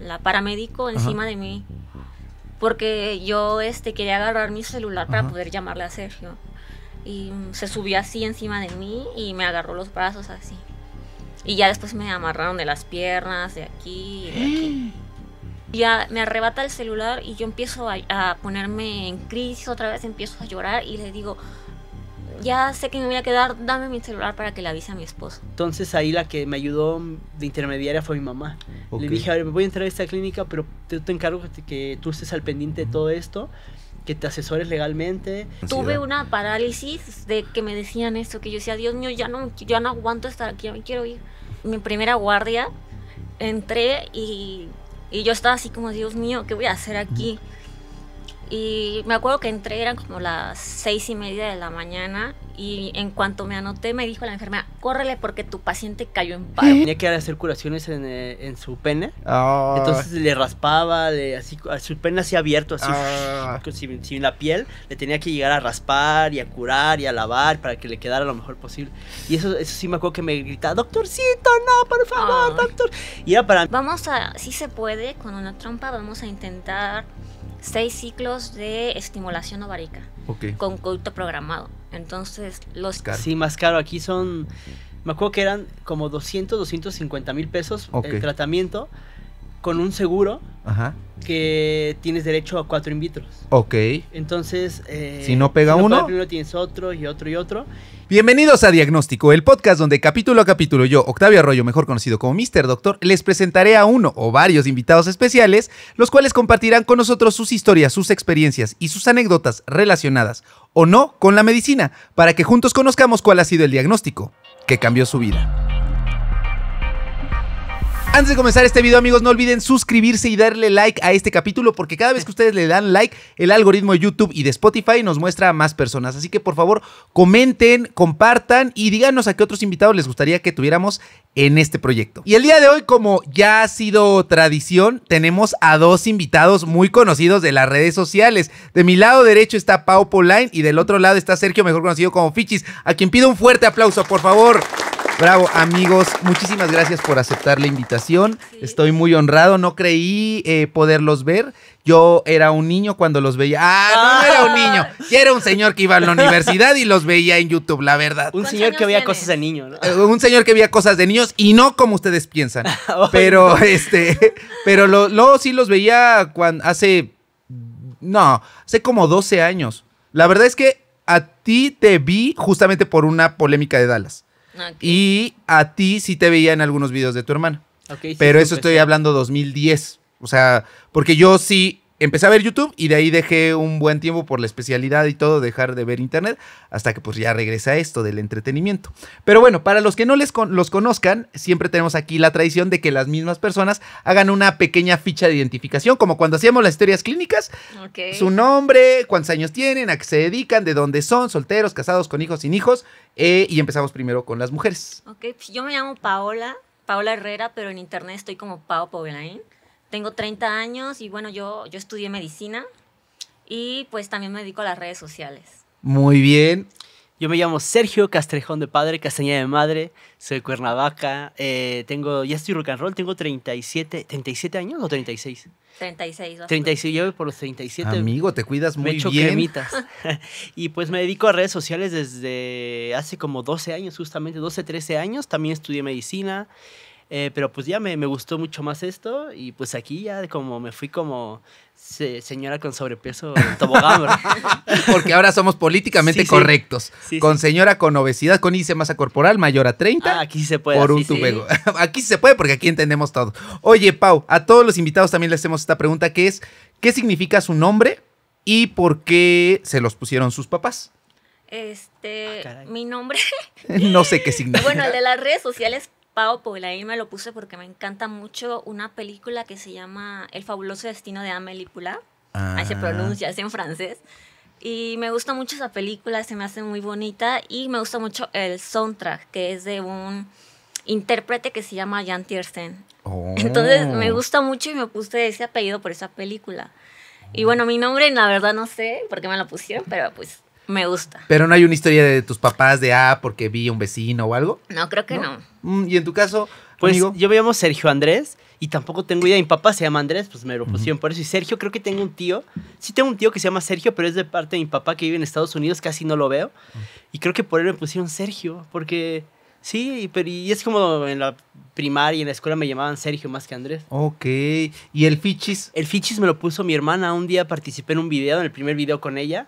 la paramédico encima de mí porque yo este quería agarrar mi celular para poder llamarle a Sergio y mm, se subió así encima de mí y me agarró los brazos así y ya después me amarraron de las piernas de aquí y ya me arrebata el celular y yo empiezo a ponerme en crisis otra vez empiezo a llorar y le digo ya sé que me voy a quedar, dame mi celular para que le avise a mi esposo. Entonces ahí la que me ayudó de intermediaria fue mi mamá. Le dije, a ver, me voy a entrar a esta clínica, pero te, te encargo que, tú estés al pendiente de todo esto, que te asesores legalmente. Tuve una parálisis de que me decían esto, que yo decía, Dios mío, ya no, ya no aguanto estar aquí, ya me quiero ir. Mi primera guardia, entré y, yo estaba así como, Dios mío, ¿qué voy a hacer aquí? Y me acuerdo que entré, eran como las seis y media de la mañana y en cuanto me anoté, me dijo la enfermera, córrele porque tu paciente cayó en paro. Tenía que hacer curaciones en, eh, en su pene. Ah. Entonces le raspaba, le, así, su pene así abierto, así, ah. sin, la piel. Le tenía que llegar a raspar y a curar y a lavar para que le quedara lo mejor posible. Y eso, sí me acuerdo que me gritaba, doctorcito, no, por favor, doctor. Y era para... Vamos a, si se puede, con una trompa vamos a intentar seis ciclos de estimulación ovárica con culto programado. Entonces, los... Sí, más caro. Aquí son... Me acuerdo que eran como 200, 250 mil pesos el tratamiento con un seguro que tienes derecho a cuatro in Ok. Entonces, eh, si no pega uno, pega, tienes otro y otro y otro. Bienvenidos a Diagnóstico, el podcast donde capítulo a capítulo yo, Octavio Arroyo, mejor conocido como Mr. Doctor, les presentaré a uno o varios invitados especiales, los cuales compartirán con nosotros sus historias, sus experiencias y sus anécdotas relacionadas o no con la medicina, para que juntos conozcamos cuál ha sido el diagnóstico que cambió su vida. Antes de comenzar este video amigos no olviden suscribirse y darle like a este capítulo porque cada vez que ustedes le dan like el algoritmo de YouTube y de Spotify nos muestra a más personas. Así que por favor comenten, compartan y díganos a qué otros invitados les gustaría que tuviéramos en este proyecto. Y el día de hoy como ya ha sido tradición tenemos a dos invitados muy conocidos de las redes sociales. De mi lado derecho está Pau Polain y del otro lado está Sergio mejor conocido como Fichis a quien pido un fuerte aplauso por favor. Bravo, amigos. Muchísimas gracias por aceptar la invitación. Estoy muy honrado. No creí eh, poderlos ver. Yo era un niño cuando los veía. Ah, no, era un niño. Ah. Yo era un señor que iba a la universidad y los veía en YouTube, la verdad. Un señor que veía cosas de niños, eh, Un señor que veía cosas de niños y no como ustedes piensan. pero este, pero lo, sí los veía cuando hace no, hace como 12 años. La verdad es que a ti te vi justamente por una polémica de Dallas. Y a ti sí te veía en algunos videos de tu hermana. pero eso pues estoy hablando 2010. O sea, porque yo sí empecé a ver YouTube y de ahí dejé un buen tiempo por la especialidad y todo, dejar de ver internet, hasta que pues ya regresa esto del entretenimiento. Pero bueno, para los que no les los conozcan, siempre tenemos aquí la tradición de que las mismas personas hagan una pequeña ficha de identificación, como cuando hacíamos las historias clínicas, su nombre, cuántos años tienen, a qué se dedican, de dónde son, solteros, casados, con hijos, sin hijos, eh, y empezamos primero con las mujeres. Ok, pues, yo me llamo Paola, Paola Herrera, pero en internet estoy como Pao Pobelain. Tengo 30 años y bueno, yo, yo estudié medicina y pues también me dedico a las redes sociales. Muy bien. Yo me llamo Sergio Castrejón de padre, Castañeda de madre, soy Cuernavaca, eh, tengo, ya estoy rock and roll, tengo 37, 37 años o 36? 36. 36, yo voy por los 37. Amigo, te cuidas muy me echo bien. y pues me dedico a redes sociales desde hace como 12 años, justamente 12, 13 años, también estudié medicina, eh, pero pues ya me, gustó mucho más esto y pues aquí ya como me fui como señora con sobrepeso tobogán. Porque ahora somos políticamente correctos. con señora con obesidad, con índice masa corporal mayor a 30. Ah, aquí se puede. Por un tubego. Aquí se puede porque aquí entendemos todo. Oye, Pau, a todos los invitados también les hacemos esta pregunta que es, ¿qué significa su nombre y por qué se los pusieron sus papás? Este, ah, mi nombre. no sé qué significa. Bueno, el de las redes sociales Pau y me lo puse porque me encanta mucho una película que se llama El fabuloso destino de Amélie Ahí se ah. pronuncia, es en francés. Y me gusta mucho esa película, se me hace muy bonita. Y me gusta mucho el soundtrack, que es de un intérprete que se llama Jan Tiersen. Oh. Entonces me gusta mucho y me puse ese apellido por esa película. Y bueno, mi nombre la verdad no sé por qué me lo pusieron, pero pues me gusta. Pero no hay una historia de tus papás de, ah, porque vi un vecino o algo. No, creo que no. Mm, y en tu caso, pues yo me llamo Sergio Andrés y tampoco tengo idea. Mi papá se llama Andrés, pues me lo pusieron por eso. Y Sergio, creo que tengo un tío. Sí tengo un tío que se llama Sergio, pero es de parte de mi papá que vive en Estados Unidos, casi no lo veo. Y creo que por él me pusieron Sergio, porque sí, pero y es como en la primaria y en la escuela me llamaban Sergio más que Andrés. Ok. ¿Y el Fichis? El Fichis me lo puso mi hermana. Un día participé en un video, en el primer video con ella.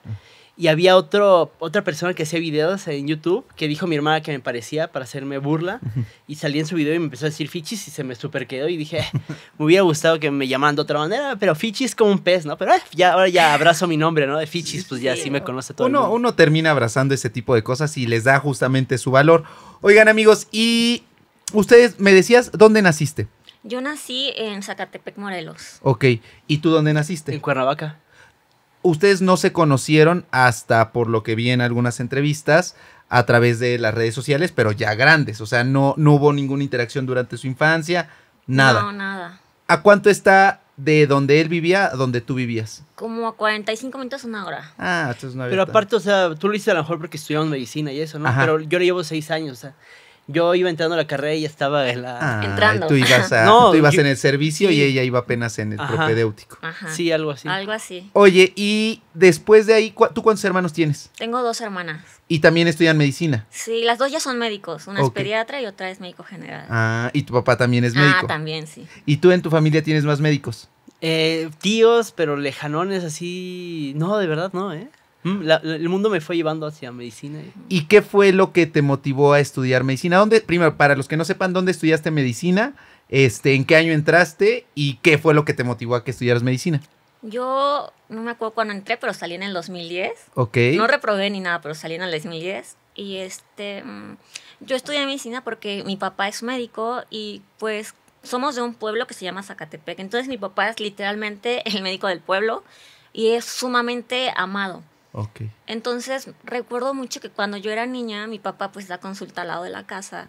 Y había otro, otra persona que hacía videos en YouTube que dijo mi hermana que me parecía para hacerme burla. Y salí en su video y me empezó a decir Fichis y se me super quedó. Y dije, me hubiera gustado que me llamaran de otra manera, pero Fichis como un pez, ¿no? Pero ah, ya, ahora ya abrazo mi nombre, ¿no? De Fichis, pues ya así me conoce todo. Uno, uno termina abrazando ese tipo de cosas y les da justamente su valor. Oigan, amigos, y ustedes me decías, ¿dónde naciste? Yo nací en Zacatepec, Morelos. Ok, ¿y tú dónde naciste? En Cuernavaca ustedes no se conocieron hasta, por lo que vi en algunas entrevistas, a través de las redes sociales, pero ya grandes. O sea, no, no hubo ninguna interacción durante su infancia, nada. No, nada. ¿A cuánto está de donde él vivía a donde tú vivías? Como a 45 minutos, una hora. Ah, entonces no Pero aparte, o sea, tú lo hiciste a lo mejor porque estudiamos medicina y eso, ¿no? Pero yo le llevo seis años, o sea yo iba entrando a la carrera y estaba en la... Ah, entrando. Tú ibas, en el servicio y ella iba apenas en el propedéutico. Ajá. Sí, algo así. Algo así. Oye, y después de ahí, ¿tú cuántos hermanos tienes? Tengo dos hermanas. ¿Y también estudian medicina? Sí, las dos ya son médicos. Una es pediatra y otra es médico general. Ah, ¿y tu papá también es ah, médico? Ah, también, sí. ¿Y tú en tu familia tienes más médicos? Eh, tíos, pero lejanones así. No, de verdad no, ¿eh? Mm, el mundo me fue llevando hacia medicina. Y... qué fue lo que te motivó a estudiar medicina? ¿Dónde, primero, para los que no sepan, ¿dónde estudiaste medicina? Este, ¿En qué año entraste? ¿Y qué fue lo que te motivó a que estudiaras medicina? Yo no me acuerdo cuándo entré, pero salí en el 2010. Ok. No reprobé ni nada, pero salí en el 2010. Y este, mm, yo estudié medicina porque mi papá es médico y pues somos de un pueblo que se llama Zacatepec. Entonces mi papá es literalmente el médico del pueblo y es sumamente amado. Okay. Entonces recuerdo mucho que cuando yo era niña, mi papá pues da consulta al lado de la casa,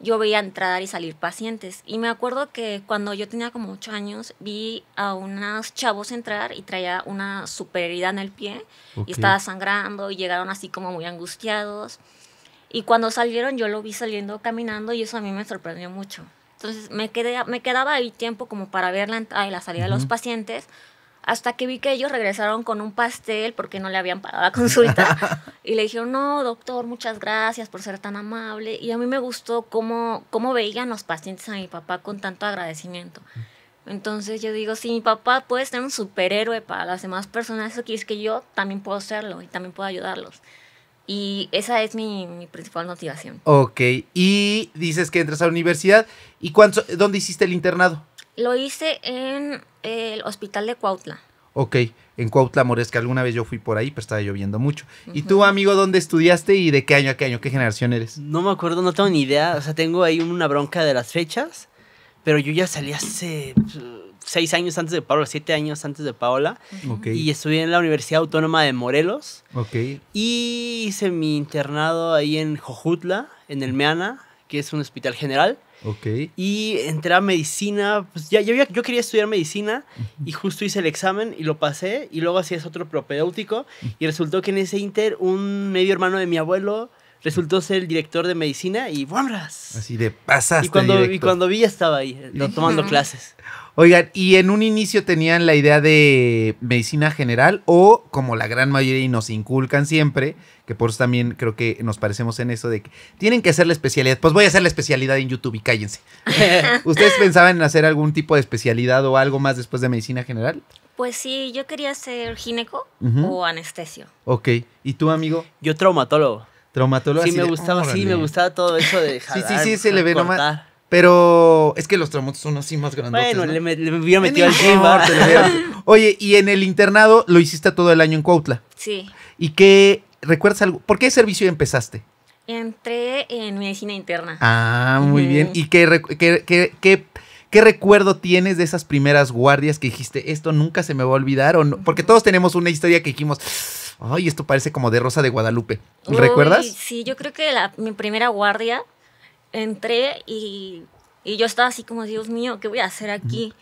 yo veía entrar y salir pacientes. Y me acuerdo que cuando yo tenía como ocho años, vi a unos chavos entrar y traía una super herida en el pie y estaba sangrando y llegaron así como muy angustiados. Y cuando salieron yo lo vi saliendo caminando y eso a mí me sorprendió mucho. Entonces me, quedé, me quedaba ahí tiempo como para ver la la salida de los pacientes hasta que vi que ellos regresaron con un pastel porque no le habían pagado la consulta. y le dijeron, no, doctor, muchas gracias por ser tan amable. Y a mí me gustó cómo, cómo veían los pacientes a mi papá con tanto agradecimiento. Entonces yo digo, si mi papá puede ser un superhéroe para las demás personas, eso quiere decir que yo también puedo serlo y también puedo ayudarlos. Y esa es mi, principal motivación. Ok, y dices que entras a la universidad. ¿Y dónde hiciste el internado? Lo hice en el hospital de Cuautla. Ok, en Cuautla Moresca. Alguna vez yo fui por ahí, pero estaba lloviendo mucho. ¿Y tú, amigo, dónde estudiaste y de qué año a qué año? ¿Qué generación eres? No me acuerdo, no tengo ni idea. O sea, tengo ahí una bronca de las fechas, pero yo ya salí hace pues, seis años antes de Paola, siete años antes de Paola. Y estudié en la Universidad Autónoma de Morelos. Ok. Y hice mi internado ahí en Jojutla, en el Meana, que es un hospital general. Y entré a medicina, pues ya, yo, quería estudiar medicina y justo hice el examen y lo pasé y luego hacías otro propedéutico y resultó que en ese inter un medio hermano de mi abuelo resultó ser el director de medicina y ¡buamras! Así de pasaste. Y cuando, vi estaba ahí, eh, tomando clases. Oigan, y en un inicio tenían la idea de medicina general o como la gran mayoría y nos inculcan siempre, que por eso también creo que nos parecemos en eso de que tienen que hacer la especialidad. Pues voy a hacer la especialidad en YouTube y cállense. ¿Ustedes pensaban en hacer algún tipo de especialidad o algo más después de medicina general? Pues sí, yo quería ser gineco o anestesio. Ok, ¿y tú amigo? Yo traumatólogo. Traumatólogo. Sí, me gustaba, sí, me gustaba todo eso de... Jalar, sí, sí, sí, se le ve nomás pero es que los tramontes son así más grandes. Bueno, le, me, le, había metido al gym Oye, y en el internado lo hiciste todo el año en Cuautla. Sí. ¿Y qué recuerdas algo? ¿Por qué servicio empezaste? Entré en medicina interna. Ah, muy bien. ¿Y qué, recuerdo tienes de esas primeras guardias que dijiste, esto nunca se me va a olvidar? O Porque todos tenemos una historia que dijimos, ay, esto parece como de Rosa de Guadalupe. ¿Recuerdas? sí, yo creo que mi primera guardia entré y, y, yo estaba así como, Dios mío, ¿qué voy a hacer aquí?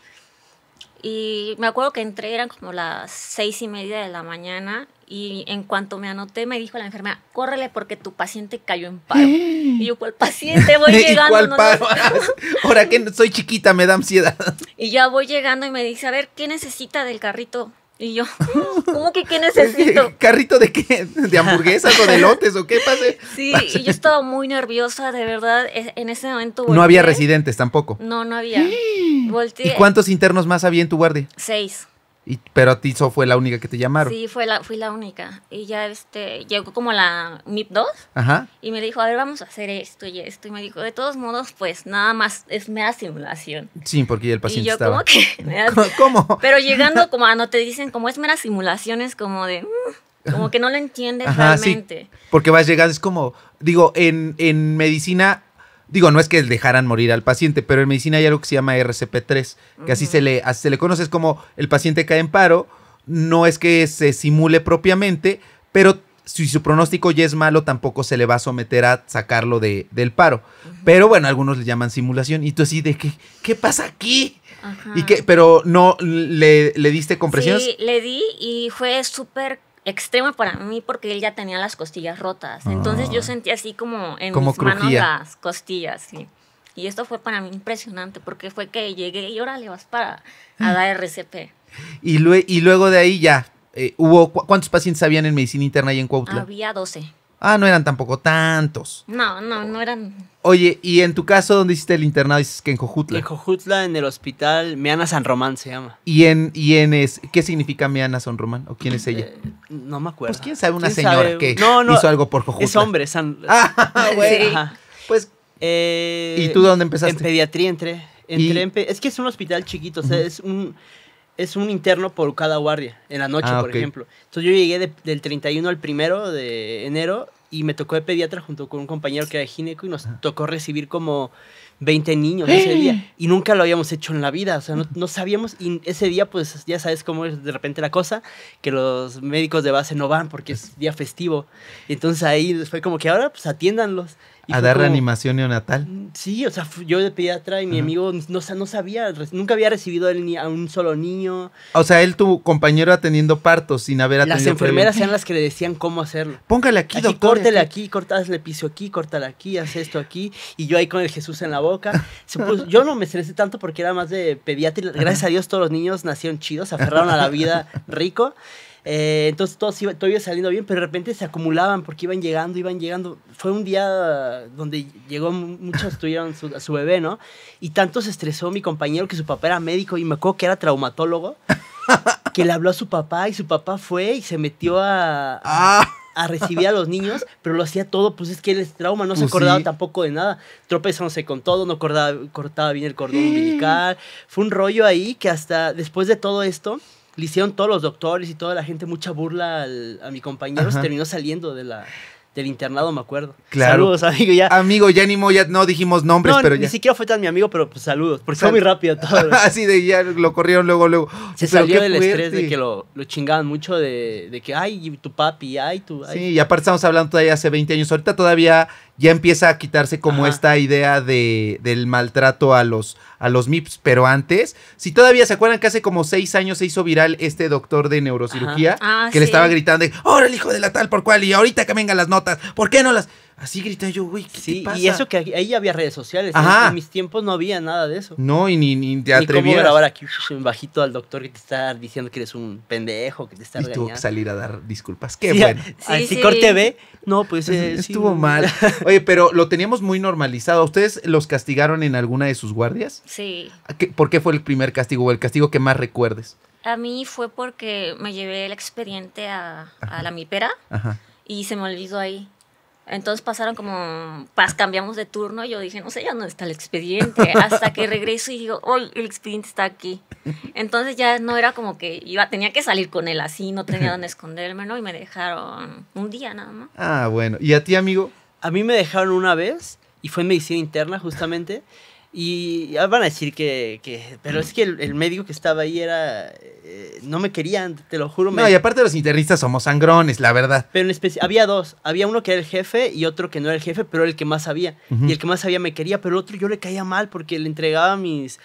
Y me acuerdo que entré, eran como las seis y media de la mañana y en cuanto me anoté me dijo la enfermera, córrele porque tu paciente cayó en paro. Y yo, ¿cuál paciente? Voy llegando. cuál paro? Ahora que soy chiquita me da ansiedad. Y ya voy llegando y me dice, a ver, ¿qué necesita del carrito? Y yo, ¿cómo que qué necesito? ¿Carrito de qué? ¿De hamburguesas o de lotes o qué pase? Sí, y yo estaba muy nerviosa, de verdad. E, en ese momento. No había residentes tampoco. No, no había. ¿Y cuántos internos más había en tu guardia? Seis pero a ti eso fue la única que te llamaron. Sí, fue la, fui la única. Y ya este, llegó como la MIP 2 Ajá. y me dijo, a ver, vamos a hacer esto y esto. Y me dijo, de todos modos, pues nada más es mera simulación. Sí, porque el paciente y yo, estaba. que? ¿Cómo? Pero llegando como a no te dicen, como es mera simulación, es como de... Mm", como que no lo entiendes realmente. porque vas llegando, es como, digo, en, en medicina Digo, no es que dejaran morir al paciente, pero en medicina hay algo que se llama RCP3, que así, se le, se le conoce, es como el paciente cae en paro, no es que se simule propiamente, pero si su pronóstico ya es malo, tampoco se le va a someter a sacarlo del paro. Pero bueno, algunos le llaman simulación. Y tú así de que, ¿qué pasa aquí? Y que, pero no le, le diste compresiones. Sí, le di y fue súper extrema para mí porque él ya tenía las costillas rotas. Entonces yo ah. sentí así como en como mis manos las costillas, Y esto fue para mí impresionante porque fue que llegué y ahora le vas para a dar RCP. Y, y luego de ahí ya, eh, hubo ¿cuántos pacientes habían en medicina interna y en Cuautla? Había 12. Ah, no eran tampoco tantos. No, no, no eran. Oye, ¿y en tu caso dónde hiciste el internado? Dices que en Jojutla. En Jojutla, en el hospital Meana San Román se llama. ¿Y en, y en es, qué significa Miana San Román? ¿O quién es ella? Eh, no me acuerdo. Pues quién sabe una señora que hizo algo por Jojutla. Es hombre, San. Ah, güey. Pues. Eh, ¿Y tú dónde empezaste? En pediatría entré. entré en es que es un hospital chiquito, o sea, es un es un interno por cada guardia, en la noche, ah, por ejemplo. Entonces yo llegué del 31 al 1 de enero y me tocó de pediatra junto con un compañero que era gineco y nos tocó recibir como 20 niños ese ¡Eh! día. Y nunca lo habíamos hecho en la vida, o sea, no, sabíamos. Y ese día, pues ya sabes cómo es de repente la cosa, que los médicos de base no van porque es día festivo. Entonces ahí fue como que ahora, pues atiéndanlos a dar reanimación neonatal. Mm, sí, o sea, yo de pediatra y mi amigo no, no sabía, nunca había recibido a un solo niño. O sea, él, tu compañero, atendiendo partos sin haber atendido. Las enfermeras eran las que le decían cómo hacerlo. Póngale aquí, aquí doctor. Córtele este. aquí, cortasle piso aquí, córtale aquí, haz esto aquí. Y yo ahí con el Jesús en la boca. yo no me estresé tanto porque era más de pediatra. gracias a Dios todos los niños nacieron chidos, se aferraron a la vida rico. Eh, entonces todo iba saliendo bien, pero de repente se acumulaban porque iban llegando, iban llegando. Fue un día donde llegó, muchos tuvieron su, a su bebé, ¿no? Y tanto se estresó mi compañero que su papá era médico y me acuerdo que era traumatólogo, que le habló a su papá y su papá fue y se metió a, a ah. recibir a los niños, pero lo hacía todo, pues es que el trauma, no se pues acordaba tampoco de nada, tropezándose con todo, no acordaba, cortaba bien el cordón umbilical, fue un rollo ahí que hasta después de todo esto, le hicieron todos los doctores y toda la gente mucha burla a mi compañero, se terminó saliendo del internado, me acuerdo. Claro. Saludos, amigo, ya. Amigo, ya ni ya no dijimos nombres, pero ya. Ni siquiera fue tan mi amigo, pero pues, saludos, porque fue muy rápido todo. Así ah, de ya lo corrieron luego, luego. Se salió del estrés de que lo, chingaban mucho, de, que, ay, tu papi, ay, tu. Sí, y aparte estamos hablando todavía hace 20 años. Ahorita todavía ya empieza a quitarse como esta idea de, del maltrato a los, a los MIPS. Pero antes, si todavía se acuerdan que hace como seis años se hizo viral este doctor de neurocirugía ah, que le estaba gritando, ahora el hijo de la tal por cual, y ahorita que vengan las notas, ¿por qué no las? Así grité yo, güey, ¿qué sí, pasa? Y eso que ahí había redes sociales. En mis tiempos no había nada de eso. No, y ni, ni te atrevías. Ni cómo grabar aquí bajito al doctor que te está diciendo que eres un pendejo, que te está Y tuvo que salir a dar disculpas. Qué sí, bueno. Sí, sí. B, no, pues... Eh, Estuvo mal. Oye, pero lo teníamos muy normalizado. ¿Ustedes los castigaron en alguna de sus guardias? Sí. ¿Por qué fue el primer castigo o el castigo que más recuerdes? A mí fue porque me llevé el expediente a, la mipera y se me olvidó ahí. Entonces pasaron como, pas, cambiamos de turno. Y yo dije, no sé, ya no está el expediente. Hasta que regreso y digo, hoy oh, el expediente está aquí. Entonces ya no era como que iba, tenía que salir con él así, no tenía dónde esconderme, ¿no? Y me dejaron un día nada más. Ah, bueno. ¿Y a ti, amigo? A mí me dejaron una vez y fue en medicina interna, justamente. Y ah, van a decir que, pero es mm. que el, médico que estaba ahí era, eh, no me querían, te lo juro. No, y aparte los internistas somos sangrones, la verdad. Pero en especial, había dos, había uno que era el jefe y otro que no era el jefe, pero el que más sabía. Y el que más sabía me quería, pero el otro yo le caía mal porque le entregaba mis,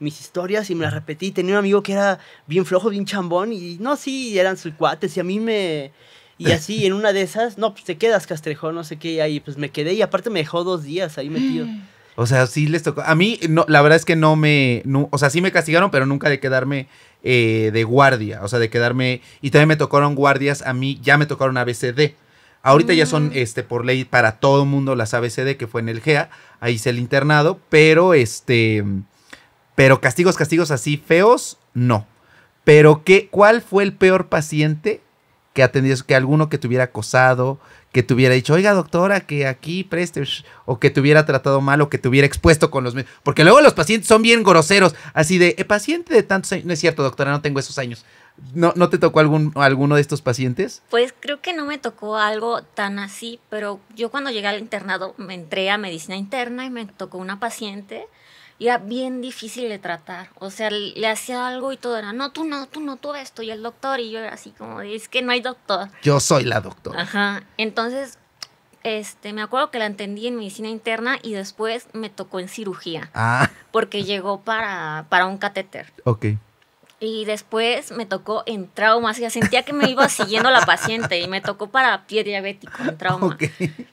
mis historias y me las repetí. Tenía un amigo que era bien flojo, bien chambón y no, sí, eran sus cuates y a mí me... Y así, en una de esas, no, pues te quedas, Castrejón, no sé qué, y ahí pues me quedé y aparte me dejó dos días ahí metido. O sea, sí les tocó. A mí, no, la verdad es que no me. o sea, sí me castigaron, pero nunca de quedarme eh, de guardia. O sea, de quedarme. Y también me tocaron guardias. A mí ya me tocaron ABCD. Ahorita ya son mm. este, por ley para todo el mundo las ABCD, que fue en el GEA. Ahí hice el internado. Pero este. Pero castigos, castigos así feos, no. Pero ¿qué, ¿cuál fue el peor paciente que atendías? Que alguno que te hubiera acosado, que te hubiera dicho, oiga doctora, que aquí preste, o que te hubiera tratado mal, o que te hubiera expuesto con los... Porque luego los pacientes son bien groseros, así de, eh, paciente de tantos años, no es cierto doctora, no tengo esos años. ¿No, ¿No te tocó algún, alguno de estos pacientes? Pues creo que no me tocó algo tan así, pero yo cuando llegué al internado me entré a medicina interna y me tocó una paciente era bien difícil de tratar. O sea, le hacía algo y todo era, no, tú no, tú no, tú esto. Y el doctor, y yo era así como, es que no hay doctor. Yo soy la doctora. Ajá. Entonces, este, me acuerdo que la entendí en medicina interna y después me tocó en cirugía. Ah. Porque llegó para, para un catéter. Ok. Y después me tocó en trauma, o sea, sentía que me iba siguiendo la paciente y me tocó para pie diabético en trauma.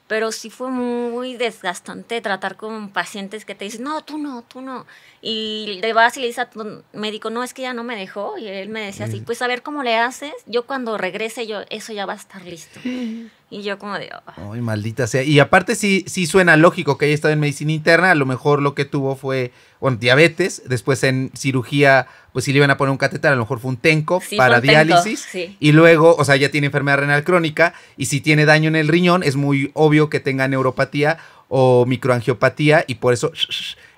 Pero sí fue muy desgastante tratar con pacientes que te dicen, no, tú no, tú no. Y le vas y le dices a tu médico, no, es que ya no me dejó. Y él me decía así, mm. pues a ver cómo le haces. Yo cuando regrese, yo, eso ya va a estar listo. Y yo como de... Ah". Ay, maldita sea. Y aparte sí, suena lógico que haya estado en medicina interna. A lo mejor lo que tuvo fue, diabetes. Después en cirugía, pues si le iban a poner un catéter. A lo mejor fue un tenco para diálisis. Y luego, o sea, ya tiene enfermedad renal crónica. Y si tiene daño en el riñón, es muy obvio que tenga neuropatía o microangiopatía. Y por eso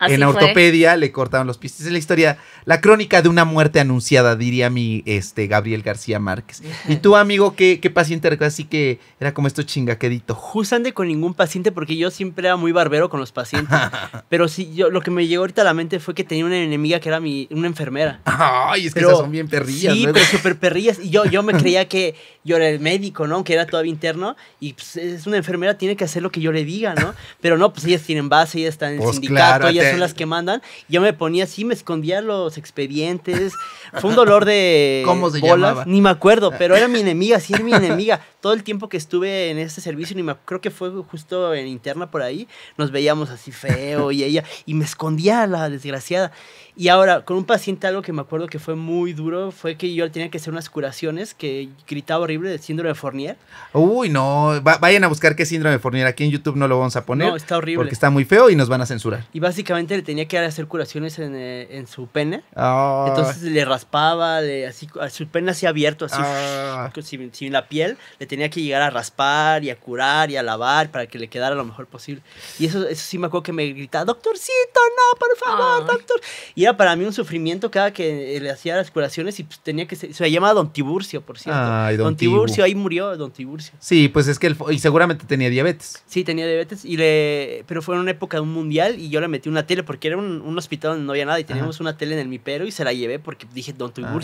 en Autopedia le cortaron los pies. Es la historia, la crónica de una muerte anunciada, diría mi este, Gabriel García Márquez. ¿Y tú, amigo, qué, paciente recuerdas? Así que era como esto chingaquedito. justamente con ningún paciente porque yo siempre era muy barbero con los pacientes. Pero sí, yo, lo que me llegó ahorita a la mente fue que tenía una enemiga que era mi, una enfermera. Ay, es que esas son bien perrillas. Sí, pero súper perrillas. Y yo, yo me creía que yo era el médico, ¿no? Que era todavía interno. Y pues, es una enfermera, tiene que hacer lo que yo le diga, ¿no? Pero no, pues ellas tienen base, ellas están en el pues, sindicato, ellas las que mandan. Yo me ponía así, me escondía los expedientes. Fue un dolor de ¿Cómo se ni me acuerdo, pero era mi enemiga, sí era mi enemiga. Todo el tiempo que estuve en este servicio, ni me, creo que fue justo en interna por ahí, nos veíamos así feo y ella, y me escondía la desgraciada. Y ahora, con un paciente, algo que me acuerdo que fue muy duro fue que yo tenía que hacer unas curaciones que gritaba horrible de síndrome de Fournier. Uy, no, vayan a buscar qué síndrome de Fournier. Aquí en YouTube no lo vamos a poner. No, está horrible. Porque está muy feo y nos van a censurar. Y básicamente le tenía que hacer curaciones en, eh, en su pene. Ah. Entonces le raspaba, le, así, su pene así abierto, así, ah. sin, la piel, le tenía que llegar a raspar y a curar y a lavar para que le quedara lo mejor posible. Y eso, sí me acuerdo que me gritaba, doctorcito, no, por favor, doctor. Y era para mí un sufrimiento cada que eh, le hacía las curaciones y pues, tenía que... Se, se llamaba Don Tiburcio, por cierto. don, Tiburcio, ahí murió Don Tiburcio. Sí, pues es que él, y seguramente tenía diabetes. Sí, tenía diabetes, y le, pero fue en una época de un mundial y yo le metí una tele porque era un, hospital donde no había nada y teníamos una tele en el mipero y se la llevé porque dije Don tu Ah,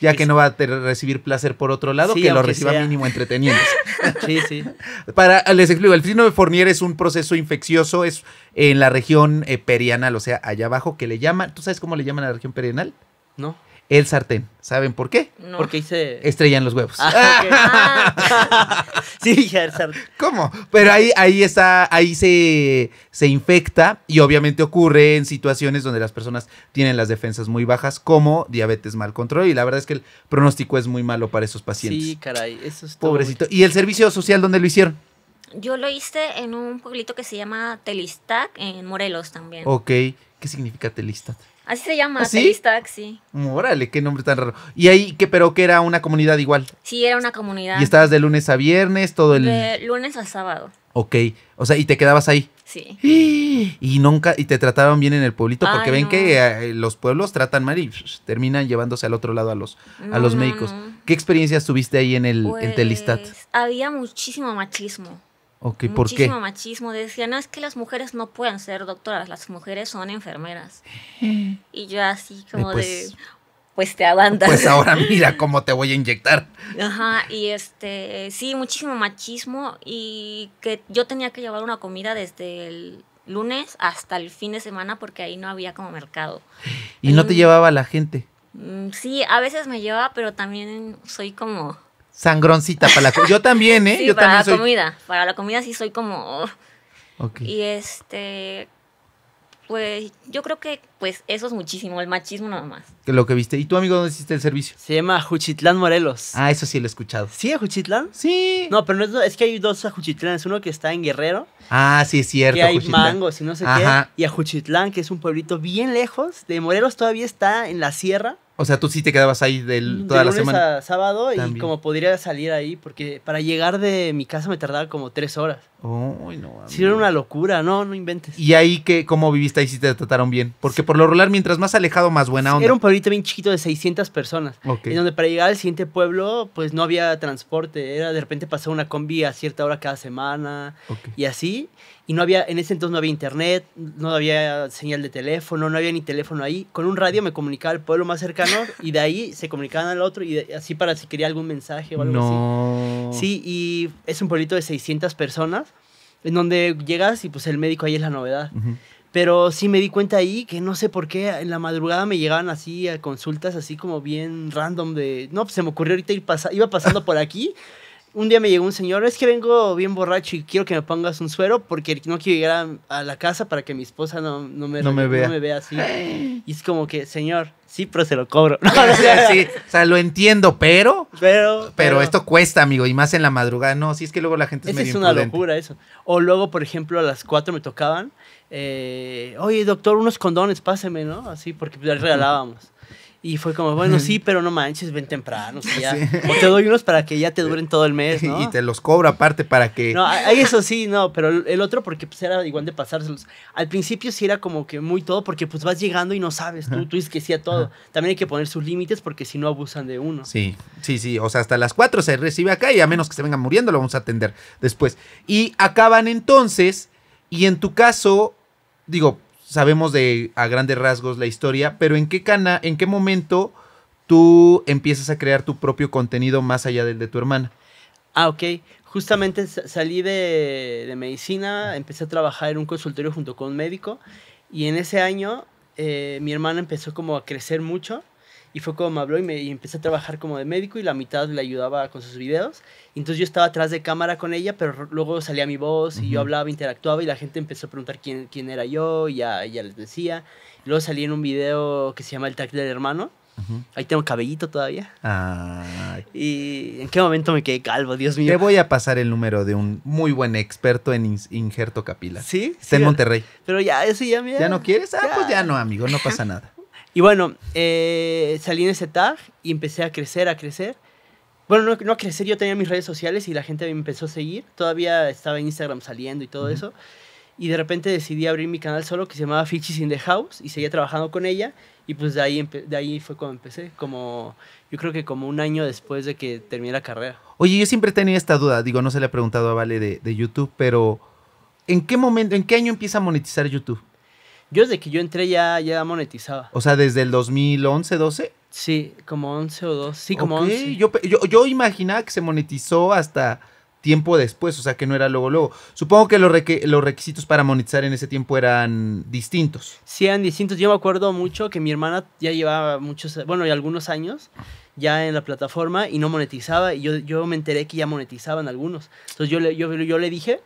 ya que pues no va a recibir placer por otro lado, que lo reciba mínimo entreteniendo. sí, sí. Para, les explico, el trino de Fornier es un proceso infeccioso, es en la región eh, perianal, o sea, allá abajo que le llaman, ¿tú sabes cómo le llaman a la región perianal? No el sartén. ¿Saben por qué? Porque hice... Estrellan los huevos. Ah, ah. sí, ya el sartén. ¿Cómo? Pero ahí, ahí está, ahí se, se infecta y obviamente ocurre en situaciones donde las personas tienen las defensas muy bajas, como diabetes mal control. Y la verdad es que el pronóstico es muy malo para esos pacientes. Sí, caray, eso es todo Pobrecito. ¿Y el servicio social dónde lo hicieron? Yo lo hice en un pueblito que se llama Telistac, en Morelos también. Ok. ¿Qué significa Telistac? Así se llama, ¿Ah, ¿Sí? sí. Órale, qué nombre tan raro. Y ahí, qué, pero que era una comunidad igual. Sí, era una comunidad. Y estabas de lunes a viernes, todo el. De lunes a sábado. Ok, o sea, y te quedabas ahí. Sí. Y nunca, y te trataban bien en el pueblito, porque ven que eh, los pueblos tratan mal y terminan llevándose al otro lado a los, a los médicos. ¿Qué experiencias tuviste ahí en el Telistat? Pues, había muchísimo machismo. Muchísimo machismo. decía, no, es que las mujeres no pueden ser doctoras, las mujeres son enfermeras. Y yo así como de, pues, pues te aguantas. Pues ahora mira cómo te voy a inyectar. Ajá, y este, sí, muchísimo machismo y que yo tenía que llevar una comida desde el lunes hasta el fin de semana porque ahí no había como mercado. ¿Y no te mm. llevaba la gente? Mm, sí, a veces me lleva, pero también soy como Sangroncita para la comida. Yo también, ¿eh? para la comida. Para la comida sí soy como... Oh. Y este... Pues yo creo que pues eso es muchísimo, el machismo nada más. Que lo que viste. ¿Y tu amigo, dónde hiciste el servicio? Se llama Juchitlán Morelos. Ah, eso sí lo he escuchado. ¿Sí, Juchitlán? Sí. No, pero no es, que hay dos es Uno que está en Guerrero. Ah, sí, es cierto. y hay mangos y no sé qué. Y Juchitlán, que es un pueblito bien lejos de Morelos, todavía está en la sierra. O sea, tú sí te quedabas ahí del, toda de la semana. A sábado y como podría salir ahí, porque para llegar de mi casa me tardaba como tres horas. Si era una locura, no, no inventes. ¿Y ahí que cómo viviste ahí si te trataron bien? Porque por lo regular, mientras más alejado, más buena onda. Era un pueblito bien chiquito de 600 personas. En donde para llegar al siguiente pueblo, pues no había transporte. Era de repente pasaba una combi a cierta hora cada semana y así. Y no había, en ese entonces no había internet, no había señal de teléfono, no había ni teléfono ahí. Con un radio me comunicaba al pueblo más cercano y de ahí se comunicaban al otro y así para si quería algún mensaje o algo así. Sí, y es un pueblito de 600 personas en donde llegas y pues el médico ahí es la novedad. Pero sí me di cuenta ahí que no sé por qué en la madrugada me llegaban así a consultas así como bien random de, no, pues se me ocurrió ahorita ir iba pasando por aquí un día me llegó un señor, es que vengo bien borracho y quiero que me pongas un suero porque no quiero llegar a, la casa para que mi esposa no, me, vea. así. Y es como que, señor, sí, pero se lo cobro. Ah, o sea, lo entiendo, pero, pero, esto cuesta, amigo, y más en la madrugada. No, si es que luego la gente es medio es una locura eso. O luego, por ejemplo, a las cuatro me tocaban, eh, oye, doctor, unos condones, páseme, ¿no? Así, porque pues, regalábamos. Y fue como, bueno, sí, pero no manches, ven temprano. O, te doy unos para que ya te duren todo el mes, ¿no? Y te los cobro aparte para que... No, hay eso sí, no, pero el otro porque pues era igual de pasárselos. Al principio sí era como que muy todo porque pues vas llegando y no sabes, tú, tú dices que sí a todo. También hay que poner sus límites porque si no abusan de uno. Sí, sí, sí, o sea, hasta las cuatro se recibe acá y a menos que se vengan muriendo lo vamos a atender después. Y acaban entonces, y en tu caso, digo, sabemos de a grandes rasgos la historia, pero ¿en qué cana, en qué momento tú empiezas a crear tu propio contenido más allá del de tu hermana? Ah, ok. Justamente salí de, de medicina, empecé a trabajar en un consultorio junto con un médico y en ese año eh, mi hermana empezó como a crecer mucho y fue como me habló y, me, y empecé a trabajar como de médico y la mitad le ayudaba con sus videos entonces yo estaba atrás de cámara con ella, pero luego salía mi voz y yo hablaba, interactuaba y la gente empezó a preguntar quién, quién era yo y ya, ya les decía. Luego salí en un video que se llama El tag del hermano. Ahí tengo cabellito todavía. Ay. ¿Y en qué momento me quedé calvo? Dios mío. Te voy a pasar el número de un muy buen experto en injerto capilar. Sí. Está en Monterrey. Pero ya, eso ya me... ¿Ya no quieres? Ah, pues ya. pues ya no, amigo, no pasa nada. y bueno, eh, salí en ese tag y empecé a crecer, a crecer. Bueno, no, no a crecer, yo tenía mis redes sociales y la gente me empezó a seguir. Todavía estaba en Instagram saliendo y todo eso. Y de repente decidí abrir mi canal solo que se llamaba Fichis in the House y seguía trabajando con ella. Y pues de ahí, de ahí fue cuando empecé, como yo creo que como un año después de que terminé la carrera. Oye, yo siempre tenía esta duda, digo, no se le ha preguntado a Vale de, YouTube, pero ¿en qué momento, en qué año empieza a monetizar YouTube? Yo desde que yo entré ya, ya monetizaba. O sea, desde el 2011, 12. Sí, como 11 o 2. Sí, como 11. Yo, yo, imaginaba que se monetizó hasta tiempo después, o sea que no era luego luego. Supongo que los, los requisitos para monetizar en ese tiempo eran distintos. Sí, eran distintos. Yo me acuerdo mucho que mi hermana ya llevaba muchos, bueno, y algunos años ya en la plataforma y no monetizaba. Y yo, yo me enteré que ya monetizaban algunos. Entonces yo le, yo, le dije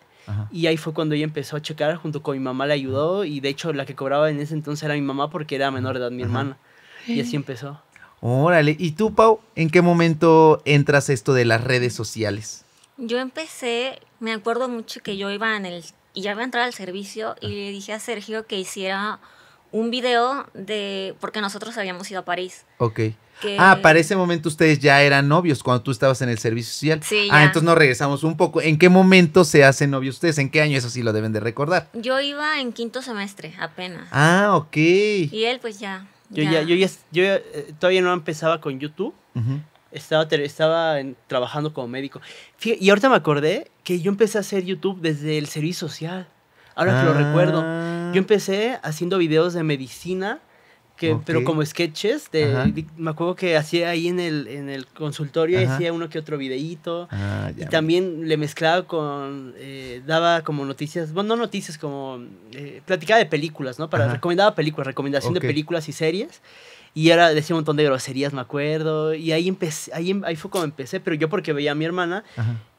y ahí fue cuando ella empezó a checar junto con mi mamá, le ayudó y de hecho la que cobraba en ese entonces era mi mamá porque era menor de edad mi hermana. Y así empezó. Órale, ¿y tú, Pau, en qué momento entras esto de las redes sociales? Yo empecé, me acuerdo mucho que yo iba en el, y ya iba a entrar al servicio y le dije a Sergio que hiciera un video de, porque nosotros habíamos ido a París. Ok. Ah, para ese momento ustedes ya eran novios cuando tú estabas en el servicio social. Sí. Ah, ya. Ah, entonces nos regresamos un poco. ¿En qué momento se hacen novios ustedes? ¿En qué año? Eso sí lo deben de recordar. Yo iba en quinto semestre apenas. Ah, ok. Y él pues ya yo ya, yo yo eh, todavía no empezaba con YouTube. Estaba, estaba trabajando como médico. y ahorita me acordé que yo empecé a hacer YouTube desde el servicio social. Ahora que lo recuerdo. Yo ah. empecé haciendo videos de medicina pero como sketches. De, me acuerdo que hacía ahí en el, en el consultorio, hacía uno que otro videíto. Ah, y también le mezclaba con, eh, daba como noticias, bueno, no noticias, como eh, platicaba de películas, ¿no? Para, recomendaba películas, recomendación de películas y series. Y ahora decía un montón de groserías, me acuerdo. Y ahí empecé, ahí, ahí fue como empecé, pero yo porque veía a mi hermana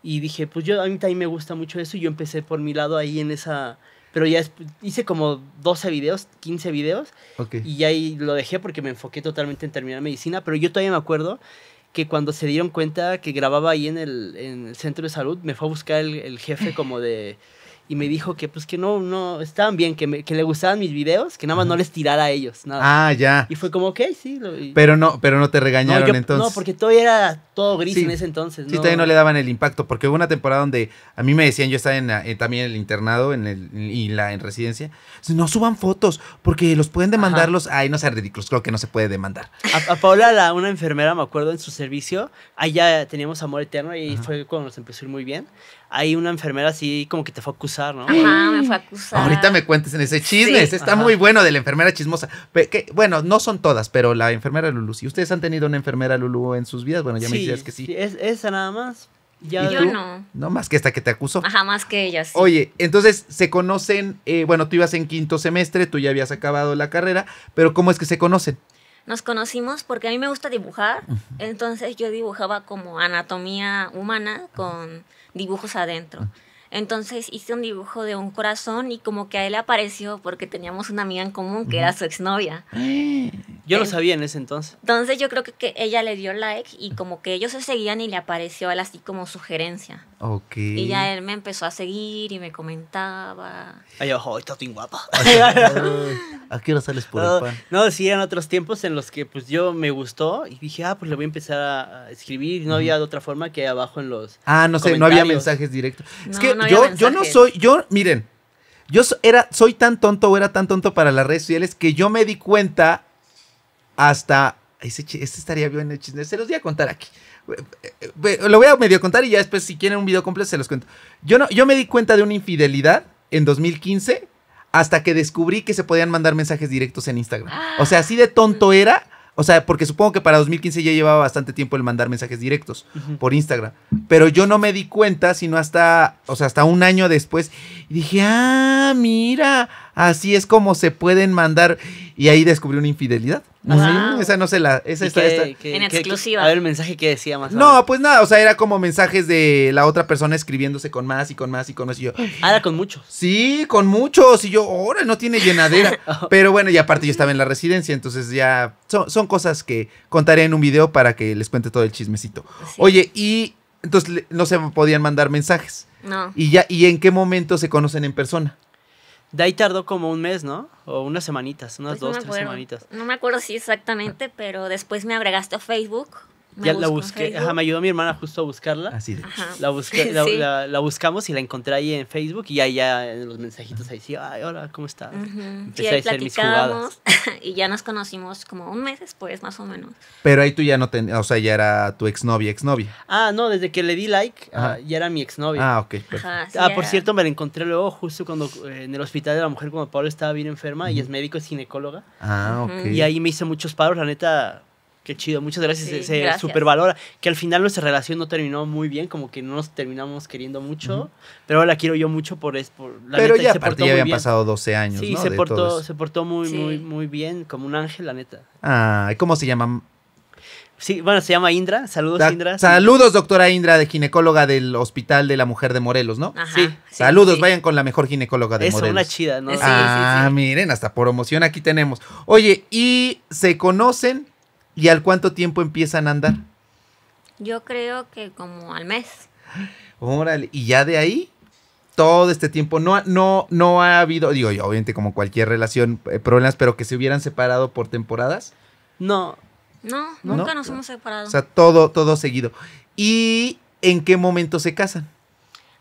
y dije, pues yo a mí también me gusta mucho eso y yo empecé por mi lado ahí en esa... Pero ya hice como 12 videos, 15 videos. Y Y ahí lo dejé porque me enfoqué totalmente en terminar medicina. Pero yo todavía me acuerdo que cuando se dieron cuenta que grababa ahí en el, centro de salud, me fue a buscar el jefe como de y me dijo que pues que no, no, estaban bien, que, le gustaban mis videos, que nada más no les tirara a ellos, nada. Ah, ya. Y fue como, ok, sí. Pero no, pero no te regañaron entonces. No, porque todavía era todo gris en ese entonces. ¿no? Sí, todavía no le daban el impacto, porque hubo una temporada donde a mí me decían, yo estaba en, eh, también en el internado en el, y la en residencia, no suban fotos, porque los pueden demandarlos. Ay, no sean ridículos, creo que no se puede demandar. A, Paula, una enfermera, me acuerdo, en su servicio, allá teníamos amor eterno y fue cuando nos empezó a ir muy bien hay una enfermera así como que te fue a acusar, ¿no? Ajá, me fue a acusar. Ahorita me cuentes en ese chisme, está muy bueno de la enfermera chismosa. bueno, no son todas, pero la enfermera Lulu. Si ustedes han tenido una enfermera Lulu en sus vidas, bueno, ya me decías que sí. es, esa nada más. yo no. No, más que esta que te acusó. Ajá, más que ella, sí. Oye, entonces se conocen, eh, bueno, tú ibas en quinto semestre, tú ya habías acabado la carrera, pero ¿cómo es que se conocen? Nos conocimos porque a mí me gusta dibujar, entonces yo dibujaba como anatomía humana con dibujos adentro. Entonces hice un dibujo de un corazón y como que a él le apareció porque teníamos una amiga en común que era su exnovia. Yo lo sabía en ese entonces. Entonces yo creo que, que, ella le dio like y como que ellos se seguían y le apareció a él así como sugerencia. Ok. Y ya él me empezó a seguir y me comentaba. Ay, abajo está bien guapa. ¿A qué hora sales por el pan? No, sí, eran otros tiempos en los que pues yo me gustó y dije, ah, pues le voy a empezar a escribir. No había de otra forma que abajo en los. Ah, no sé, no había mensajes directos. es que yo, no soy, yo, miren, yo era, soy tan tonto o era tan tonto para las redes sociales que yo me di cuenta hasta. este estaría bien el chisme, se los voy a contar aquí. Lo voy a medio contar y ya después, si quieren un video completo, se los cuento. Yo, no, yo me di cuenta de una infidelidad en 2015 hasta que descubrí que se podían mandar mensajes directos en Instagram. O sea, así de tonto era o sea, porque supongo que para 2015 ya llevaba bastante tiempo el mandar mensajes directos por Instagram. Pero yo no me di cuenta, sino hasta, o sea, hasta un año después. Y dije, ah, mira, así es como se pueden mandar. Y ahí descubrió una infidelidad. Ah, esa no se la. Esa está, en exclusiva. A ver, el mensaje que decía más. No, pues nada, o sea, era como mensajes de la otra persona escribiéndose con más y con más y con más. Y yo. Ah, con muchos. Sí, con muchos. Y yo, ahora no tiene llenadera. Oh. Pero bueno, y aparte yo estaba en la residencia, entonces ya. Son, cosas que contaré en un video para que les cuente todo el chismecito. Oye, y entonces no se podían mandar mensajes. No. Y ya, ¿y en qué momento se conocen en persona? De ahí tardó como un mes, ¿no? O unas semanitas, unas pues dos, tres semanitas. No me acuerdo si exactamente, pero después me agregaste a Facebook ya la busqué, ajá, me ayudó mi hermana justo a buscarla. Así de la, la, buscamos y la encontré ahí en Facebook y ahí ya en los mensajitos ahí sí, ay, hola, ¿cómo estás? Empecé a hacer mis jugadas. y ya nos conocimos como un mes después, más o menos. Pero ahí tú ya no tenías, o sea, ya era tu exnovia, exnovia. Ah, no, desde que le di like, ah, ya era mi exnovia. Ah, ok. ah, por cierto, me la encontré luego justo cuando eh, en el hospital de la mujer cuando Pablo estaba bien enferma, y es médico, y ginecóloga. Ah, ok. Y ahí me hice muchos paros, la neta Qué chido, muchas gracias. se supervalora. Que al final nuestra relación no terminó muy bien, como que no nos terminamos queriendo mucho. Pero ahora la quiero yo mucho por. Es, por la pero neta, ya, se portó ya habían pasado 12 años. Sí, se, portó, se portó muy, muy, muy bien, como un ángel, la neta. Ah, ¿cómo se llama? Sí, bueno, se llama Indra. Saludos, Indra. Saludos, doctora Indra, de ginecóloga del Hospital de la Mujer de Morelos, ¿no? sí. Saludos, vayan con la mejor ginecóloga de Eso, Morelos. Es una chida, ¿no? Sí, ah, miren, hasta por emoción aquí tenemos. Oye, y se conocen ¿Y al cuánto tiempo empiezan a andar? Yo creo que como al mes. Órale, y ya de ahí, todo este tiempo, no, no, no ha habido, digo, yo, obviamente como cualquier relación, eh, problemas, pero que se hubieran separado por temporadas. No. No, nunca nos hemos separado. O sea, todo, todo seguido. ¿Y en qué momento se casan?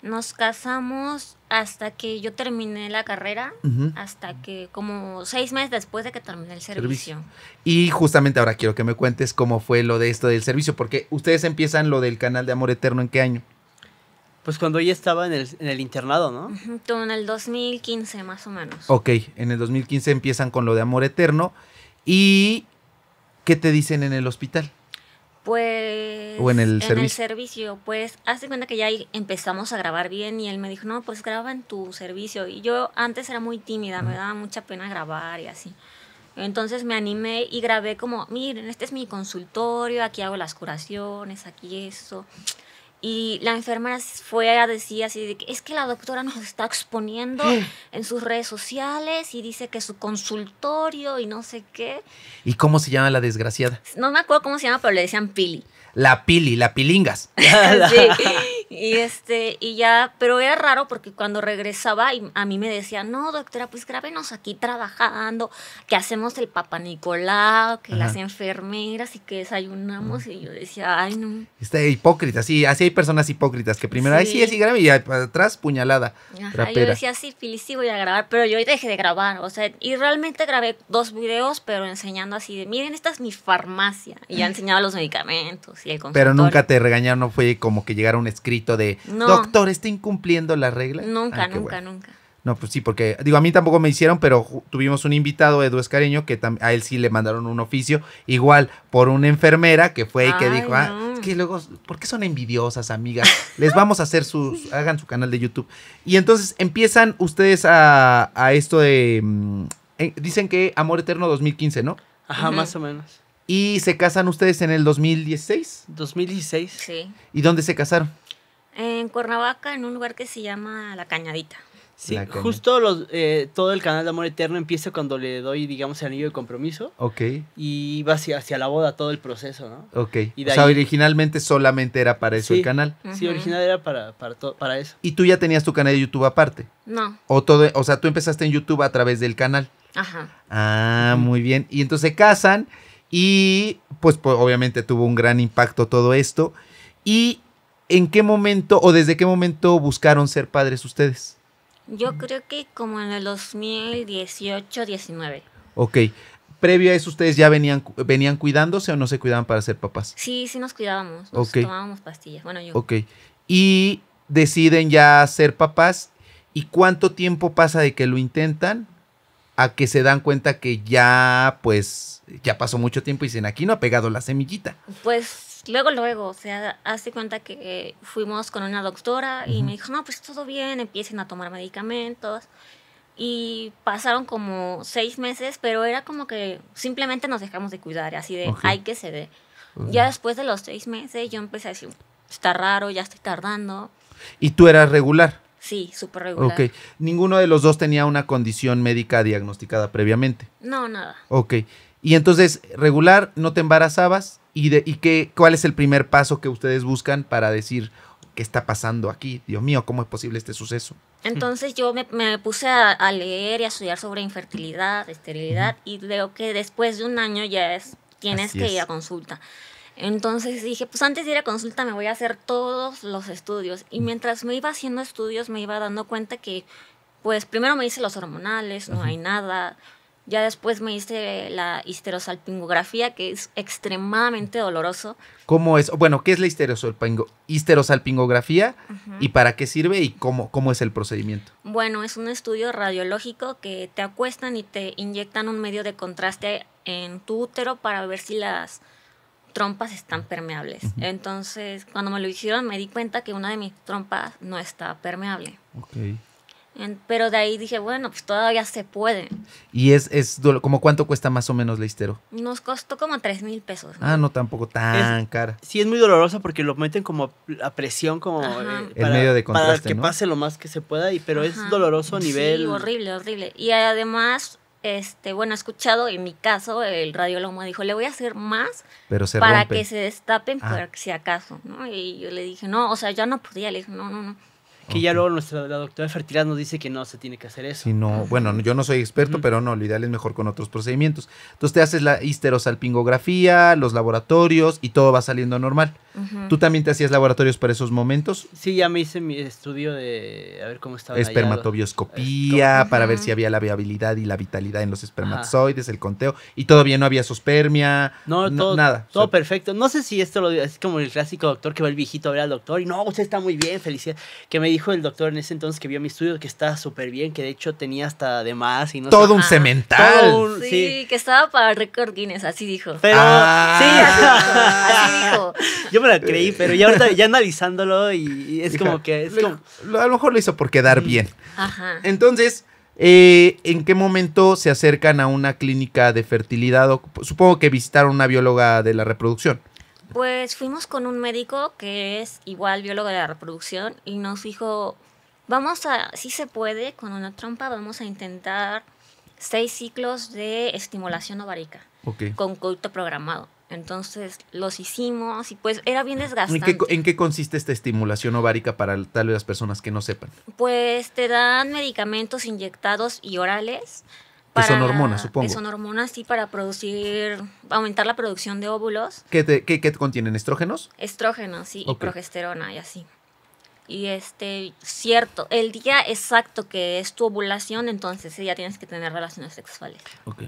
Nos casamos hasta que yo terminé la carrera, hasta que como seis meses después de que terminé el servicio. Y justamente ahora quiero que me cuentes cómo fue lo de esto del servicio, porque ustedes empiezan lo del canal de Amor Eterno en qué año. Pues cuando ella estaba en el, internado, ¿no? Uh En el 2015 más o menos. Ok, en el 2015 empiezan con lo de Amor Eterno y ¿qué te dicen en el hospital? Pues. en el servicio. el servicio. Pues, hace cuenta que ya empezamos a grabar bien y él me dijo, no, pues graba en tu servicio. Y yo antes era muy tímida, me daba mucha pena grabar y así. Entonces me animé y grabé como, miren, este es mi consultorio, aquí hago las curaciones, aquí esto. Y la enfermera fue a decir así, que, es que la doctora nos está exponiendo en sus redes sociales y dice que su consultorio y no sé qué. ¿Y cómo se llama la desgraciada? No me acuerdo cómo se llama, pero le decían Pili. La Pili, la Pilingas. sí. Y este, y ya, pero era raro porque cuando regresaba a mí me decía, no, doctora, pues grábenos aquí trabajando, que hacemos el papá Nicolau, que las enfermeras y que desayunamos. Y yo decía, ay, no. Está hipócrita, sí, así hay personas hipócritas que primero, sí. ay, sí, así grave y atrás puñalada. Ajá, yo decía, sí, feliz sí voy a grabar, pero yo dejé de grabar, o sea, y realmente grabé dos videos, pero enseñando así de, miren, esta es mi farmacia. Y ya enseñaba los medicamentos y el Pero nunca te regañaron, fue como que llegara un script de doctor, está incumpliendo la regla? Nunca, nunca, nunca. No, pues sí, porque digo, a mí tampoco me hicieron, pero tuvimos un invitado, Edu Escareño, que a él sí le mandaron un oficio, igual por una enfermera que fue y que dijo, ah, es que luego, ¿por qué son envidiosas, amigas? Les vamos a hacer su, hagan su canal de YouTube. Y entonces empiezan ustedes a, esto de, mm, eh, dicen que Amor Eterno 2015, ¿no? Ajá, más o menos. ¿Y se casan ustedes en el 2016? 2016. Sí. ¿Y dónde se casaron? En Cuernavaca, en un lugar que se llama La Cañadita. Sí, justo los, eh, todo el canal de Amor Eterno empieza cuando le doy, digamos, el anillo de compromiso. Ok. Y va hacia, hacia la boda todo el proceso, ¿no? Ok. o sea, originalmente solamente era para eso el canal. Sí, original era para, para, para, eso. ¿Y tú ya tenías tu canal de YouTube aparte? No. O, todo, o sea, tú empezaste en YouTube a través del canal. Ajá. Ah, muy bien. Y entonces se casan y pues, pues obviamente tuvo un gran impacto todo esto. Y ¿en qué momento o desde qué momento buscaron ser padres ustedes? Yo creo que como en el 2018, 19. Ok. Previo a eso, ¿ustedes ya venían, venían cuidándose o no se cuidaban para ser papás? Sí, sí nos cuidábamos. Nos tomábamos pastillas. Bueno, yo. Ok. Y deciden ya ser papás. ¿Y cuánto tiempo pasa de que lo intentan a que se dan cuenta que ya, pues, ya pasó mucho tiempo y dicen, aquí no ha pegado la semillita? Pues luego, luego, o sea, hace cuenta que fuimos con una doctora y me dijo, no, pues todo bien, empiecen a tomar medicamentos. Y pasaron como seis meses, pero era como que simplemente nos dejamos de cuidar, así de, hay que se ve Ya después de los seis meses yo empecé a decir, está raro, ya estoy tardando. ¿Y tú eras regular? Sí, súper regular. Ok. ¿Ninguno de los dos tenía una condición médica diagnosticada previamente? No, nada. Ok. Y entonces, regular, no te embarazabas, y, qué, cuál es el primer paso que ustedes buscan para decir qué está pasando aquí, Dios mío, cómo es posible este suceso. Entonces yo me, puse a, leer y a estudiar sobre infertilidad, esterilidad, y veo que después de un año ya es, tienes que ir a consulta. Entonces dije, pues antes de ir a consulta me voy a hacer todos los estudios. Y mientras me iba haciendo estudios me iba dando cuenta que, pues primero me hice los hormonales, no hay nada, ya después me hice la histerosalpingografía, que es extremadamente doloroso. ¿Cómo es? Bueno, ¿qué es la histerosalpingografía y para qué sirve y cómo, cómo es el procedimiento? Bueno, es un estudio radiológico que te acuestan y te inyectan un medio de contraste en tu útero para ver si las trompas están permeables. Entonces, cuando me lo hicieron, me di cuenta que una de mis trompas no está permeable. Ok pero de ahí dije, bueno, pues todavía se puede. ¿Y es, es como cuánto cuesta más o menos la histero? Nos costó como 3 mil pesos. Ah, no, tampoco tan cara. Sí, es muy dolorosa porque lo meten como a presión, como eh, para, medio de para, que pase lo más que se pueda, y, pero es doloroso a nivel... Sí, horrible, horrible. Y además, este, bueno, he escuchado, en mi caso, el radiólogo me dijo, le voy a hacer más pero para que se destapen, ah. por si acaso, ¿no? Y yo le dije, no, o sea, ya no podía, le dije, no, no, no que ya luego nuestra, la doctora fertilidad nos dice que no se tiene que hacer eso. Y no, bueno, yo no soy experto, pero no, lo ideal es mejor con otros procedimientos. Entonces te haces la histerosalpingografía, los laboratorios y todo va saliendo normal. ¿Tú también te hacías laboratorios para esos momentos? Sí, ya me hice mi estudio de a ver cómo estaba. Espermatobioscopía, para ver si había la viabilidad y la vitalidad en los espermatozoides, el conteo. Y todavía no había sospermia. No, todo, nada. Todo perfecto. No sé si esto lo, es como el clásico doctor que va el viejito a ver al doctor y no, usted está muy bien, felicidad. Que me dijo el doctor en ese entonces que vio mi estudio que estaba súper bien, que de hecho tenía hasta de más y no Todo un cemental. sí, que estaba para récord Guinness, así dijo. Pero ah. sí, así, dijo. Yo me la creí, pero ya ya analizándolo y, es como que a lo mejor lo hizo por quedar mm. bien. Ajá. Entonces, eh, ¿En qué momento se acercan a una clínica de fertilidad? supongo que visitaron una bióloga de la reproducción. Pues fuimos con un médico que es igual biólogo de la reproducción y nos dijo, vamos a, si se puede, con una trompa vamos a intentar seis ciclos de estimulación ovárica con culto programado. Entonces los hicimos y pues era bien desgastante. ¿En qué, ¿En qué, consiste esta estimulación ovárica para tal vez las personas que no sepan? Pues te dan medicamentos inyectados y orales son hormonas, supongo. son hormonas, sí, para producir, aumentar la producción de óvulos. ¿Qué, te, contienen? ¿Estrógenos? Estrógenos, sí, y progesterona y así y este cierto el día exacto que es tu ovulación entonces ya tienes que tener relaciones sexuales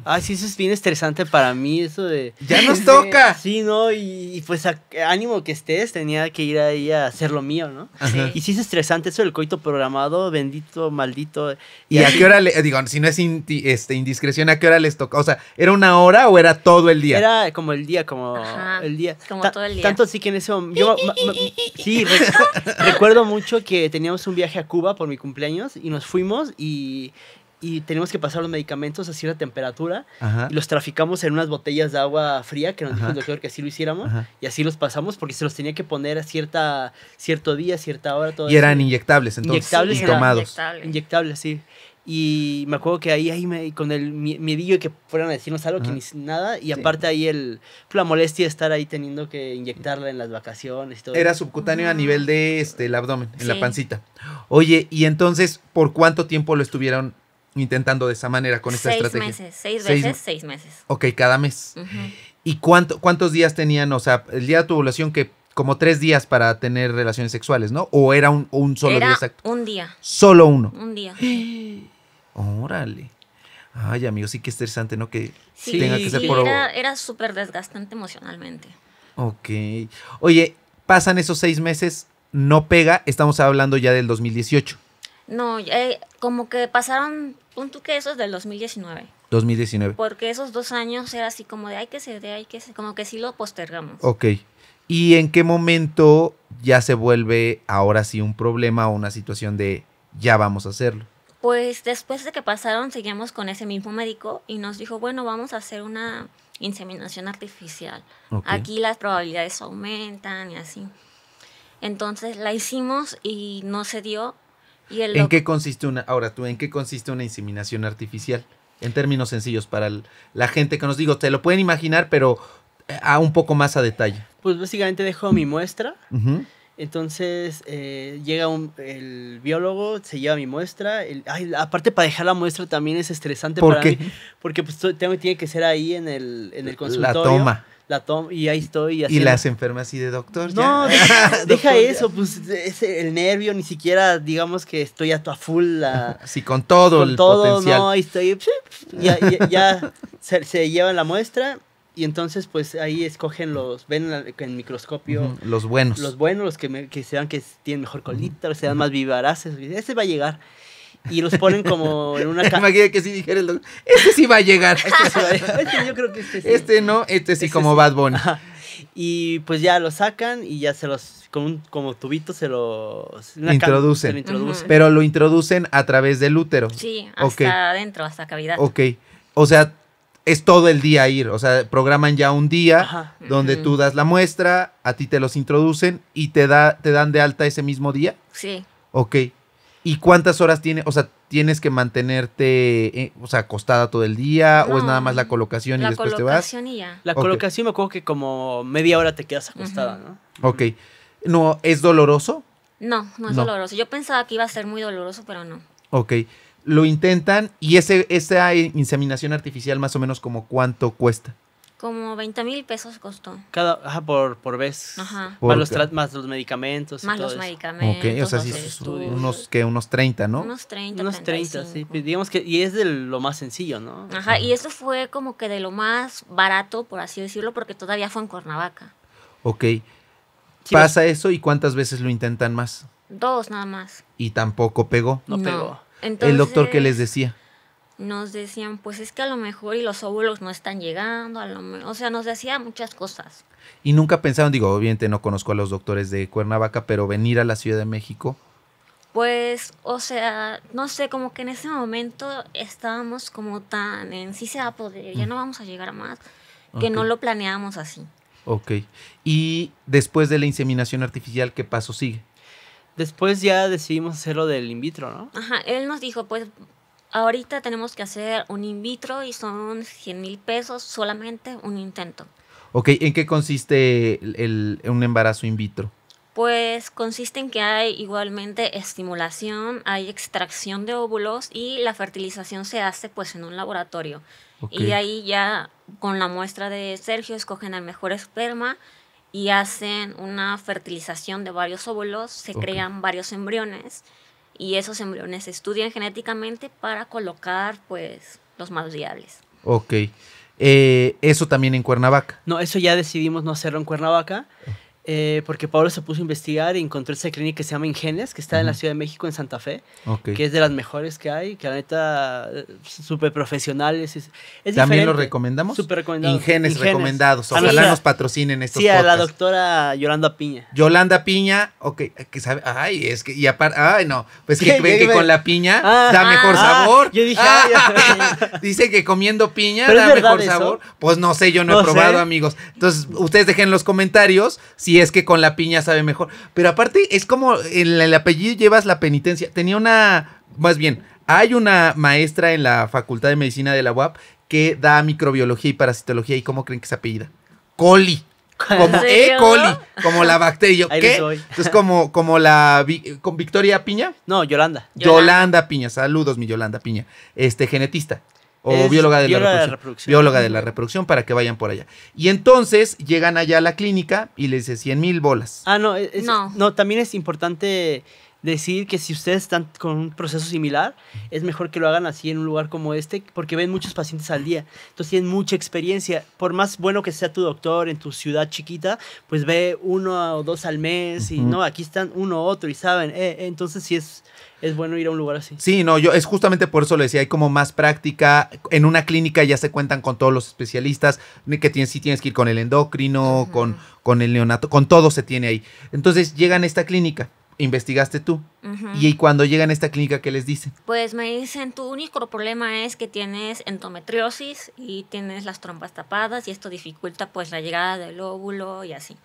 ah sí eso es bien estresante para mí eso de ya nos toca sí no y, pues ánimo que estés tenía que ir ahí a hacer lo mío no y sí es estresante eso del coito programado bendito maldito y, a qué hora le eh, digo si no es este indiscreción a qué hora les toca o sea era una hora o era todo el día era como el día como el día como todo el día tanto así que en ese momento yo sí recuerdo mucho que teníamos un viaje a Cuba por mi cumpleaños y nos fuimos y, y teníamos que pasar los medicamentos a cierta temperatura. los traficamos en unas botellas de agua fría que nos dijo el doctor que así lo hiciéramos. Y así los pasamos porque se los tenía que poner a cierta, cierto día, cierta hora. Todo y eran inyectables entonces. tomados. Inyectables. inyectables, sí. Y me acuerdo que ahí, ahí con el miedillo que fueran a decirnos algo, que ni nada. Y aparte ahí el, la molestia de estar ahí teniendo que inyectarla en las vacaciones todo. Era subcutáneo a nivel de este, el abdomen, en la pancita. Oye, y entonces, ¿por cuánto tiempo lo estuvieron intentando de esa manera con esta estrategia? seis meses, seis veces, seis meses. Ok, cada mes. ¿Y cuánto, cuántos días tenían? O sea, el día de tu ovulación que como tres días para tener relaciones sexuales, ¿no? ¿O era un, solo día exacto? Un día. Solo uno. Un día. Órale. Ay, amigo, sí que es interesante, ¿no? Que tenga que ser sí, por... Era, era súper desgastante emocionalmente. Ok. Oye, pasan esos seis meses, no pega, estamos hablando ya del 2018. No, eh, como que pasaron, un que eso es del 2019. 2019. Porque esos dos años era así como de, hay que ser de, hay que se, como que sí lo postergamos. Ok. ¿Y en qué momento ya se vuelve ahora sí un problema o una situación de, ya vamos a hacerlo? Pues después de que pasaron, seguimos con ese mismo médico y nos dijo, bueno, vamos a hacer una inseminación artificial. Aquí las probabilidades aumentan y así. Entonces la hicimos y no se dio. Y el ¿En qué consiste una, ahora tú, en qué consiste una inseminación artificial? En términos sencillos, para la gente que nos digo, te lo pueden imaginar, pero eh, a un poco más a detalle. Pues básicamente dejo mi muestra. Entonces eh, llega un, el biólogo, se lleva mi muestra. ay, aparte para dejar la muestra también es estresante ¿Por qué? Porque pues tengo, tiene que ser ahí en el, en el consultorio. La toma. La toma y ahí estoy. Y, las enfermas y de doctor. No, deja, eso, pues es el nervio, ni siquiera digamos que estoy a, a full. sí, con todo todo, no, ahí estoy. Ya, se, se llevan la muestra y entonces, pues ahí escogen los, ven en microscopio. Los buenos. Los buenos, los que, que sean que tienen mejor colita, los que sean más vivaraces. Ese va a llegar. Y los ponen como en una caja. que si dijera el doctor, este sí va a llegar. Este, sí va a llegar. este yo creo que este sí. Este no, este sí este como Bad Bunny. Y pues ya lo sacan y ya se los, como tubito se los... introducen. Pero lo introducen a través del útero. Sí, hasta adentro, hasta cavidad. Ok. O sea, es todo el día ir, o sea, programan ya un día donde tú das la muestra, a ti te los introducen y te, da, te dan de alta ese mismo día. Sí. Ok. ¿Y cuántas horas tiene? O sea, ¿tienes que mantenerte, eh, o sea, acostada todo el día? ¿O es nada más la colocación y después te vas? La colocación Y ya. La colocación me acuerdo que como media hora te quedas acostada, ¿no? Ok. ¿No es doloroso? No, no es doloroso. Yo pensaba que iba a ser muy doloroso, pero no. Ok lo intentan y ese, esa inseminación artificial más o menos como cuánto cuesta. Como 20 mil pesos costó. Cada, ajá, por, vez. Ajá. más, los más los medicamentos. Más y los medicamentos. Ok, o sea, sí, unos, que unos 30, ¿no? Unos 30. Unos 30, sí. Digamos que, y es de lo más sencillo, ¿no? Ajá, y eso fue como que de lo más barato, por así decirlo, porque todavía fue en Cuernavaca. Ok. Pasa eso y cuántas veces lo intentan más? Dos nada más. Y tampoco pegó. no. pegó el doctor que les decía nos decían, pues es que a lo mejor y los óvulos no están llegando, a lo o sea, nos decía muchas cosas. Y nunca pensaron, digo, obviamente no conozco a los doctores de Cuernavaca, pero venir a la Ciudad de México. Pues, o sea, no sé, como que en ese momento estábamos como tan en sí se va poder, ya mm. no vamos a llegar más, que no lo planeábamos así. Ok. Y después de la inseminación artificial, ¿qué paso sigue? Después ya decidimos hacer del in vitro, ¿no? Ajá, él nos dijo, pues ahorita tenemos que hacer un in vitro y son 100 mil pesos solamente un intento. Ok, ¿en qué consiste un embarazo in vitro? Pues consiste en que hay igualmente estimulación, hay extracción de óvulos y la fertilización se hace pues en un laboratorio. Y ahí ya con la muestra de Sergio escogen el mejor esperma y hacen una fertilización de varios óvulos, se crean varios embriones y esos embriones se estudian genéticamente para colocar pues los más viables. Ok. Eh, eso también en Cuernavaca. No, eso ya decidimos no hacerlo en Cuernavaca. Ah. Eh, porque Pablo se puso a investigar y encontró esa clínica que se llama Ingenes, que está en la Ciudad de México, en Santa Fe, que es de las mejores que hay, que la neta, eh, súper profesionales. ¿También lo recomendamos? Súper recomendados. Ingenes, recomendados. Ojalá nos patrocinen estos Sí, a la doctora Yolanda Piña. Yolanda Piña, ok, que sabe, ay, es que, y aparte, ay, no, pues que con la piña ah, da ah, mejor ah, sabor. Yo dije, ay, dice que comiendo piña da mejor sabor. Pues no sé, yo no, he probado, amigos. Entonces, ustedes dejen los comentarios si y es que con la piña sabe mejor. Pero aparte, es como en el apellido llevas la penitencia. Tenía una, más bien, hay una maestra en la Facultad de Medicina de la UAP que da microbiología y parasitología. ¿Y cómo creen que se apellida? Coli. Como E. coli, como la bacteria. ¿Qué? Entonces, como, como la con Victoria Piña. No, Yolanda. Yolanda Piña, saludos, mi Yolanda Piña. Este genetista o bióloga, de, la reproducción. Bióloga de la reproducción para que vayan por allá. Y entonces llegan allá a la clínica y les dice 100 mil bolas. Ah, no, no. también es importante decir que si ustedes están con un proceso similar, es mejor que lo hagan así en un lugar como este, porque ven muchos pacientes al día. Entonces tienen mucha experiencia. Por más bueno que sea tu doctor en tu ciudad chiquita, pues ve uno o dos al mes y no, aquí están uno o otro y saben. Eh, eh, entonces si es es bueno ir a un lugar así. Sí, no, yo es justamente por eso le decía, hay como más práctica. En una clínica ya se cuentan con todos los especialistas, que tienes, sí tienes que ir con el endocrino, con, con el neonato, con todo se tiene ahí. Entonces llegan a esta clínica, investigaste tú. y, cuando llegan a esta clínica, ¿qué les dicen? Pues me dicen, tu único problema es que tienes endometriosis y tienes las trompas tapadas y esto dificulta pues la llegada del óvulo y así.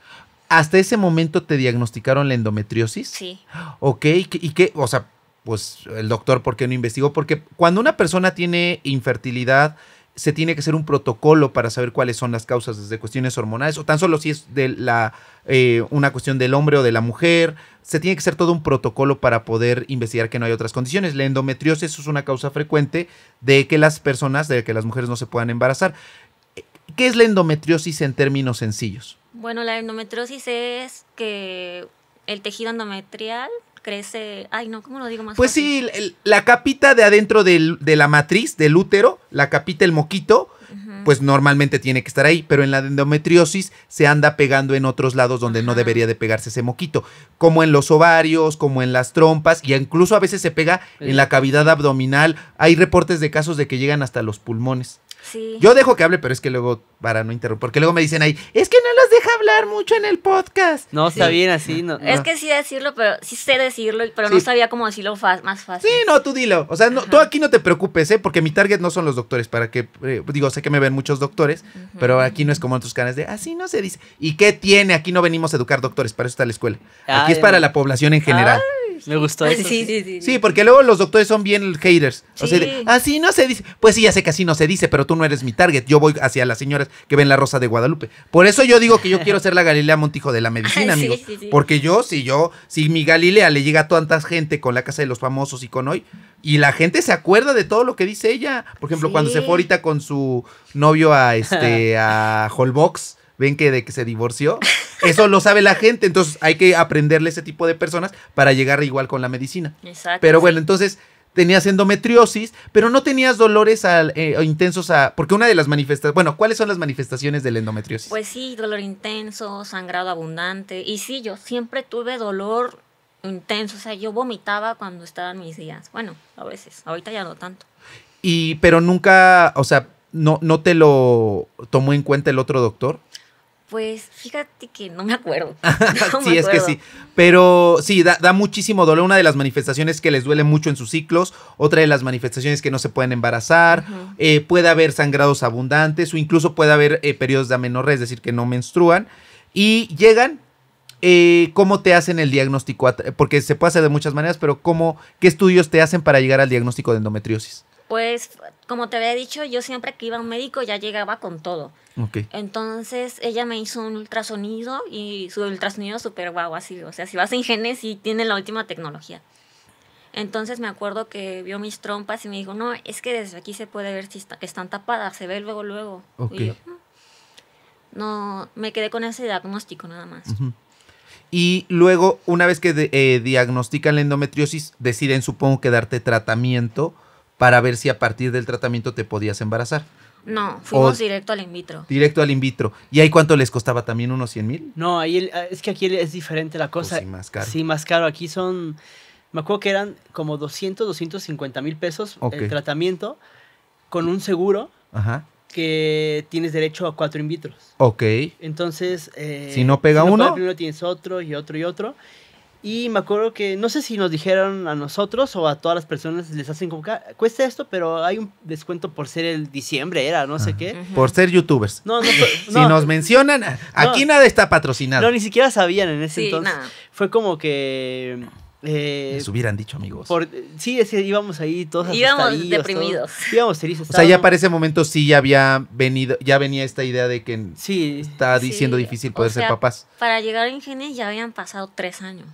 ¿Hasta ese momento te diagnosticaron la endometriosis? Sí. Ok, ¿y qué? O sea, pues el doctor, ¿por qué no investigó? Porque cuando una persona tiene infertilidad, se tiene que hacer un protocolo para saber cuáles son las causas, desde cuestiones hormonales, o tan solo si es de la, eh, una cuestión del hombre o de la mujer. Se tiene que hacer todo un protocolo para poder investigar que no hay otras condiciones. La endometriosis es una causa frecuente de que las personas, de que las mujeres no se puedan embarazar. ¿Qué es la endometriosis en términos sencillos? Bueno, la endometriosis es que el tejido endometrial crece, ay no, ¿cómo lo digo más? Pues sí, la capita de adentro de la matriz, del útero, la capita, el moquito, pues normalmente tiene que estar ahí, pero en la endometriosis se anda pegando en otros lados donde no debería de pegarse ese moquito, como en los ovarios, como en las trompas, y incluso a veces se pega en la cavidad abdominal. Hay reportes de casos de que llegan hasta los pulmones. Yo dejo que hable, pero es que luego, para no interrumpir, porque luego me dicen ahí, es que no los deja hablar mucho en el podcast. No, está bien así. No, Es que sí decirlo, pero sí sé decirlo, pero no sabía cómo decirlo más fácil. Sí, no, tú dilo. O sea, no, tú aquí no te preocupes, ¿eh? Porque mi target no son los doctores, para que, eh, digo, sé que me ven muchos doctores, pero aquí no es como en otros canales de, así no se dice. ¿Y qué tiene? Aquí no venimos a educar doctores, para eso está la escuela. Aquí es para la población en general. Ay. Me gustó Sí, sí, sí. porque luego los doctores son bien haters. así no se dice. Pues sí, ya sé que así no se dice, pero tú no eres mi target. Yo voy hacia las señoras que ven la Rosa de Guadalupe. Por eso yo digo que yo quiero ser la Galilea Montijo de la medicina, amigos. Porque yo, si yo, si mi Galilea le llega a tanta gente con la Casa de los Famosos y con hoy, y la gente se acuerda de todo lo que dice ella. Por ejemplo, cuando se fue ahorita con su novio a este a Holbox ven que de que se divorció. Eso lo sabe la gente, entonces hay que aprenderle ese tipo de personas para llegar igual con la medicina. Exacto. Pero bueno, entonces tenías endometriosis, pero no tenías dolores eh, intensos a... Porque una de las manifestaciones... Bueno, ¿cuáles son las manifestaciones de la endometriosis? Pues sí, dolor intenso, sangrado abundante. Y sí, yo siempre tuve dolor intenso. O sea, yo vomitaba cuando estaban mis días. Bueno, a veces. Ahorita ya no tanto. Y, pero nunca, o sea, no, no te lo tomó en cuenta el otro doctor. Pues fíjate que no me acuerdo. sí, es que sí. Pero sí, da, muchísimo dolor. Una de las manifestaciones que les duele mucho en sus ciclos, otra de las manifestaciones que no se pueden embarazar, eh, puede haber sangrados abundantes o incluso puede haber eh, periodos de amenorrea, es decir, que no menstruan. Y llegan, eh, ¿cómo te hacen el diagnóstico? Porque se puede hacer de muchas maneras, pero ¿cómo, ¿qué estudios te hacen para llegar al diagnóstico de endometriosis? Pues como te había dicho, yo siempre que iba a un médico ya llegaba con todo. Okay. Entonces ella me hizo un ultrasonido y su ultrasonido súper guau, así. O sea, si vas en genes y tiene la última tecnología. Entonces me acuerdo que vio mis trompas y me dijo, no, es que desde aquí se puede ver si están tapadas, se ve luego, luego. Ah". no, me quedé con ese diagnóstico nada más. Y luego, una vez que eh, diagnostican la endometriosis, deciden, supongo, que darte tratamiento para ver si a partir del tratamiento te podías embarazar. No, fuimos directo al in vitro. Directo al in vitro. ¿Y ahí cuánto les costaba también? ¿Unos 100 mil? No, ahí ah, es que aquí es diferente la pues cosa. sí, más caro. Sí, más caro. Aquí son, me acuerdo que eran como 200, 250 mil pesos el tratamiento con un seguro. que tienes derecho a cuatro in vitros. Ok. Entonces, eh, si no pega si no uno, pega, tienes otro y otro y otro. Y me acuerdo que, no sé si nos dijeron a nosotros o a todas las personas, les hacen como, ah, cuesta esto, pero hay un descuento por ser el diciembre, era, no sé qué. Por ser youtubers. No, no, Si nos mencionan, aquí nada está patrocinado. No, ni siquiera sabían en ese entonces. Fue como que... Eh, les hubieran dicho, amigos. sí, íbamos ahí todos Íbamos deprimidos. íbamos tristes. O sea, ya para ese momento sí ya había venido, ya venía esta idea de que sí, está diciendo difícil poder ser papás. Para llegar a Ingeniería ya habían pasado tres años.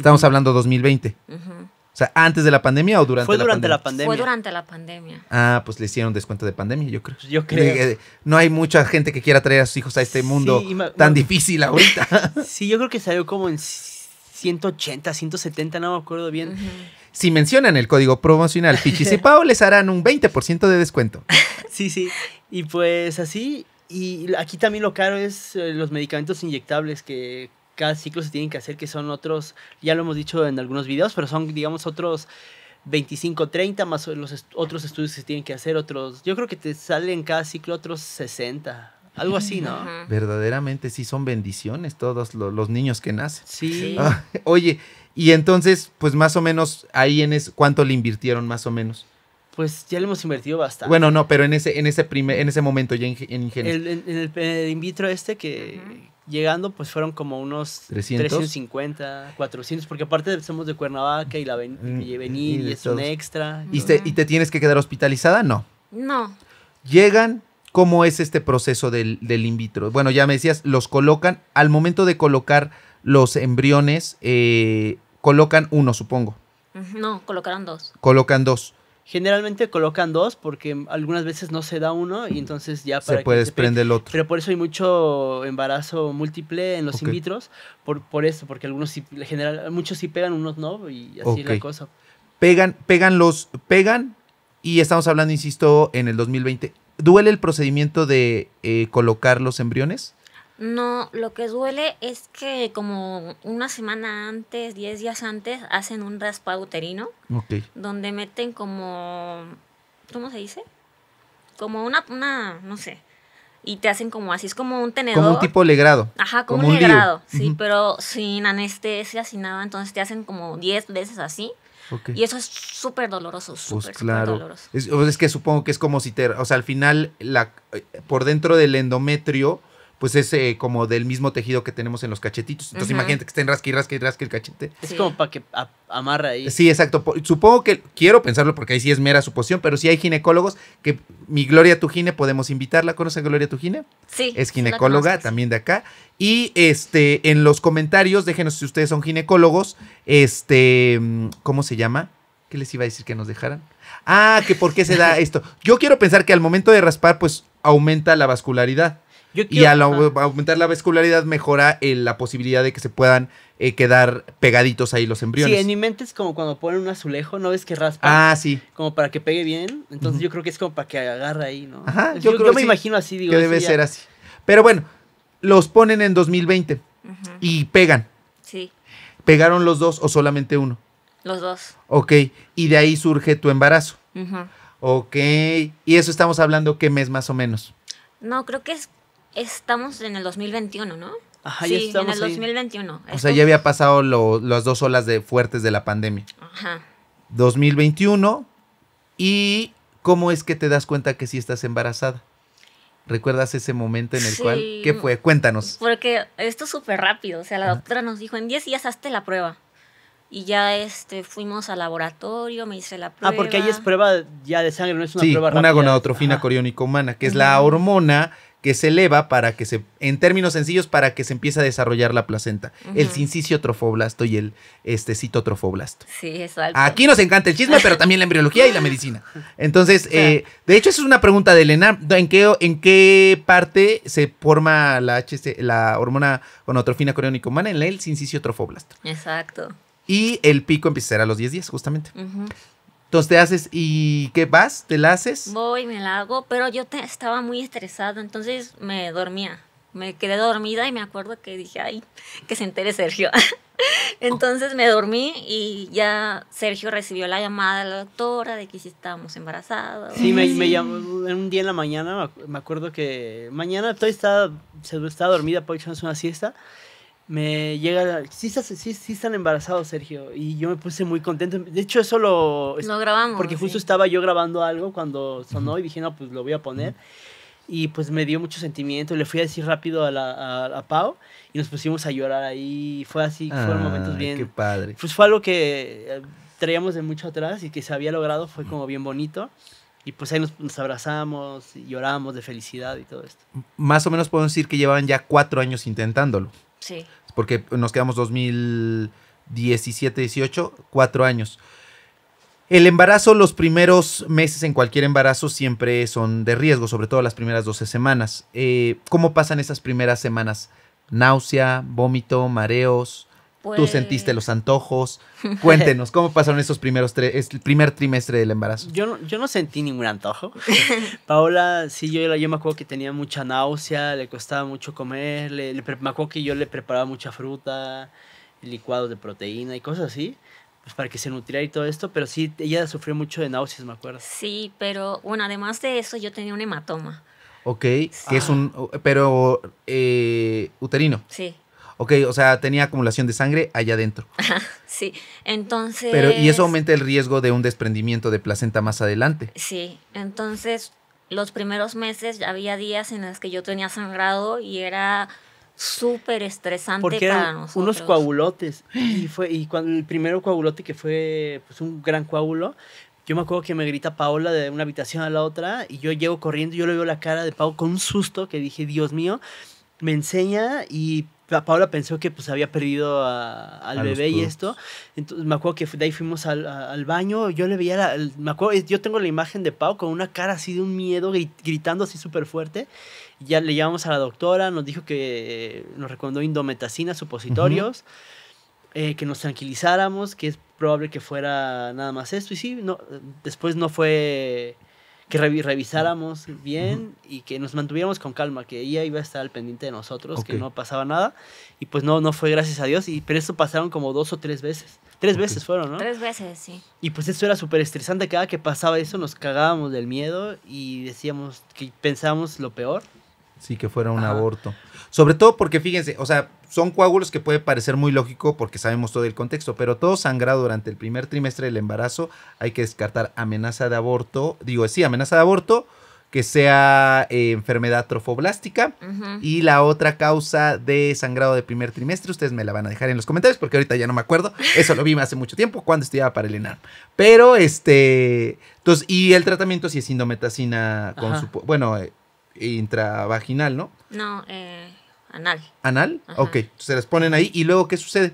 Estamos hablando 2020. O sea, antes de la pandemia o durante, Fue durante la, pandemia? Fue durante la pandemia. Ah, pues le hicieron descuento de pandemia, yo creo. Yo creo. Eh, eh, no hay mucha gente que quiera traer a sus hijos a este mundo tan difícil ahorita. sí, yo creo que salió como en 180, 170, no me acuerdo bien. Si mencionan el código promocional Pichisipao, les harán un 20% de descuento. sí, sí. Y pues así. Y aquí también lo caro es eh, los medicamentos inyectables que cada ciclo se tienen que hacer, que son otros, ya lo hemos dicho en algunos videos, pero son, digamos, otros 25, 30, más los otros estudios que se tienen que hacer, otros, yo creo que te salen cada ciclo otros 60. Algo así, ¿no? Verdaderamente sí son bendiciones todos los, niños que nacen. Sí. Ah, oye, y entonces, pues más o menos ahí en es, ¿cuánto le invirtieron más o menos? pues ya le hemos invertido bastante. Bueno, no, pero en ese, en ese, primer, en ese momento ya en, ingeniería. en, el, in vitro este que llegando pues fueron como unos 350, 400, porque aparte somos de Cuernavaca y la ven, mm, y es un extra. ¿Y, te, tienes que quedar hospitalizada? No. No. Llegan, ¿cómo es este proceso del, del in vitro? Bueno, ya me decías, los colocan, al momento de colocar los embriones, eh, colocan uno, supongo. No, colocaron dos. Colocan dos. Generalmente colocan dos porque algunas veces no se da uno y entonces ya se puede desprender el otro. Pero por eso hay mucho embarazo múltiple en los in vitro por, eso, porque algunos sí, general, muchos sí pegan, unos no, y así la cosa. Pegan, pegan los, pegan, y estamos hablando, insisto, en el 2020. ¿Duele el procedimiento de eh, colocar los embriones? No, lo que duele es que como una semana antes, 10 días antes, hacen un raspado uterino. Okay. Donde meten como, ¿cómo se dice? Como una, una, no sé. Y te hacen como así, es como un tenedor. Como un tipo legrado. Ajá, como, un legrado, sí, pero sin anestesia, sin nada. Entonces te hacen como 10 veces así. Y eso es súper doloroso, pues súper, pues claro. doloroso. Es, pues es, que supongo que es como si te, o sea, al final, la, eh, por dentro del endometrio pues es eh, como del mismo tejido que tenemos en los cachetitos. Entonces imagínate que estén rasque y rasque y el cachete. Es como para que amarra ahí. Sí, exacto. Supongo que, quiero pensarlo porque ahí sí es mera suposición, pero si hay ginecólogos que mi Gloria Tujine podemos invitarla. ¿Conoce a Gloria Tujine? Sí. Es ginecóloga también de acá. Y este, en los comentarios, déjenos si ustedes son ginecólogos, este, mm, ¿cómo se llama? ¿Qué les iba a decir que nos dejaran? Ah, que por qué se da esto. Yo quiero pensar que al momento de raspar, pues aumenta la vascularidad y al aumentar la vascularidad mejora eh, la posibilidad de que se puedan eh, quedar pegaditos ahí los embriones. Sí, en mi mente es como cuando ponen un azulejo, ¿no ves que raspa? Ah, sí. Como para que pegue bien. Entonces yo creo que es como para que agarre ahí, ¿no? yo, me imagino así, digo. debe ser así. Pero bueno, los ponen en 2020 y pegan. Sí. ¿Pegaron los dos o solamente uno? Los dos. Ok, y de ahí surge tu embarazo. Ok, y eso estamos hablando qué mes más o menos. No, creo que es estamos en el 2021, ¿no? sí, en el 2021. O sea, ya había pasado las dos olas de fuertes de la pandemia. Ajá. 2021 y ¿cómo es que te das cuenta que sí estás embarazada? ¿Recuerdas ese momento en el cual? ¿Qué fue? Cuéntanos. Porque esto es súper rápido. O sea, la doctora nos dijo, en 10 días hazte la prueba. Y ya este, fuimos al laboratorio, me hice la prueba. Ah, porque ahí es prueba ya de sangre, no es una prueba rápida. una gonadotrofina coriónica humana, que es la hormona que se eleva para que se, en términos sencillos, para que se empiece a desarrollar la placenta. El sincicio trofoblasto y el este, citotrofoblasto. Sí, Aquí nos encanta el chisme, pero también la embriología y la medicina. Entonces, eh, de hecho, esa es una pregunta de Elena. ¿En qué, en qué parte se forma la, la hormona gonotrofina coreónica humana? En el sincicio trofoblasto. Exacto. Y el pico empieza a ser a los 10 días, justamente. Entonces te haces, ¿y qué vas? ¿Te la haces? Voy, me la hago, pero yo te, estaba muy estresada, entonces me dormía. Me quedé dormida y me acuerdo que dije, ay, que se entere Sergio. entonces me dormí y ya Sergio recibió la llamada de la doctora de que si sí estábamos embarazados. Sí, me, llamó en un día en la mañana, me acuerdo que mañana estoy estaba, se estaba dormida, por echarnos una siesta me llega, sí, sí, están embarazados, Sergio, y yo me puse muy contento. De hecho, eso lo... no grabamos. Porque justo estaba yo grabando algo cuando sonó y dije, no, pues lo voy a poner. Y pues me dio mucho sentimiento, le fui a decir rápido a, Pau y nos pusimos a llorar ahí. Fue así, fueron momentos bien... Qué padre. Pues fue algo que eh, traíamos de mucho atrás y que se había logrado, fue como bien bonito. Y pues ahí nos, abrazamos, y lloramos de felicidad y todo esto. Más o menos podemos decir que llevaban ya cuatro años intentándolo. Sí porque nos quedamos 2017, 18, cuatro años. El embarazo, los primeros meses en cualquier embarazo siempre son de riesgo, sobre todo las primeras 12 semanas. Eh, ¿Cómo pasan esas primeras semanas? Náusea, vómito, mareos. Tú pues- sentiste los antojos. Cuéntenos, ¿cómo pasaron esos primeros tres, el primer trimestre del embarazo? Yo no, yo no sentí ningún antojo. Paola, sí, yo, yo me acuerdo que tenía mucha náusea, le costaba mucho comer, le, me acuerdo que yo le preparaba mucha fruta, licuados de proteína y cosas así pues para que se nutriera y todo esto, pero sí, ella sufrió mucho de náuseas, me acuerdo. Sí, pero bueno, además de eso, yo tenía un hematoma. Ok, que es un, pero eh, uterino. Sí. Ok, o sea, tenía acumulación de sangre allá adentro. sí, entonces... Pero, y eso aumenta el riesgo de un desprendimiento de placenta más adelante. Sí, entonces los primeros meses había días en los que yo tenía sangrado y era súper estresante Porque para nosotros. Unos coagulotes. Y fue, y cuando el primer coagulote que fue pues, un gran coágulo, yo me acuerdo que me grita Paola de una habitación a la otra y yo llego corriendo, y yo le veo la cara de Pau con un susto que dije, Dios mío, me enseña y Paula pensó que pues había perdido al bebé y esto. Entonces me acuerdo que de ahí fuimos al, baño, yo le veía, la, me acuerdo, yo tengo la imagen de Pau con una cara así de un miedo, gritando así súper fuerte. Ya le llamamos a la doctora, nos dijo que eh, nos recomendó indometacina, supositorios, eh, que nos tranquilizáramos, que es probable que fuera nada más esto. Y sí, no, después no fue que revisáramos bien y que nos mantuviéramos con calma, que ella iba a estar al pendiente de nosotros, que no pasaba nada. Y pues no, no fue gracias a Dios. Y, pero eso pasaron como dos o tres veces. Tres veces fueron, ¿no? Tres veces, sí. Y pues eso era súper estresante. Cada que pasaba eso nos cagábamos del miedo y decíamos que pensábamos lo peor. Sí, que fuera un aborto. Sobre todo porque, fíjense, o sea, son coágulos que puede parecer muy lógico porque sabemos todo el contexto, pero todo sangrado durante el primer trimestre del embarazo hay que descartar amenaza de aborto, digo, sí, amenaza de aborto, que sea eh, enfermedad trofoblástica. Y la otra causa de sangrado de primer trimestre, ustedes me la van a dejar en los comentarios porque ahorita ya no me acuerdo. Eso lo vi hace mucho tiempo cuando estudiaba para el ENAR. Pero este. Entonces, y el tratamiento si es indometacina con su. Bueno, eh, intravaginal, ¿no? No, eh. Anal. ¿Anal? okay Ok, se las ponen ahí y luego, ¿qué sucede?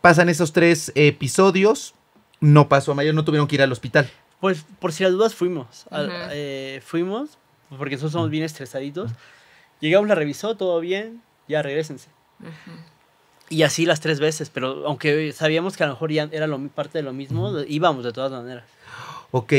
Pasan esos tres episodios, no pasó a mayor, no tuvieron que ir al hospital. Pues por si las dudas fuimos, eh, fuimos, porque nosotros somos bien estresaditos. Llegamos, la revisó, todo bien, ya regresense. Y así las tres veces, pero aunque sabíamos que a lo mejor ya era lo, parte de lo mismo, íbamos de todas maneras. Ok,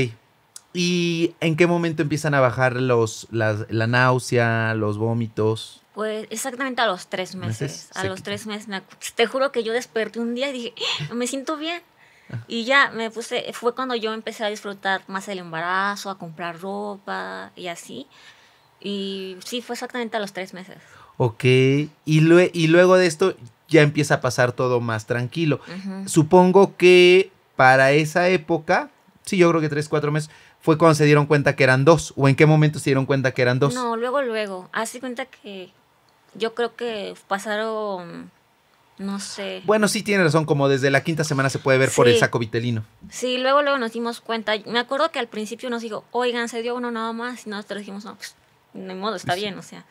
¿Y en qué momento empiezan a bajar los, la náusea, los vómitos? Pues exactamente a los tres meses. A los tres meses. te juro que yo desperté un día y dije, ah, me siento bien. Y ya me puse, fue cuando yo empecé a disfrutar más el embarazo, a comprar ropa y así. Y sí, fue exactamente a los tres meses. Ok, y, y luego de esto ya empieza a pasar todo más tranquilo. Supongo que para esa época, sí, yo creo que tres, cuatro meses, fue cuando se dieron cuenta que eran dos, o en qué momento se dieron cuenta que eran dos. No, luego, luego, así cuenta que yo creo que pasaron, no sé. Bueno, sí tiene razón, como desde la quinta semana se puede ver por el saco vitelino. Sí, luego, luego nos dimos cuenta. Me acuerdo que al principio nos dijo, oigan, se dio uno nada más y nosotros dijimos, no, pues, ni modo, está bien, o sea.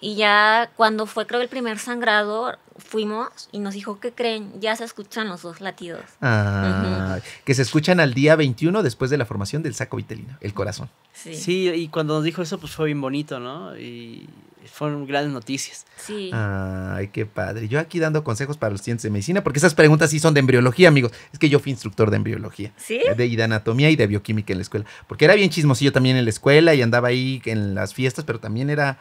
Y ya cuando fue, creo, el primer sangrado, fuimos y nos dijo, ¿qué creen? Ya se escuchan los dos latidos. Ah, Que se escuchan al día 21 después de la formación del saco vitelino, el corazón. Sí. y cuando nos dijo eso, pues fue bien bonito, ¿no? Y fueron grandes noticias. Sí. Ay, qué padre. Yo aquí dando consejos para los estudiantes de medicina, porque esas preguntas sí son de embriología, amigos. Es que yo fui instructor de embriología. ¿Sí? De, y de anatomía y de bioquímica en la escuela. Porque era bien chismosillo también en la escuela y andaba ahí en las fiestas, pero también era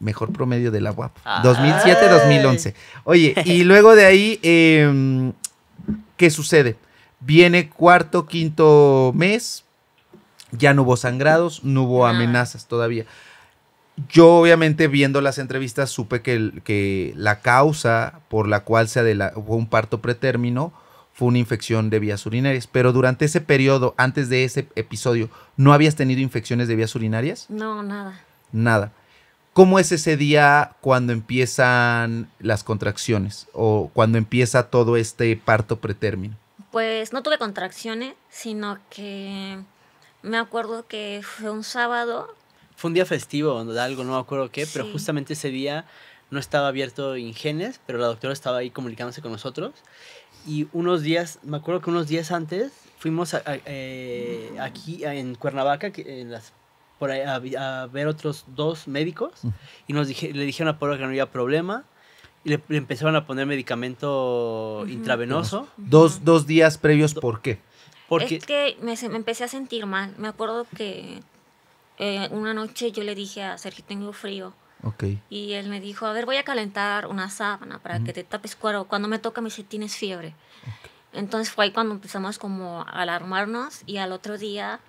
mejor promedio de la UAP. 2007-2011. Oye, y luego de ahí, em, ¿qué sucede? Viene cuarto, quinto mes, ya no hubo sangrados, no hubo ah. amenazas todavía. Yo obviamente viendo las entrevistas supe que, que la causa por la cual se adelantó un parto pretérmino fue una infección de vías urinarias. Pero durante ese periodo, antes de ese episodio, ¿no habías tenido infecciones de vías urinarias? No, nada. Nada. ¿Cómo es ese día cuando empiezan las contracciones o cuando empieza todo este parto pretérmino? Pues no tuve contracciones, sino que me acuerdo que fue un sábado. Fue un día festivo, o algo, no me acuerdo qué, pero justamente ese día no estaba abierto Ingenes, pero la doctora estaba ahí comunicándose con nosotros. Y unos días, me acuerdo que unos días antes fuimos eh, aquí en Cuernavaca, en las por a, ver otros dos médicos y nos dije, le dijeron a Pablo que no había problema. Y le, empezaron a poner medicamento intravenoso. Dos, dos, días previos, ¿por qué? Porque es que me, empecé a sentir mal. Me acuerdo que eh, una noche yo le dije a Sergio, tengo frío. Okay. Y él me dijo, a ver, voy a calentar una sábana para que te tapes cuero. Cuando me toca me dice, tienes fiebre. Entonces fue ahí cuando empezamos como a alarmarnos y al otro día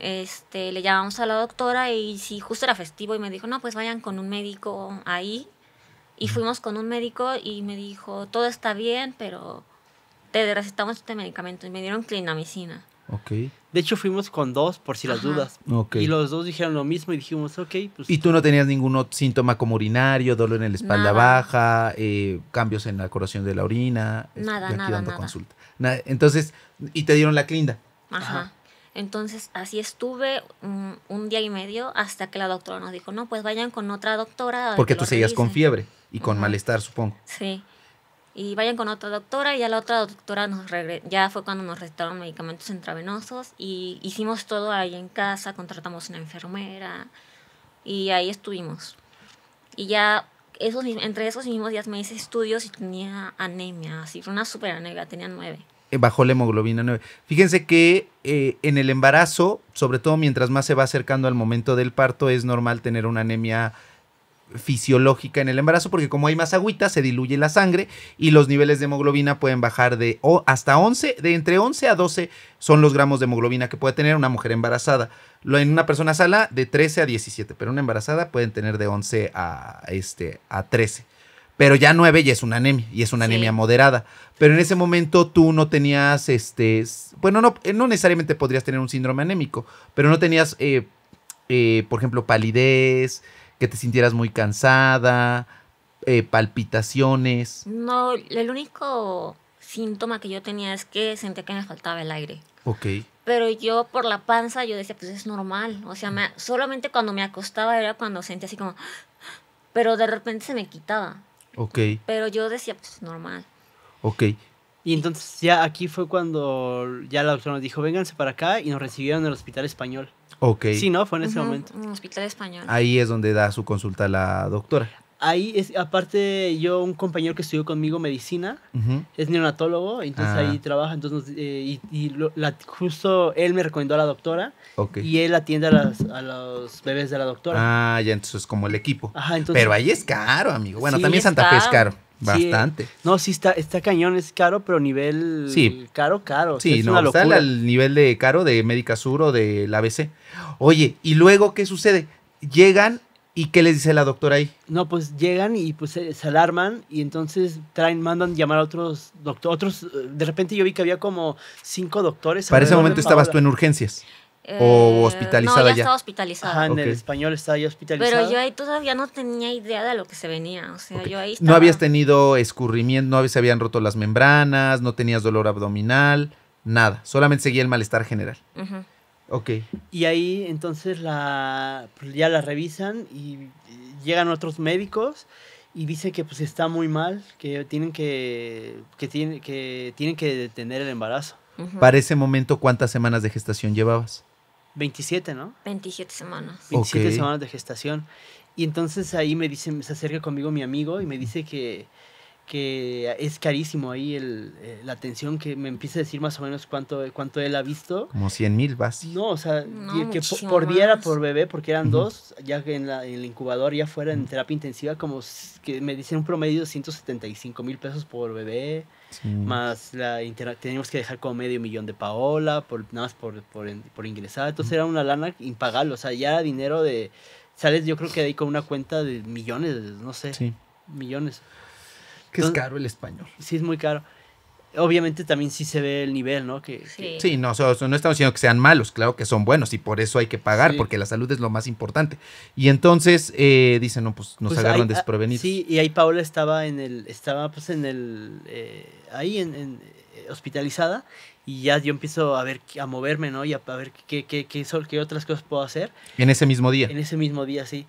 este, le llamamos a la doctora y si justo era festivo y me dijo, no, pues vayan con un médico ahí. Y fuimos con un médico y me dijo, todo está bien, pero te recetamos este medicamento. Y me dieron clinamicina. Ok. De hecho, fuimos con dos, por si las dudas. ok Y los dos dijeron lo mismo y dijimos, ok, pues... ¿Y tú no tenías ningún síntoma como urinario, dolor en la espalda baja, eh, cambios en la coloración de la orina? Nada, nada, nada. consulta. Entonces, y te dieron la clinda. Ajá. Entonces así estuve un, día y medio hasta que la doctora nos dijo, no, pues vayan con otra doctora. Porque tú seguías con fiebre y con malestar, supongo. Sí. Y vayan con otra doctora y ya la otra doctora nos regresó. ya fue cuando nos recetaron medicamentos intravenosos y hicimos todo ahí en casa, contratamos una enfermera y ahí estuvimos. Y ya esos, entre esos mismos días me hice estudios y tenía anemia, así, fue una súper anemia, tenía nueve. Eh, bajó la hemoglobina 9. Fíjense que eh, en el embarazo, sobre todo mientras más se va acercando al momento del parto, es normal tener una anemia fisiológica en el embarazo porque como hay más agüita se diluye la sangre y los niveles de hemoglobina pueden bajar de hasta 11, de entre 11 a 12 son los gramos de hemoglobina que puede tener una mujer embarazada. Lo, en una persona sala de 13 a 17, pero una embarazada pueden tener de 11 a, este, a 13 pero ya nueve ya es una anemia, y es una anemia moderada. Pero en ese momento tú no tenías, este, bueno, no, eh, no necesariamente podrías tener un síndrome anémico, pero no tenías, eh, eh, por ejemplo, palidez, que te sintieras muy cansada, palpitaciones. No, el único síntoma que yo tenía es que sentía que me faltaba el aire. Ok. Pero yo por la panza yo decía, pues es normal. O sea, solamente cuando me acostaba era cuando sentía así como... Pero de repente se me quitaba. Ok. Pero yo decía, pues normal. Ok. Y entonces ya aquí fue cuando ya la doctora nos dijo, vénganse para acá y nos recibieron en el hospital español. Ok. Sí, ¿no? Fue en ese momento. hospital español. Ahí es donde da su consulta la doctora ahí es, aparte yo un compañero que estudió conmigo medicina es neonatólogo entonces ahí ah. trabaja entonces eh, y, justo él me recomendó a la doctora y él atiende a, los bebés de la doctora ah ya entonces como el equipo Ajá, entonces, pero ahí es caro amigo bueno también Santa Fe es caro Bastante. no, sí está, está cañón, es caro, pero nivel sí. caro, caro. Sí, no, está al nivel de caro de Médica Sur o de la ABC. Oye, y luego, ¿qué sucede? Llegan ¿Y qué les dice la doctora ahí? No, pues llegan y pues se, alarman y entonces traen, mandan llamar a otros doctores. Otros, de repente yo vi que había como cinco doctores. Para ese momento estabas tú en urgencias. ¿O eh, hospitalizada no, ya? estaba hospitalizada. Ajá, en el español estaba ya hospitalizada. Pero yo ahí todavía no tenía idea de lo que se venía. O sea, yo ahí No habías tenido escurrimiento, no se habían roto las membranas, no tenías dolor abdominal, nada. Solamente seguía el malestar general. Ajá. Y ahí entonces la, pues, ya la revisan y eh, llegan otros médicos y dicen que pues está muy mal, que tienen que, que, tiene que, tienen que detener el embarazo. Para ese momento, ¿cuántas semanas de gestación llevabas? 27, ¿no? 27 semanas. 27 semanas de gestación. Y entonces ahí me dicen, se acerca conmigo mi amigo y me dice que, que es carísimo ahí el, eh, la atención, que me empieza a decir más o menos cuánto, eh, cuánto él ha visto. Como 100 mil vas. No, o sea, que por, día era por bebé, porque eran dos, ya en, en el incubador, ya fuera en terapia intensiva, como que me dicen un promedio de 175 mil pesos por bebé, más la teníamos que dejar como medio millón de paola, por, nada más por, por, ingresar, entonces era una lana impagable, o sea, ya era dinero de, sales yo creo que de ahí con una cuenta de millones, no sé, sí. millones es caro el español. Sí, es muy caro. Obviamente también sí se ve el nivel, ¿no? Que, sí. no, no estamos diciendo que sean malos, claro que son buenos y por eso hay que pagar, porque la salud es lo más importante. Y entonces eh, dicen, no, pues nos pues, agarran desprovenidos. Ah, desprevenidos. Sí, y ahí Paula estaba en el, estaba pues en el, eh, ahí en, eh, hospitalizada y ya yo empiezo a ver a moverme no y a, ver qué qué, qué, qué otras cosas puedo hacer en ese mismo día en ese mismo día sí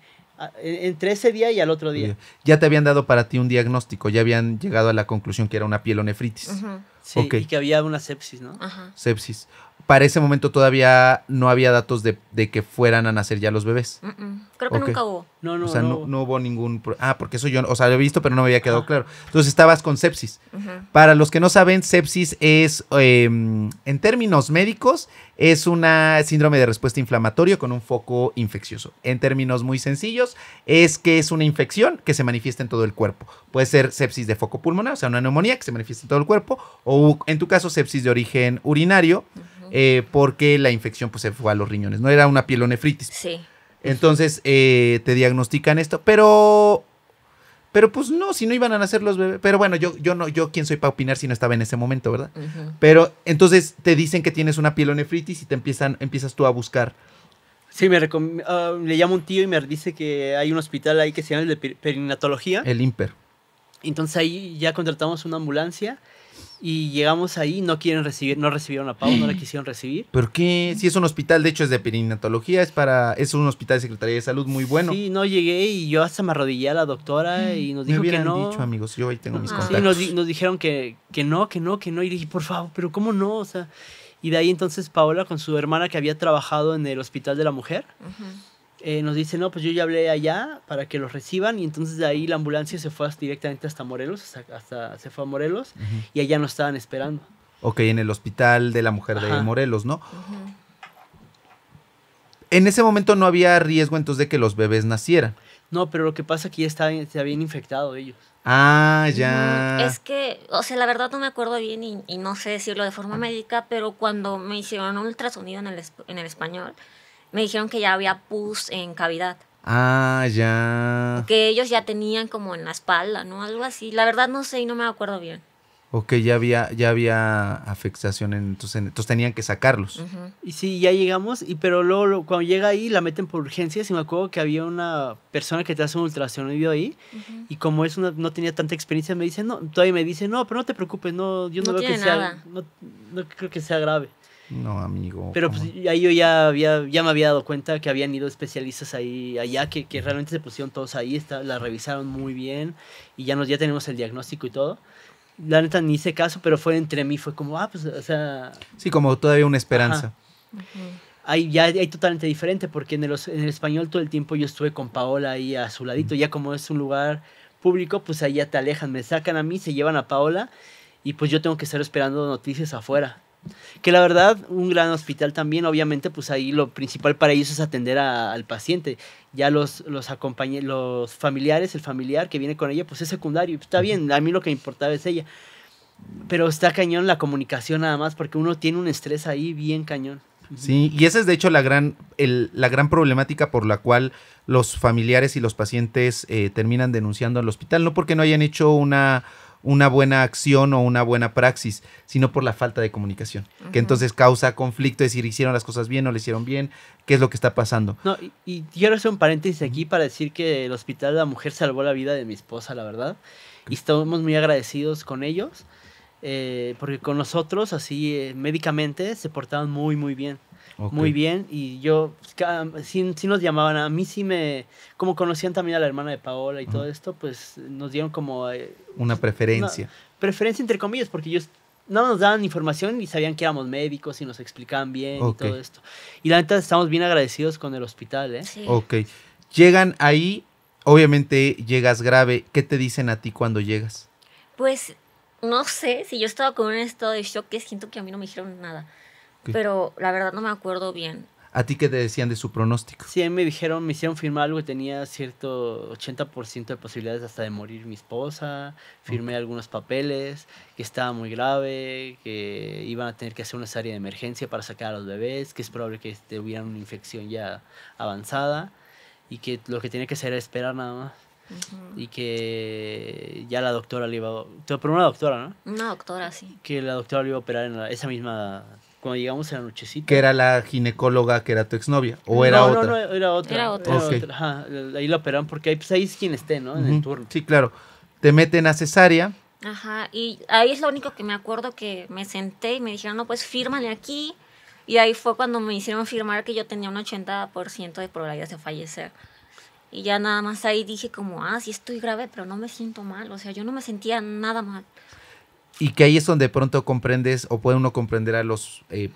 entre ese día y al otro día. Ya te habían dado para ti un diagnóstico, ya habían llegado a la conclusión que era una pielonefritis. Sí, y que había una sepsis, ¿no? Sepsis. Para ese momento todavía no había datos de, que fueran a nacer ya los bebés. Creo que nunca hubo. No, no, o sea, no, hubo ningún... Ah, porque eso yo, o sea, lo he visto, pero no me había quedado claro. Entonces estabas con sepsis. Para los que no saben, sepsis es, em, en términos médicos, es una síndrome de respuesta inflamatoria con un foco infeccioso. En términos muy sencillos, es que es una infección que se manifiesta en todo el cuerpo. Puede ser sepsis de foco pulmonar, o sea, una neumonía que se manifiesta en todo el cuerpo, o en tu caso, sepsis de origen urinario. Eh, porque la infección pues, se fue a los riñones, no era una pielonefritis. Sí. Entonces eh, te diagnostican esto, pero... Pero pues no, si no iban a nacer los bebés. Pero bueno, yo, yo no, yo quién soy para opinar si no estaba en ese momento, ¿verdad? Pero entonces te dicen que tienes una pielonefritis y te empiezan, empiezas tú a buscar. Sí, me ah, le llama un tío y me dice que hay un hospital ahí que se llama el de perinatología. El IMPER. Entonces ahí ya contratamos una ambulancia y llegamos ahí, no quieren recibir, no recibieron a Pau, no la quisieron recibir. ¿Por qué? Si es un hospital, de hecho es de perinatología, es para, es un hospital de Secretaría de Salud muy bueno. Sí, no llegué y yo hasta me arrodillé a la doctora y nos dijo que no. Me dicho, amigos, yo ahí tengo mis contactos. Sí, nos, dijeron que, que no, que no, que no. Y dije, por favor, pero ¿cómo no? O sea, y de ahí entonces Paola con su hermana que había trabajado en el hospital de la mujer. Ajá. Eh, nos dice, no, pues yo ya hablé allá para que los reciban y entonces de ahí la ambulancia se fue directamente hasta Morelos, hasta, se fue a Morelos y allá nos estaban esperando. Ok, en el hospital de la mujer de Morelos, ¿no? En ese momento no había riesgo entonces de que los bebés nacieran. No, pero lo que pasa es que ya se habían infectado ellos. Ah, ya. es que, o sea, la verdad no me acuerdo bien y, no sé decirlo de forma médica, pero cuando me hicieron un ultrasonido en el, en el español, me dijeron que ya había pus en cavidad. Ah, ya. Que ellos ya tenían como en la espalda, ¿no? Algo así. La verdad no sé y no me acuerdo bien. Ok, ya había, ya había afectación, entonces, entonces tenían que sacarlos. Y sí, ya llegamos, y pero luego, cuando llega ahí la meten por urgencia. y me acuerdo que había una persona que te hace un ultrasonido ahí y como es una, no tenía tanta experiencia me dice, no, todavía me dice, no, pero no te preocupes, no, yo no, que sea, no, no creo que sea grave. No, amigo. Pero pues, ahí yo ya, había, ya me había dado cuenta que habían ido especialistas ahí, allá, que, realmente se pusieron todos ahí, está, la revisaron muy bien y ya, nos, ya tenemos el diagnóstico y todo. La neta ni hice caso, pero fue entre mí, fue como, ah, pues, o sea... Sí, como todavía una esperanza. Ahí ya hay totalmente diferente, porque en el, español todo el tiempo yo estuve con Paola ahí a su ladito, ya como es un lugar público, pues ahí ya te alejan, me sacan a mí, se llevan a Paola y pues yo tengo que estar esperando noticias afuera. Que la verdad, un gran hospital también, obviamente, pues ahí lo principal para ellos es atender al paciente. Ya los, los, acompañe, los familiares, el familiar que viene con ella, pues es secundario. Está bien, a mí lo que importaba es ella. Pero está cañón la comunicación nada más, porque uno tiene un estrés ahí bien cañón. Sí, y esa es de hecho la gran, la gran problemática por la cual los familiares y los pacientes eh, terminan denunciando al hospital, no porque no hayan hecho una, una buena acción o una buena praxis, sino por la falta de comunicación, que entonces causa conflicto, es decir, hicieron las cosas bien o le hicieron bien, qué es lo que está pasando. y, quiero hacer un paréntesis aquí para decir que el Hospital de la Mujer salvó la vida de mi esposa, la verdad, y estamos muy agradecidos con ellos, eh, porque con nosotros, así eh, médicamente, se portaban muy, muy bien muy bien y yo, si nos llamaban, a mí sí me, como conocían también a la hermana de Paola y todo esto, pues nos dieron como... Eh, una pues, preferencia. preferencia entre comillas, porque ellos no nos daban información y sabían que éramos médicos y nos explicaban bien y todo esto. Y la neta estamos bien agradecidos con el hospital, ¿eh? Llegan ahí, obviamente llegas grave. ¿Qué te dicen a ti cuando llegas? Pues no sé, si yo estaba con un estado de shock, que siento que a mí no me dijeron nada. Pero la verdad no me acuerdo bien. ¿A ti qué te decían de su pronóstico? Sí, me dijeron, me hicieron firmar algo que tenía cierto 80% de posibilidades hasta de morir mi esposa. Firmé algunos papeles, que estaba muy grave, que iban a tener que hacer una serie de emergencia para sacar a los bebés, que es probable que tuvieran este, una infección ya avanzada y que lo que tenía que hacer era esperar nada más. Y que ya la doctora le iba a... Pero una doctora, ¿no? Una doctora, sí. Que la doctora le iba a operar en esa misma cuando llegamos a la nochecita. Que era la ginecóloga que era tu exnovia, o era otra. No, no, era otra. Era otra. Era Ajá, ahí la operaron porque hay pues, ahí es quien esté, ¿no? En el turno. Sí, claro. Te meten a cesárea. Ajá, y ahí es lo único que me acuerdo que me senté y me dijeron, no, pues fírmale aquí. Y ahí fue cuando me hicieron firmar que yo tenía un 80% de probabilidades de fallecer. Y ya nada más ahí dije como, ah, sí estoy grave, pero no me siento mal. O sea, yo no me sentía nada mal. Y que ahí es donde pronto comprendes o puede uno comprender a los eh,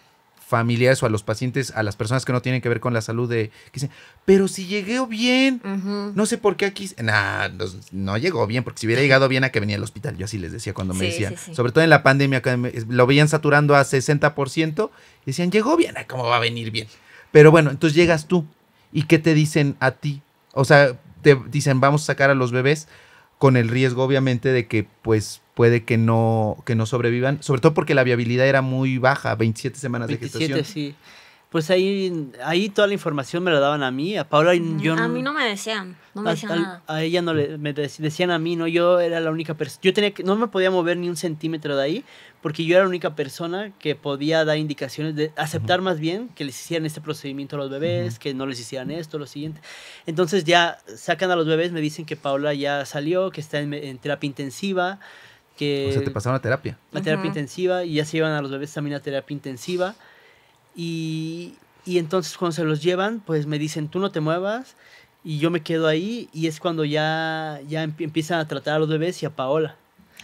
familiares o a los pacientes, a las personas que no tienen que ver con la salud, de que dicen, pero si llegué bien, no sé por qué aquí. no, no, llegó bien, porque si hubiera llegado bien a que venía al hospital, yo así les decía cuando me decían, sobre todo en la pandemia, lo veían saturando a 60%, y decían, llegó bien, ¿cómo va a venir bien? Pero bueno, entonces llegas tú, ¿y qué te dicen a ti? O sea, te dicen, vamos a sacar a los bebés con el riesgo, obviamente, de que pues puede que no, que no sobrevivan, sobre todo porque la viabilidad era muy baja, 27 semanas de gestación. sí. Pues ahí, ahí toda la información me la daban a mí, a Paula y yo. A mí no me decían, no me decían nada. A ella no le me decían a mí, no, yo era la única persona. Yo tenía que, no me podía mover ni un centímetro de ahí, porque yo era la única persona que podía dar indicaciones de aceptar más bien que les hicieran este procedimiento a los bebés, que no les hicieran esto, lo siguiente. Entonces ya sacan a los bebés, me dicen que Paula ya salió, que está en terapia intensiva. Que o sea, te pasaron a terapia. La terapia intensiva y ya se llevan a los bebés también a terapia intensiva. Y, y entonces cuando se los llevan, pues me dicen, tú no te muevas y yo me quedo ahí y es cuando ya, ya empiezan a tratar a los bebés y a Paola.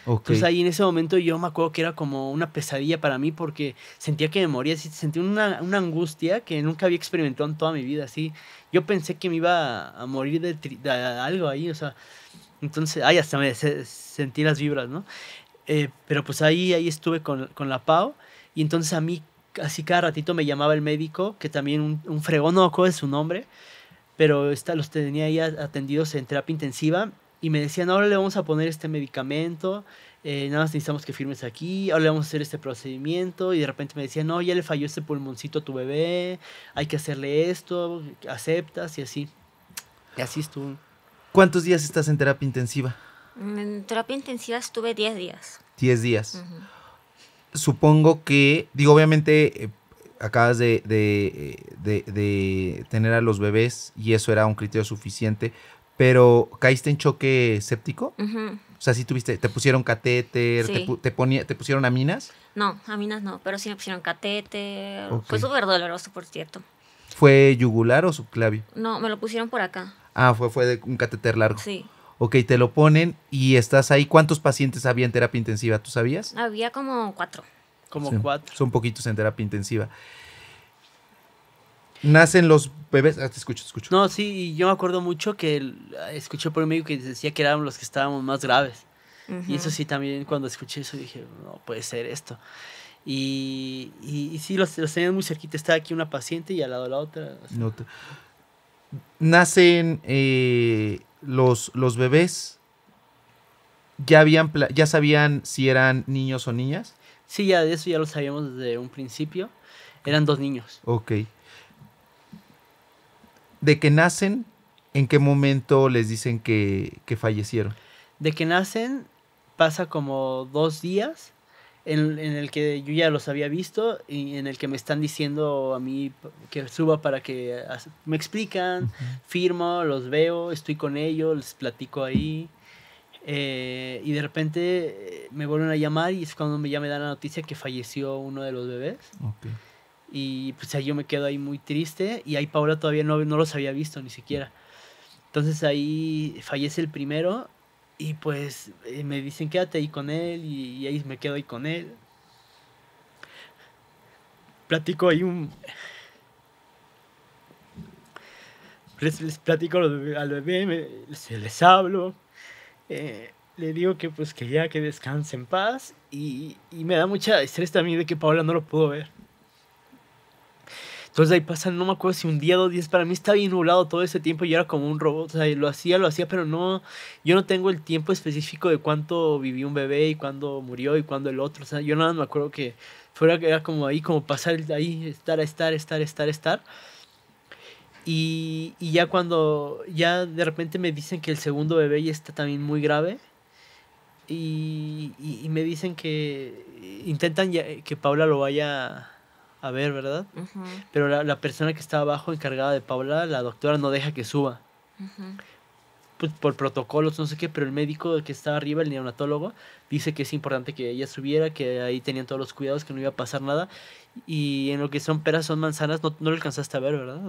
Okay. Entonces ahí en ese momento yo me acuerdo que era como una pesadilla para mí porque sentía que me moría, sentía una, una, angustia que nunca había experimentado en toda mi vida, así. Yo pensé que me iba a, morir de, algo ahí, o sea, entonces, ay, hasta me sentí las vibras, ¿no? Eh, pero pues ahí, ahí estuve con, con, la PAO y entonces a mí así cada ratito me llamaba el médico, que también un, un fregón, no recuerdo su nombre, pero los tenía ahí atendidos en terapia intensiva y me decían, ahora le vamos a poner este medicamento, eh, nada más necesitamos que firmes aquí, ahora le vamos a hacer este procedimiento, y de repente me decían, no, ya le falló este pulmoncito a tu bebé, hay que hacerle esto, aceptas y así. Y así estuvo. ¿Cuántos días estás en terapia intensiva? Mm, en terapia intensiva estuve 10 días. 10 días. Supongo que, digo, obviamente eh, acabas de, de, tener a los bebés y eso era un criterio suficiente, pero ¿caíste en choque séptico? O sea, si ¿sí tuviste, te pusieron catéter, te, ponía, te pusieron aminas. No, aminas no, pero sí me pusieron catéter. Fue súper doloroso, por cierto. ¿Fue yugular o subclavio? No, me lo pusieron por acá. Ah, fue, fue de un catéter largo. Sí. Ok, te lo ponen y estás ahí. ¿Cuántos pacientes había en terapia intensiva? ¿Tú sabías? Había como cuatro. Como cuatro. Son poquitos en terapia intensiva. Nacen los bebés. Ah, te escucho, te escucho. No, sí, yo me acuerdo mucho que escuché por un médico que decía que eran los que estábamos más graves. Y eso sí, también cuando escuché eso dije, no puede ser esto. Y, y, sí, los, los tenían muy cerquita. Estaba aquí una paciente y al lado de la otra. no nacen eh, los, bebés, ya, habían, ya sabían si eran niños o niñas. Sí, ya de eso ya lo sabíamos desde un principio. Eran dos niños. Ok. De que nacen, ¿en qué momento les dicen que, que fallecieron? De que nacen, pasa como dos días en, el que yo ya los había visto y en el que me están diciendo a mí que suba para que me explican, firmo, los veo, estoy con ellos, les platico ahí. Eh, y de repente eh, me vuelven a llamar y es cuando me, ya me dan la noticia que falleció uno de los bebés. Y pues ahí yo me quedo ahí muy triste y ahí Paula todavía no, no los había visto ni siquiera. Entonces ahí fallece el primero y pues eh, me dicen, quédate ahí con él y, ahí me quedo ahí con él. Platico ahí un... Les, platico al, bebé, se les hablo. Eh, le digo que pues que ya que descanse en paz y, me da mucha estrés también de que Paola no lo pudo ver. Entonces ahí pasan, no me acuerdo si un día, dos días, para mí estaba bien todo ese tiempo y yo era como un robot, o sea, lo hacía, lo hacía, pero no, yo no tengo el tiempo específico de cuánto vivió un bebé y cuándo murió y cuándo el otro, o sea, yo nada más me acuerdo que fuera, era como ahí, como pasar ahí, estar, estar, estar, estar, estar. Y, y ya cuando, ya de repente me dicen que el segundo bebé ya está también muy grave. Y, y, me dicen que intentan que Paula lo vaya a ver, ¿verdad? Pero la, persona que está abajo encargada de Paula, la doctora, no deja que suba. Pues por protocolos, no sé qué, pero el médico que está arriba, el neonatólogo, dice que es importante que ella subiera, que ahí tenían todos los cuidados, que no iba a pasar nada. Y en lo que son peras, son manzanas, no, lo alcanzaste a ver, ¿verdad?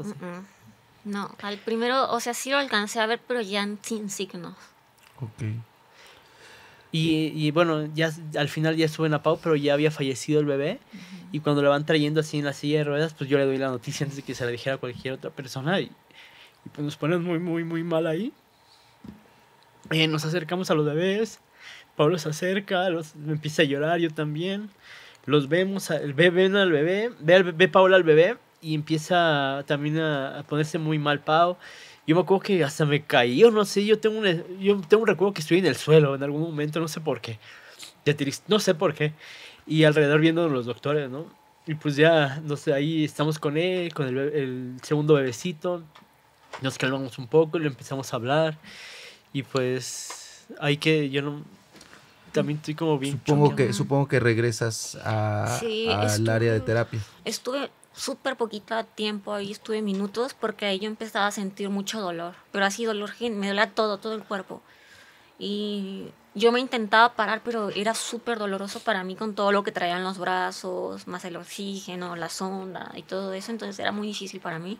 no, al primero, o sea, sí lo alcancé a ver, pero ya sin signos. Ok. Y, y, bueno, ya al final ya suben a Pau, pero ya había fallecido el bebé. Y cuando le van trayendo así en la silla de ruedas, pues yo le doy la noticia antes de que se la dijera a cualquier otra persona. Y, pues nos ponen muy, muy, muy mal ahí. Eh, nos acercamos a los bebés. Pablo se acerca, los, empieza a llorar, yo también. Los vemos, el bebé ven al bebé, ve, al, al bebé y empieza también a, a ponerse muy mal Pau. Yo me acuerdo que hasta me caí, o no sé, yo tengo, un, yo tengo un recuerdo que estoy en el suelo en algún momento, no sé por qué. De no sé por qué. Y alrededor viendo los doctores, ¿no? Y pues ya, no sé, ahí estamos con él, con el, segundo bebecito. Nos calmamos un poco, le empezamos a hablar. Y pues, hay que, yo no, también estoy como bien. Supongo, que, supongo que regresas al área de terapia. Estuve súper poquito tiempo ahí, estuve minutos, porque ahí yo empezaba a sentir mucho dolor, pero así dolor, me dolía todo, todo el cuerpo. Y yo me intentaba parar, pero era súper doloroso para mí con todo lo que traían los brazos, más el oxígeno, la sonda y todo eso, entonces era muy difícil para mí.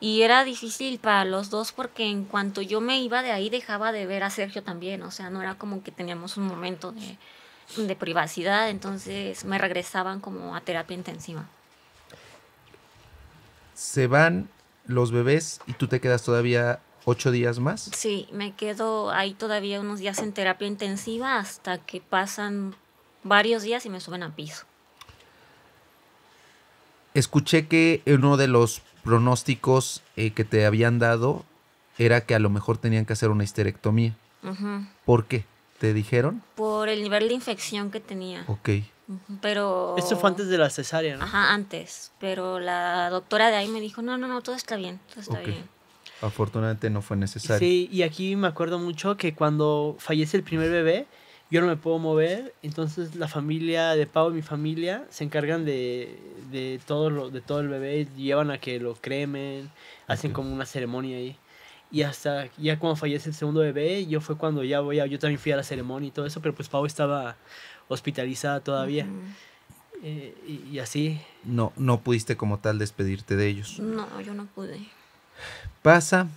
Y era difícil para los dos porque en cuanto yo me iba de ahí dejaba de ver a Sergio también, o sea, no era como que teníamos un momento de, de privacidad, entonces me regresaban como a terapia intensiva se van los bebés y tú te quedas todavía ocho días más. Sí, me quedo ahí todavía unos días en terapia intensiva hasta que pasan varios días y me suben a piso. Escuché que uno de los pronósticos eh, que te habían dado era que a lo mejor tenían que hacer una histerectomía. ¿Por qué? ¿Te dijeron? Por el nivel de infección que tenía. Ok. Pero... Esto fue antes de la cesárea, ¿no? Ajá, antes. Pero la doctora de ahí me dijo, no, no, no, todo está bien, todo está bien. Afortunadamente no fue necesario. Sí, y aquí me acuerdo mucho que cuando fallece el primer bebé, yo no me puedo mover, entonces la familia de Pau y mi familia se encargan de, de, todo, lo, de todo el bebé, llevan a que lo cremen, hacen como una ceremonia ahí. Y hasta ya cuando fallece el segundo bebé, yo fue cuando ya voy yo también fui a la ceremonia y todo eso, pero pues Pau estaba hospitalizada todavía. Eh, y, así. No, no pudiste como tal despedirte de ellos. No, yo no pude. Pasa.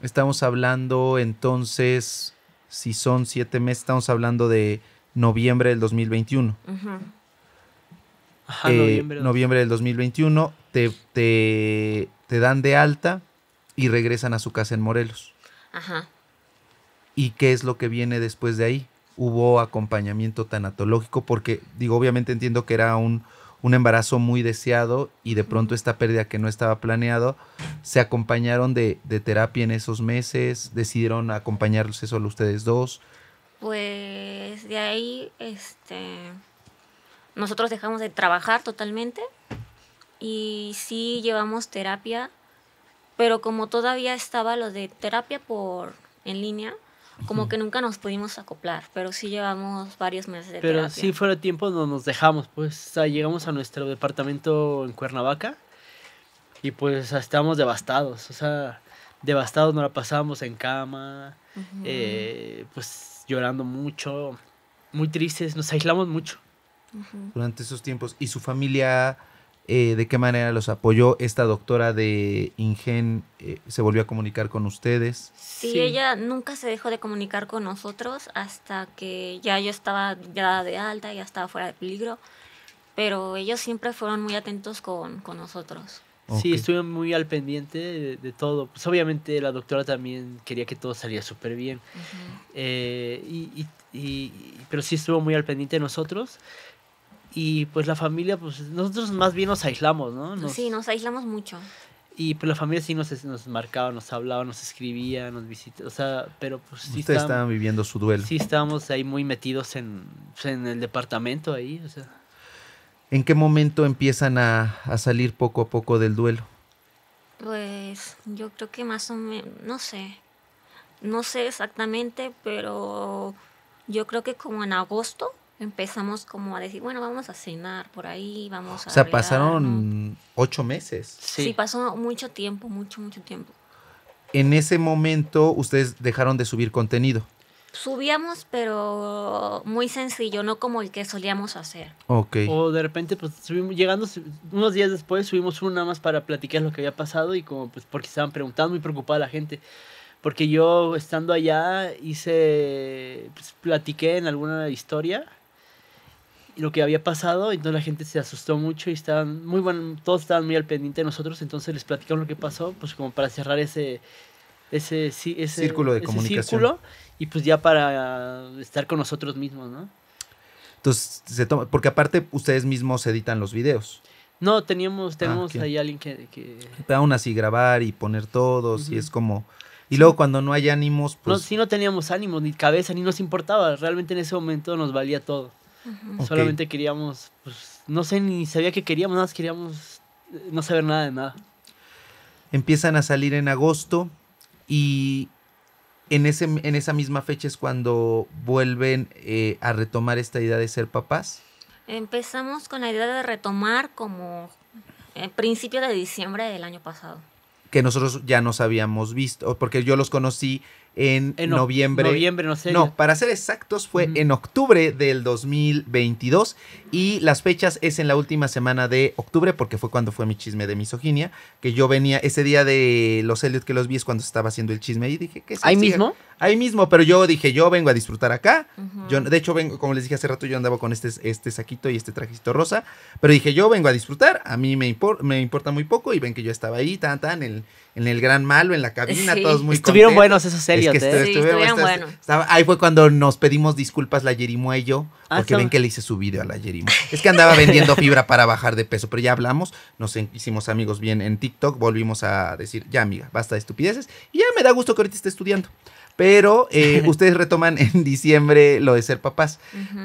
Estamos hablando entonces, si son siete meses, estamos hablando de noviembre del 2021. Ajá, eh, noviembre, del... noviembre, del 2021. Te, te, te dan de alta y regresan a su casa en Morelos. Ajá. ¿Y qué es lo que viene después de ahí? hubo acompañamiento tanatológico, porque digo, obviamente entiendo que era un, embarazo muy deseado y de pronto esta pérdida que no estaba planeado, se acompañaron de, de terapia en esos meses, decidieron acompañarse solo ustedes dos. Pues de ahí, este, nosotros dejamos de trabajar totalmente y sí llevamos terapia, pero como todavía estaba lo de terapia por en línea, como que nunca nos pudimos acoplar, pero sí llevamos varios meses de pero Pero sí fuera tiempo no nos dejamos, pues llegamos a nuestro departamento en Cuernavaca y pues estábamos devastados, o sea, devastados nos la pasábamos en cama, eh, pues llorando mucho, muy tristes, nos aislamos mucho. Durante esos tiempos, ¿y su familia eh, de qué manera los apoyó esta doctora de Ingen, eh, se volvió a comunicar con ustedes. Sí, ella nunca se dejó de comunicar con nosotros hasta que ya yo estaba ya de alta, ya estaba fuera de peligro, pero ellos siempre fueron muy atentos con, con nosotros. Sí, estuve muy al pendiente de, todo. Pues, obviamente la doctora también quería que todo saliera súper bien. Eh, y, y, y, pero sí estuvo muy al pendiente de nosotros. Y pues la familia, pues nosotros más bien nos aislamos, ¿no? sí, nos aislamos mucho. Y pues la familia sí nos, nos marcaba, nos hablaba, nos escribía, nos visitaba, o sea, pero pues sí. Ustedes estaban, viviendo su duelo. Sí, estábamos ahí muy metidos en, el departamento ahí, o sea. ¿En qué momento empiezan a salir poco a poco del duelo? Pues yo creo que más o menos, no sé, no sé exactamente, pero yo creo que como en agosto empezamos como a decir, bueno, vamos a cenar por ahí, vamos a... O sea, pasaron ocho meses. Sí. pasó mucho tiempo, mucho, mucho tiempo. En ese momento ustedes dejaron de subir contenido. Subíamos, pero muy sencillo, no como el que solíamos hacer. Ok. O de repente, pues subimos, llegando unos días después, subimos uno nada más para platicar lo que había pasado y como, pues, porque estaban preguntando, muy preocupada la gente. Porque yo estando allá hice, pues, platiqué en alguna historia lo que había pasado, entonces la gente se asustó mucho y estaban muy bueno, todos estaban muy al pendiente de nosotros, entonces les platicamos lo que pasó, pues como para cerrar ese ese, círculo de comunicación. y pues ya para estar con nosotros mismos, ¿no? Entonces, se toma, porque aparte ustedes mismos editan los videos. No, teníamos, tenemos ahí alguien que, que... aún así grabar y poner todos y es como... Y luego cuando no hay ánimos, pues... No, sí no teníamos ánimos, ni cabeza, ni nos importaba. Realmente en ese momento nos valía todo. Solamente queríamos, pues, no sé, ni sabía que queríamos, nada más queríamos eh, no saber nada de nada. Empiezan a salir en agosto y en, ese, en esa misma fecha es cuando vuelven eh, a retomar esta idea de ser papás. Empezamos con la idea de retomar como en eh, principio de diciembre del año pasado. Que nosotros ya nos habíamos visto, porque yo los conocí en, en eh, noviembre. no sé. No, para ser exactos, fue en octubre del 2022 y las fechas es en la última semana de octubre porque fue cuando fue mi chisme de misoginia, que yo venía ese día de los Elliot que los vi es cuando estaba haciendo el chisme y dije, ¿qué es ¿Ahí mismo? Ahí mismo, pero yo dije, yo vengo a disfrutar acá. yo, de hecho, vengo, como les dije hace rato, yo andaba con este, este saquito y este trajecito rosa, pero dije, yo vengo a disfrutar, a mí me, me importa muy poco y ven que yo estaba ahí, tan, tan, en, en el gran malo, en la cabina, todos muy Estuvieron buenos esos Elliot. ¿eh? Ahí fue cuando nos pedimos disculpas la Jerimo y yo, ah, porque ven que le hice su video a la Jerimo. Es que andaba vendiendo fibra para bajar de peso, pero ya hablamos, nos hicimos amigos bien en TikTok, volvimos a decir, ya amiga, basta de estupideces, y ya me da gusto que ahorita esté estudiando. Pero eh, ustedes retoman en diciembre lo de ser papás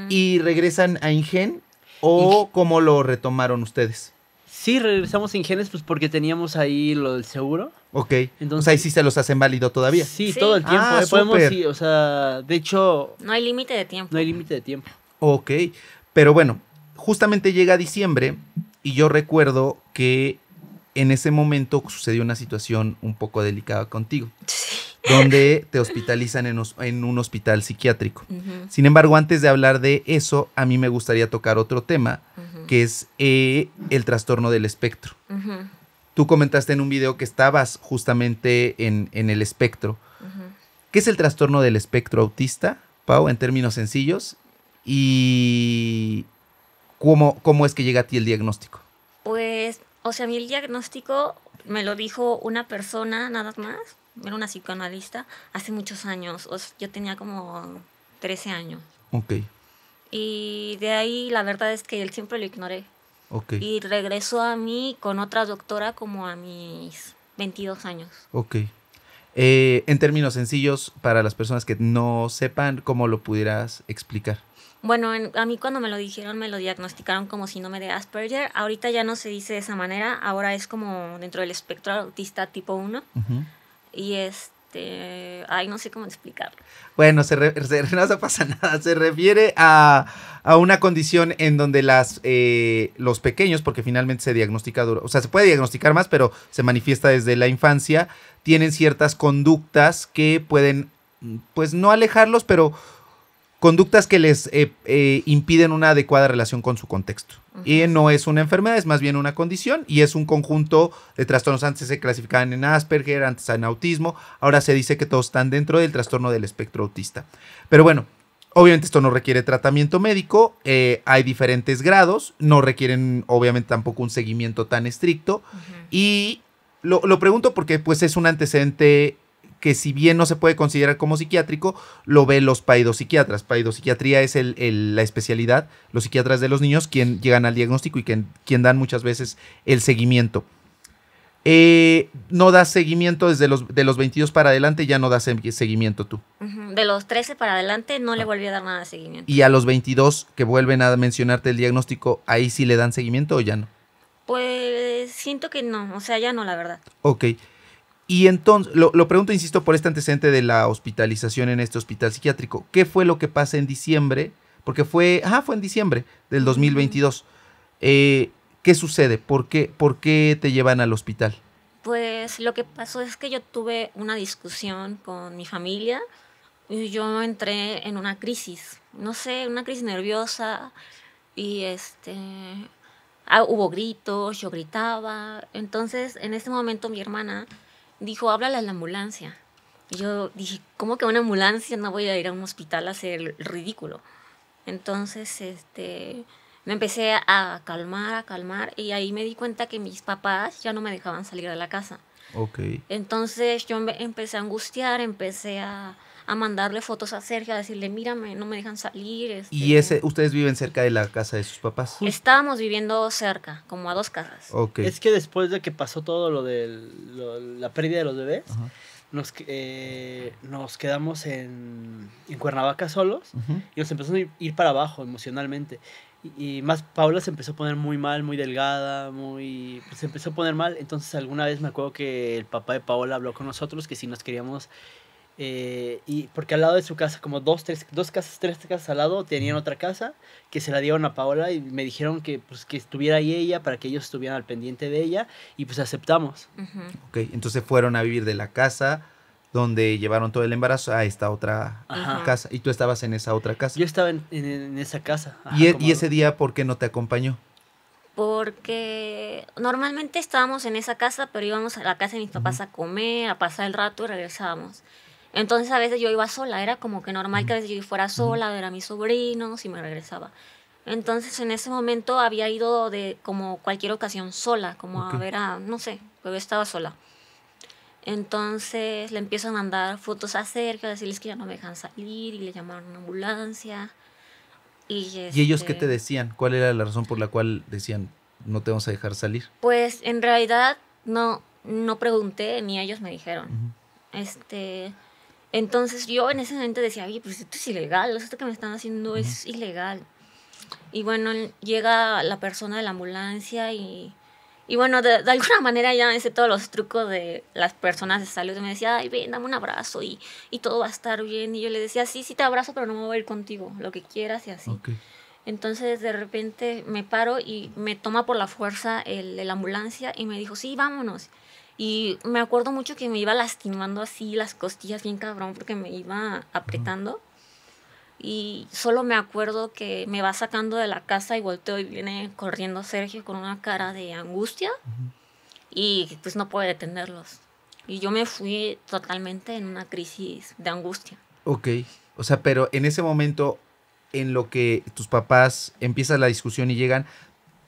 y regresan a Ingen o cómo lo retomaron ustedes. Sí, regresamos a Ingenes pues porque teníamos ahí lo del seguro. Ok. Entonces, o sea, ahí sí se los hacen válido todavía. Sí, todo el tiempo. Ah, eh, podemos, o sea, de hecho. No hay límite de tiempo. No hay límite de tiempo. Ok. Pero bueno, justamente llega diciembre y yo recuerdo que en ese momento sucedió una situación un poco delicada contigo. Sí. Donde te hospitalizan en, un hospital psiquiátrico. Sin embargo, antes de hablar de eso, a mí me gustaría tocar otro tema, que es eh, el trastorno del espectro. Tú comentaste en un video que estabas justamente en, el espectro. ¿Qué es el trastorno del espectro autista, Pau, en términos sencillos? ¿Y cómo, cómo es que llega a ti el diagnóstico? Pues, o sea, a mí el diagnóstico me lo dijo una persona nada más, era una psicoanalista, hace muchos años. yo tenía como 13 años. Ok. Y de ahí la verdad es que él siempre lo ignoré. Y regresó a mí con otra doctora como a mis 22 años. Ok. Eh, en términos sencillos, para las personas que no sepan, ¿cómo lo pudieras explicar? Bueno, a mí cuando me lo dijeron me lo diagnosticaron como síndrome de Asperger. Ahorita ya no se dice de esa manera, ahora es como dentro del espectro autista tipo 1. Y es este, este, ay, no sé cómo explicarlo. Bueno, se, se pasa nada, se refiere a, una condición en donde las, eh, los pequeños, porque finalmente se diagnostica, o sea, se puede diagnosticar más, pero se manifiesta desde la infancia, tienen ciertas conductas que pueden, pues no alejarlos, pero conductas que les eh, eh, impiden una adecuada relación con su contexto. Y no es una enfermedad, es más bien una condición y es un conjunto de trastornos. Antes se clasificaban en Asperger, antes en autismo. Ahora se dice que todos están dentro del trastorno del espectro autista. Pero bueno, obviamente esto no requiere tratamiento médico. Eh, hay diferentes grados. No requieren, obviamente, tampoco un seguimiento tan estricto. Y lo, lo, pregunto porque pues es un antecedente que si bien no se puede considerar como psiquiátrico, lo ve los paidopsiquiatras. Paidopsiquiatría es el, la especialidad, los psiquiatras de los niños, quien llegan al diagnóstico y quien, dan muchas veces el seguimiento. Eh, no das seguimiento desde los, de los 22 para adelante, ya no das seguimiento tú. De los 13 para adelante no le ah. volví a dar nada de seguimiento. Y a los 22 que vuelven a mencionarte el diagnóstico, ¿ahí sí le dan seguimiento o ya no? Pues siento que no, o sea, ya no, la verdad. Ok. Y entonces, lo, lo, pregunto, insisto, por este antecedente de la hospitalización en este hospital psiquiátrico. ¿Qué fue lo que pasa en diciembre? Porque fue, ah, fue en diciembre del 2022. Eh, ¿Qué sucede? ¿Por qué, ¿Por qué te llevan al hospital? Pues lo que pasó es que yo tuve una discusión con mi familia y yo entré en una crisis, no sé, una crisis nerviosa y este, ah, hubo gritos, yo gritaba. Entonces en ese momento mi hermana dijo, háblale a la ambulancia. Y yo dije, ¿cómo que una ambulancia? No voy a ir a un hospital a hacer el ridículo. Entonces, este, me empecé a calmar, a calmar, y ahí me di cuenta que mis papás ya no me dejaban salir de la casa. Ok. Entonces yo empecé a angustiar, empecé a, a mandarle fotos a Sergio, a decirle, mírame, no me dejan salir. ¿Y este, ese, ustedes viven cerca de la casa de sus papás? Estábamos viviendo cerca, como a dos casas. Es que después de que pasó todo lo de la pérdida de los bebés, Nos, eh, nos, quedamos en, Cuernavaca solos y nos empezamos a ir, para abajo emocionalmente. Y, más Paula se empezó a poner muy mal, muy delgada, muy... se empezó a poner mal. Entonces alguna vez me acuerdo que el papá de Paola habló con nosotros que si nos queríamos eh, y porque al lado de su casa, como dos, tres, dos casas, tres casas al lado, tenían otra casa que se la dieron a Paola y me dijeron que, pues, que estuviera ahí ella para que ellos estuvieran al pendiente de ella y pues aceptamos. entonces fueron a vivir de la casa donde llevaron todo el embarazo a esta otra casa y tú estabas en esa otra casa. Yo estaba en, en, esa casa. ¿Y, e-, ¿Y ese día por qué no te acompañó? porque normalmente estábamos en esa casa, pero íbamos a la casa de mis papás a comer, a pasar el rato y regresábamos. Entonces a veces yo iba sola, era como que normal que a veces yo fuera sola, a ver a mis sobrinos y me regresaba. Entonces en ese momento había ido de como cualquier ocasión sola, como a ver a, no sé, estaba sola. Entonces le empiezo a mandar fotos acerca, decirles que ya no me dejan salir y le llamaron a una ambulancia. Y, ellos qué te este, decían? ¿Cuál era la razón por la cual decían no te vamos a dejar salir? Pues en realidad no, no pregunté ni ellos me dijeron. Este entonces yo en ese momento decía, oye, pues esto es ilegal, esto que me están haciendo es ilegal. Y bueno, llega la persona de la ambulancia y, y bueno, de, alguna manera ya me hice todos los trucos de las personas de salud. Me decía, ay, ven, dame un abrazo y, y, todo va a estar bien. Y yo le decía, sí, sí te abrazo, pero no me voy a ir contigo, lo que quieras y así. Entonces de repente me paro y me toma por la fuerza el de la ambulancia y me dijo, sí, vámonos. Y me acuerdo mucho que me iba lastimando así las costillas bien cabrón porque me iba apretando. Y solo me acuerdo que me va sacando de la casa y volteo y viene corriendo Sergio con una cara de angustia. Y pues no puede detenerlos. Y yo me fui totalmente en una crisis de angustia. Ok, o sea, pero en ese momento en lo que tus papás empiezan la discusión y llegan,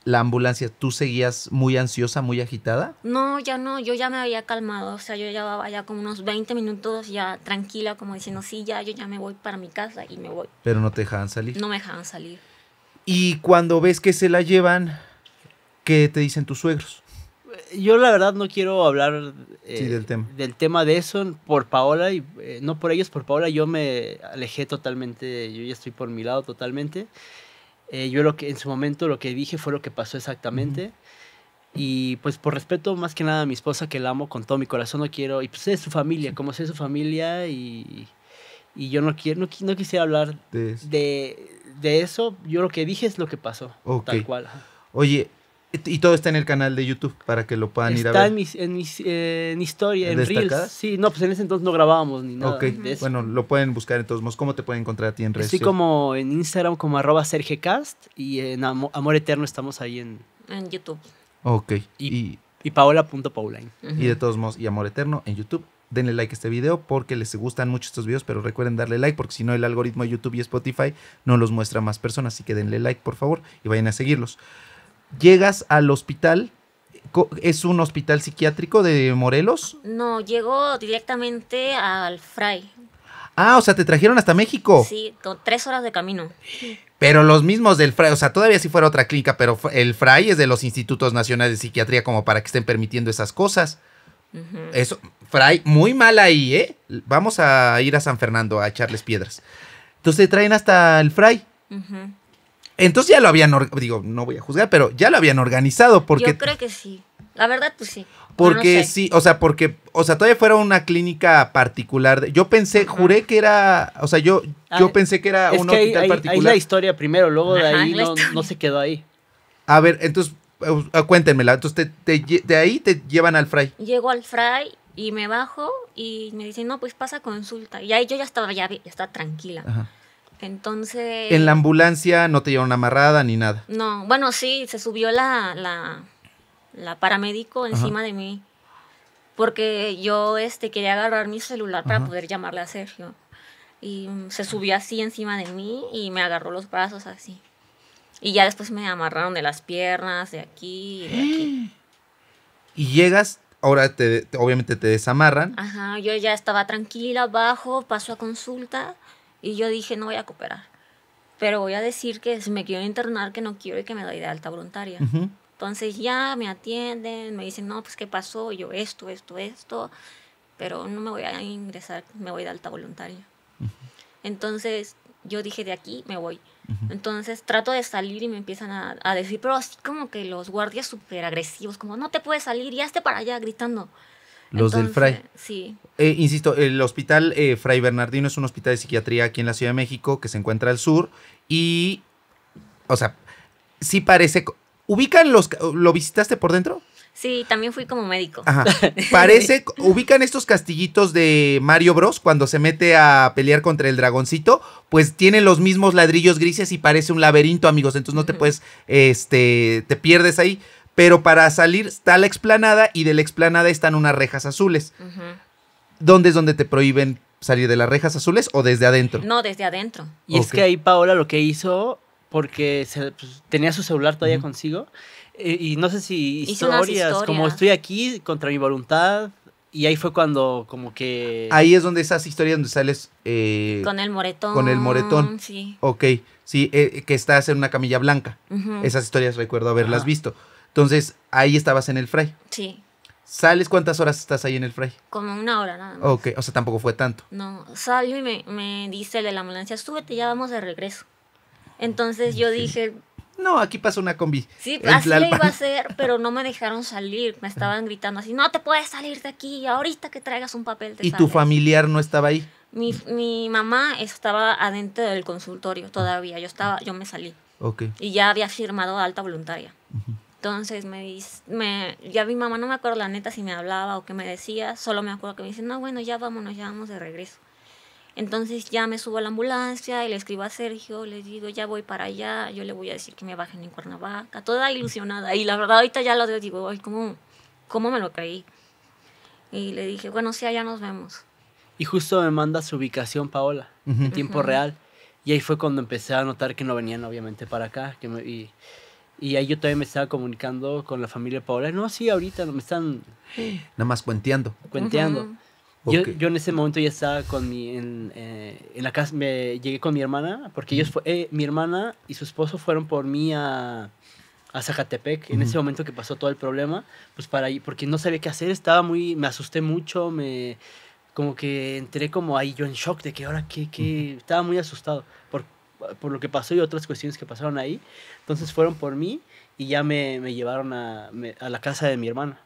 la ambulancia, ¿tú seguías muy ansiosa, muy agitada? No, ya no, yo ya me había calmado, o sea, yo llevaba ya como unos 20 minutos ya tranquila, como diciendo, sí, ya, yo ya me voy para mi casa y me voy. Pero no te dejaban salir. No me dejaban salir. Y cuando ves que se la llevan, ¿qué te dicen tus suegros? Yo la verdad no quiero hablar eh, del, tema. de eso por Paola, y eh, no por ellos, por Paola yo me alejé totalmente, yo ya estoy por mi lado totalmente. Eh, yo lo que en su momento lo que dije fue lo que pasó exactamente. Y pues por respeto más que nada a mi esposa que la amo con todo mi corazón, no quiero, y pues es su familia, como sé su familia y, yo no quiero, no, quisiera hablar de eso. yo lo que dije es lo que pasó, tal cual. Oye, y todo está en el canal de YouTube para que lo puedan ir a ver. Está en, mi eh, en, historia, en Reels. Sí, no, pues en ese entonces no grabábamos ni nada. Ok, bueno, lo pueden buscar en todos modos. ¿Cómo te pueden encontrar a ti en redes Sí, como en Instagram como arroba sergecast y en Amor, Eterno estamos ahí en... En YouTube. Ok. Y, y, y Y de todos modos, y Amor Eterno en YouTube denle like a este video porque les gustan mucho estos videos, pero recuerden darle like porque si no el algoritmo de YouTube y Spotify no los muestra a más personas, así que denle like por favor y vayan a seguirlos llegas al hospital. ¿Es un hospital psiquiátrico de Morelos? No, llegó directamente al Fray. Ah, o sea, te trajeron hasta México. Sí, tres horas de camino. Pero los mismos del Fray, o sea, todavía si fuera otra clínica, pero el Fray es de los Institutos Nacionales de Psiquiatría como para que estén permitiendo esas cosas. Eso, Fray, muy mal ahí, ¿eh? Vamos a ir a San Fernando a echarles piedras. Entonces te traen hasta el fray. Ajá. Entonces ya lo habían, digo, no voy a juzgar, pero ya lo habían organizado porque... Yo creo que sí. La verdad, pues sí. Porque sí, o sea, porque, o sea, todavía fuera una clínica particular. yo pensé, juré que era, o sea, yo, yo pensé que era un hospital particular. Ahí la historia primero, luego de ahí no, se quedó ahí. A ver, entonces, eh, cuéntenmela. Entonces, te, de ahí te llevan al fray. Llego al fray y me bajo y me dicen, no, pues pasa consulta. Y ahí yo ya estaba, ya, ya tranquila. Ajá. Entonces. En la ambulancia no te llevaron amarrada ni nada. No, bueno, sí, se subió la, la, paramédico encima de mí. Porque yo este, quería agarrar mi celular para poder llamarle a Sergio. Y se subió así encima de mí y me agarró los brazos así. Y ya después me amarraron de las piernas, de aquí, de aquí. Y llegas, ahora te, obviamente te desamarran. Ajá, yo ya estaba tranquila, abajo paso a consulta y yo dije, no voy a cooperar, pero voy a decir que si me quiero internar, que no quiero y que me doy de alta voluntaria. Entonces ya me atienden, me dicen, no, pues qué pasó, yo esto, esto, esto, pero no me voy a ingresar, me voy de alta voluntaria. Entonces yo dije, de aquí me voy. Entonces trato de salir y me empiezan a, a decir, pero así como que los guardias súper agresivos, como no te puedes salir, ya esté para allá gritando. Los del Fray. Sí. Eh, insisto, el hospital eh, Fray Bernardino es un hospital de psiquiatría aquí en la Ciudad de México que se encuentra al sur y, o sea, sí parece... ¿Ubican los... ¿Lo visitaste por dentro? Sí, también fui como médico. Parece, ubican estos castillitos de Mario Bros cuando se mete a pelear contra el dragoncito, pues tiene los mismos ladrillos grises y parece un laberinto, amigos. Entonces no te puedes, este, te pierdes ahí. Pero para salir está la explanada y de la explanada están unas rejas azules. ¿Dónde es donde te prohíben salir de las rejas azules o desde adentro? No, desde adentro. Y es que ahí Paola lo que hizo, porque pues, tenía su celular todavía consigo, eh, y no sé si historias, como estoy aquí contra mi voluntad. Y ahí fue cuando como que... Ahí es donde esas historias donde sales... Eh, con el moretón. Con el moretón. Sí. Ok, sí, eh, que estás en una camilla blanca. Esas historias recuerdo haberlas visto. Entonces, ahí estabas en el fray. Sí. ¿Sales cuántas horas estás ahí en el fray? Como una hora nada más. Ok, o sea, tampoco fue tanto. No, salió y me, dice de la ambulancia, súbete, ya vamos de regreso. Entonces yo dije... No, aquí pasa una combi. Sí, así lo iba a hacer, pero no me dejaron salir. Me estaban gritando así, no te puedes salir de aquí, ahorita que traigas un papel te ¿Y tu familiar no estaba ahí? Mi, mamá estaba adentro del consultorio todavía, yo, estaba, yo me salí. Ok. Y ya había firmado alta voluntaria. Entonces me dice, me, ya mi mamá no me acuerdo la neta si me hablaba o qué me decía, solo me acuerdo que me dice, no, bueno, ya vámonos, ya vamos de regreso. Entonces ya me subo a la ambulancia y le escribo a Sergio, le digo, ya voy para allá, yo le voy a decir que me bajen en Cuernavaca, toda ilusionada. Y la verdad ahorita ya lo digo, ay, ¿cómo, cómo me lo creí? Y le dije, bueno, sí, allá nos vemos. Y justo me manda su ubicación, Paola, en tiempo real. Y ahí fue cuando empecé a notar que no venían, obviamente, para acá. Que y, y ahí yo también me estaba comunicando con la familia Paola. No, sí, ahorita me están... Nada más cuenteando. Cuenteando. Yo, yo, en ese momento ya estaba con mi. En, eh, en la casa, me llegué con mi hermana, porque ellos. Fue, eh, mi hermana y su esposo fueron por mí a, a Zacatepec, en ese momento que pasó todo el problema, pues para ahí, porque no sabía qué hacer, estaba muy. Me asusté mucho, me. Como que entré como ahí yo en shock de que ahora qué, qué. Estaba muy asustado, por, por lo que pasó y otras cuestiones que pasaron ahí. Entonces fueron por mí y ya me, llevaron a, la casa de mi hermana.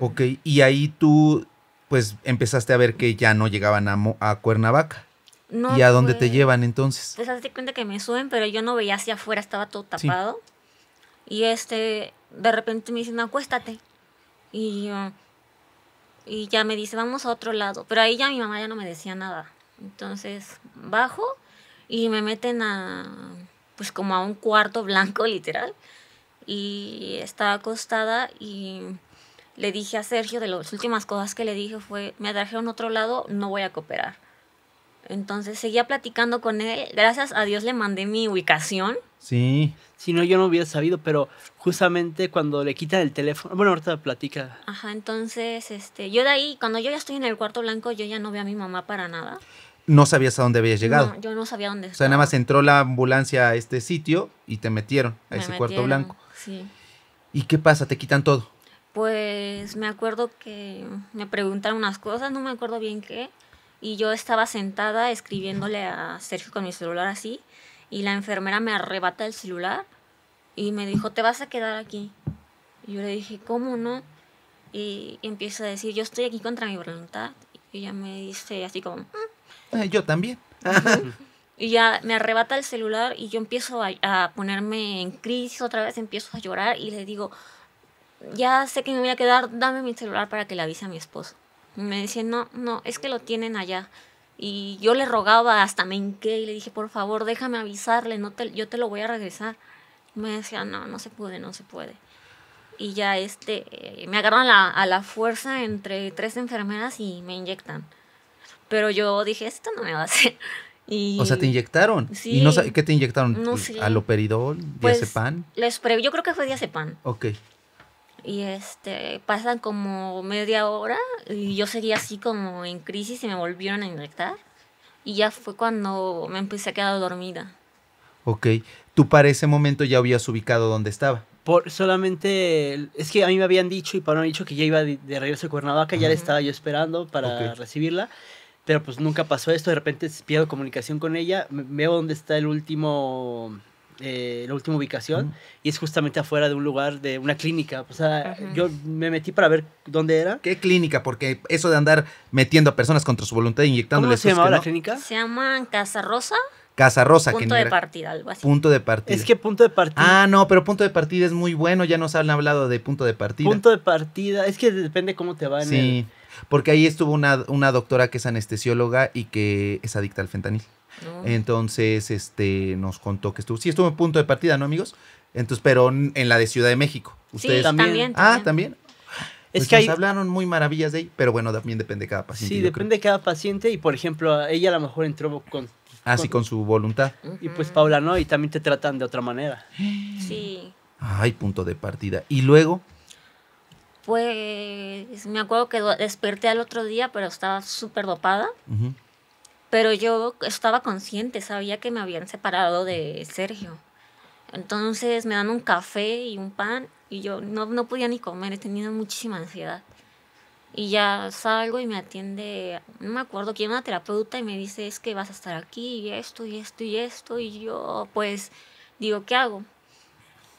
Ok, y ahí tú pues empezaste a ver que ya no llegaban a, Cuernavaca. No, ¿Y a dónde te llevan entonces? Pues hazte cuenta que me suben, pero yo no veía hacia afuera, estaba todo tapado. Y este, de repente me dicen, acuéstate. Y, y ya me dice, vamos a otro lado. Pero ahí ya mi mamá ya no me decía nada. Entonces bajo y me meten a, pues como a un cuarto blanco literal. Y estaba acostada y le dije a Sergio, de las últimas cosas que le dije fue, me trajeron a un otro lado, no voy a cooperar. Entonces seguía platicando con él. Gracias a Dios le mandé mi ubicación. Sí. Si no, yo no hubiera sabido, pero justamente cuando le quitan el teléfono. Bueno, ahorita platica. Ajá, entonces, este, yo de ahí, cuando yo ya estoy en el cuarto blanco, yo ya no veo a mi mamá para nada no sabías a dónde habías llegado. No, yo no sabía dónde. O sea, nada más entró la ambulancia a este sitio y te metieron a ese cuarto blanco. Sí. ¿Y qué pasa? ¿Te quitan todo? Pues me acuerdo que me preguntaron unas cosas, no me acuerdo bien qué, y yo estaba sentada escribiéndole a Sergio con mi celular así, y la enfermera me arrebata el celular y me dijo, te vas a quedar aquí. Y yo le dije, ¿cómo no? Y empieza a decir, yo estoy aquí contra mi voluntad. Y ella me dice así como, mm". Eh, yo también. y ya me arrebata el celular y yo empiezo a, ponerme en crisis otra vez, empiezo a llorar y le digo, ya sé que me voy a quedar, dame mi celular para que le avise a mi esposo. me decía, no, no, es que lo tienen allá. Y yo le rogaba, hasta me hinqué y le dije, por favor, déjame avisarle, no te, yo te lo voy a regresar. me decía, no, no se puede, no se puede. Y ya este, eh, me agarran a la fuerza entre tres enfermeras y me inyectan. Pero yo dije, esto no me va a hacer. Y, o sea, te inyectaron. Sí. ¿Y no qué te inyectaron? No sé. ¿Aloperidol? Pues, ¿Diazepam? Pues, les yo creo que fue diazepam. Ok. Y este, pasan como media hora y yo seguía así como en crisis y me volvieron a inyectar. Y ya fue cuando me empecé a quedar dormida. Ok. ¿Tú para ese momento ya habías ubicado dónde estaba? Por solamente. Es que a mí me habían dicho y para no dicho que ya iba de, regreso a Cuernavaca, ya le estaba yo esperando para recibirla. Pero pues nunca pasó esto, de repente pierdo comunicación con ella, veo dónde está el último, eh, la última ubicación y es justamente afuera de un lugar, de una clínica. O sea, yo me metí para ver dónde era. ¿Qué clínica? Porque eso de andar metiendo a personas contra su voluntad, inyectándoles... ¿Cómo se llamaba la clínica? Se llama Casa Rosa. Casa Rosa. Punto de partida, algo así. Punto de partida. Es que punto de partida. Ah, no, pero punto de partida es muy bueno, ya nos han hablado de punto de partida. Punto de partida, es que depende cómo te va en sí. Porque ahí estuvo una, una doctora que es anestesióloga y que es adicta al fentanil. Oh. Entonces, este, nos contó que estuvo. Sí, estuvo en punto de partida, ¿no, amigos? Entonces, pero en la de Ciudad de México. Ustedes también, Ah, también. es pues que hablaron muy maravillas de ahí, pero bueno, también depende de cada paciente. Sí, depende de cada paciente y, por ejemplo, ella a lo mejor entró con... Así ah, con... con su voluntad. Y pues Paula no, y también te tratan de otra manera. Sí. Ay, punto de partida. Y luego, pues me acuerdo que desperté al otro día, pero estaba súper dopada. Pero yo estaba consciente, sabía que me habían separado de Sergio. Entonces me dan un café y un pan y yo no, no podía ni comer, he tenido muchísima ansiedad. Y ya salgo y me atiende, no me acuerdo quién, una terapeuta y me dice, es que vas a estar aquí y esto y esto y esto. Y yo pues digo, ¿qué hago?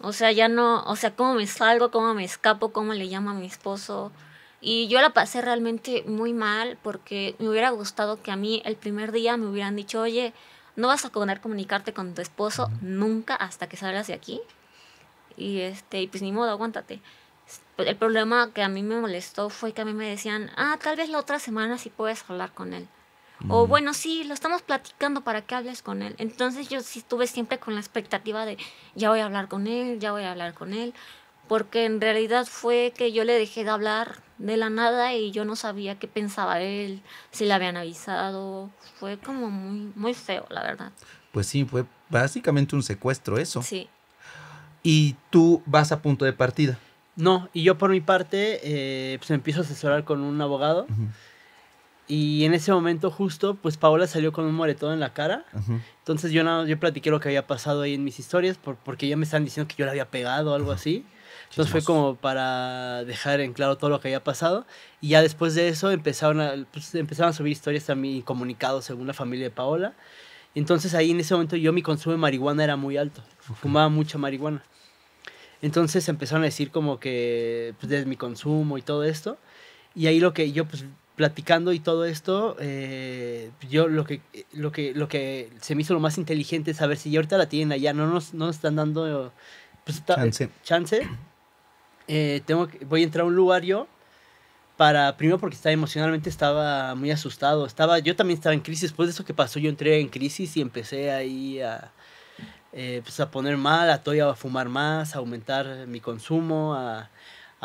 O sea, ya no, o sea, cómo me salgo, cómo me escapo, cómo le llamo a mi esposo. Y yo la pasé realmente muy mal porque me hubiera gustado que a mí el primer día me hubieran dicho, oye, no vas a poder comunicarte con tu esposo nunca hasta que salgas de aquí. Y este, y pues ni modo, aguántate. El problema que a mí me molestó fue que a mí me decían, ah, tal vez la otra semana sí puedes hablar con él. O bueno, sí, lo estamos platicando para que hables con él. Entonces yo sí estuve siempre con la expectativa de, ya voy a hablar con él, ya voy a hablar con él. Porque en realidad fue que yo le dejé de hablar de la nada y yo no sabía qué pensaba él, si le habían avisado. Fue como muy, muy feo, la verdad. Pues sí, fue básicamente un secuestro eso. Sí. Y tú vas a punto de partida. No, y yo por mi parte, eh, pues empiezo a asesorar con un abogado. Y en ese momento justo, pues Paola salió con un moretón en la cara. Entonces yo, yo platiqué lo que había pasado ahí en mis historias porque ya me estaban diciendo que yo la había pegado o algo así. Entonces fue como para dejar en claro todo lo que había pasado. Y ya después de eso empezaron a, pues, empezaron a subir historias también comunicados según la familia de Paola. Entonces ahí en ese momento yo mi consumo de marihuana era muy alto. Fumaba mucha marihuana. Entonces empezaron a decir como que pues, mi consumo y todo esto. Y ahí lo que yo pues platicando y todo esto, eh, yo lo que, lo, que, lo que se me hizo lo más inteligente es saber si ahorita la tienen allá, no nos, no nos están dando pues, chance. Eh, tengo voy a entrar a un lugar yo para, primero porque estaba emocionalmente estaba muy asustado, estaba, yo también estaba en crisis, después de eso que pasó yo entré en crisis y empecé ahí a, eh, pues, a poner mal, a todavía a fumar más, a aumentar mi consumo, a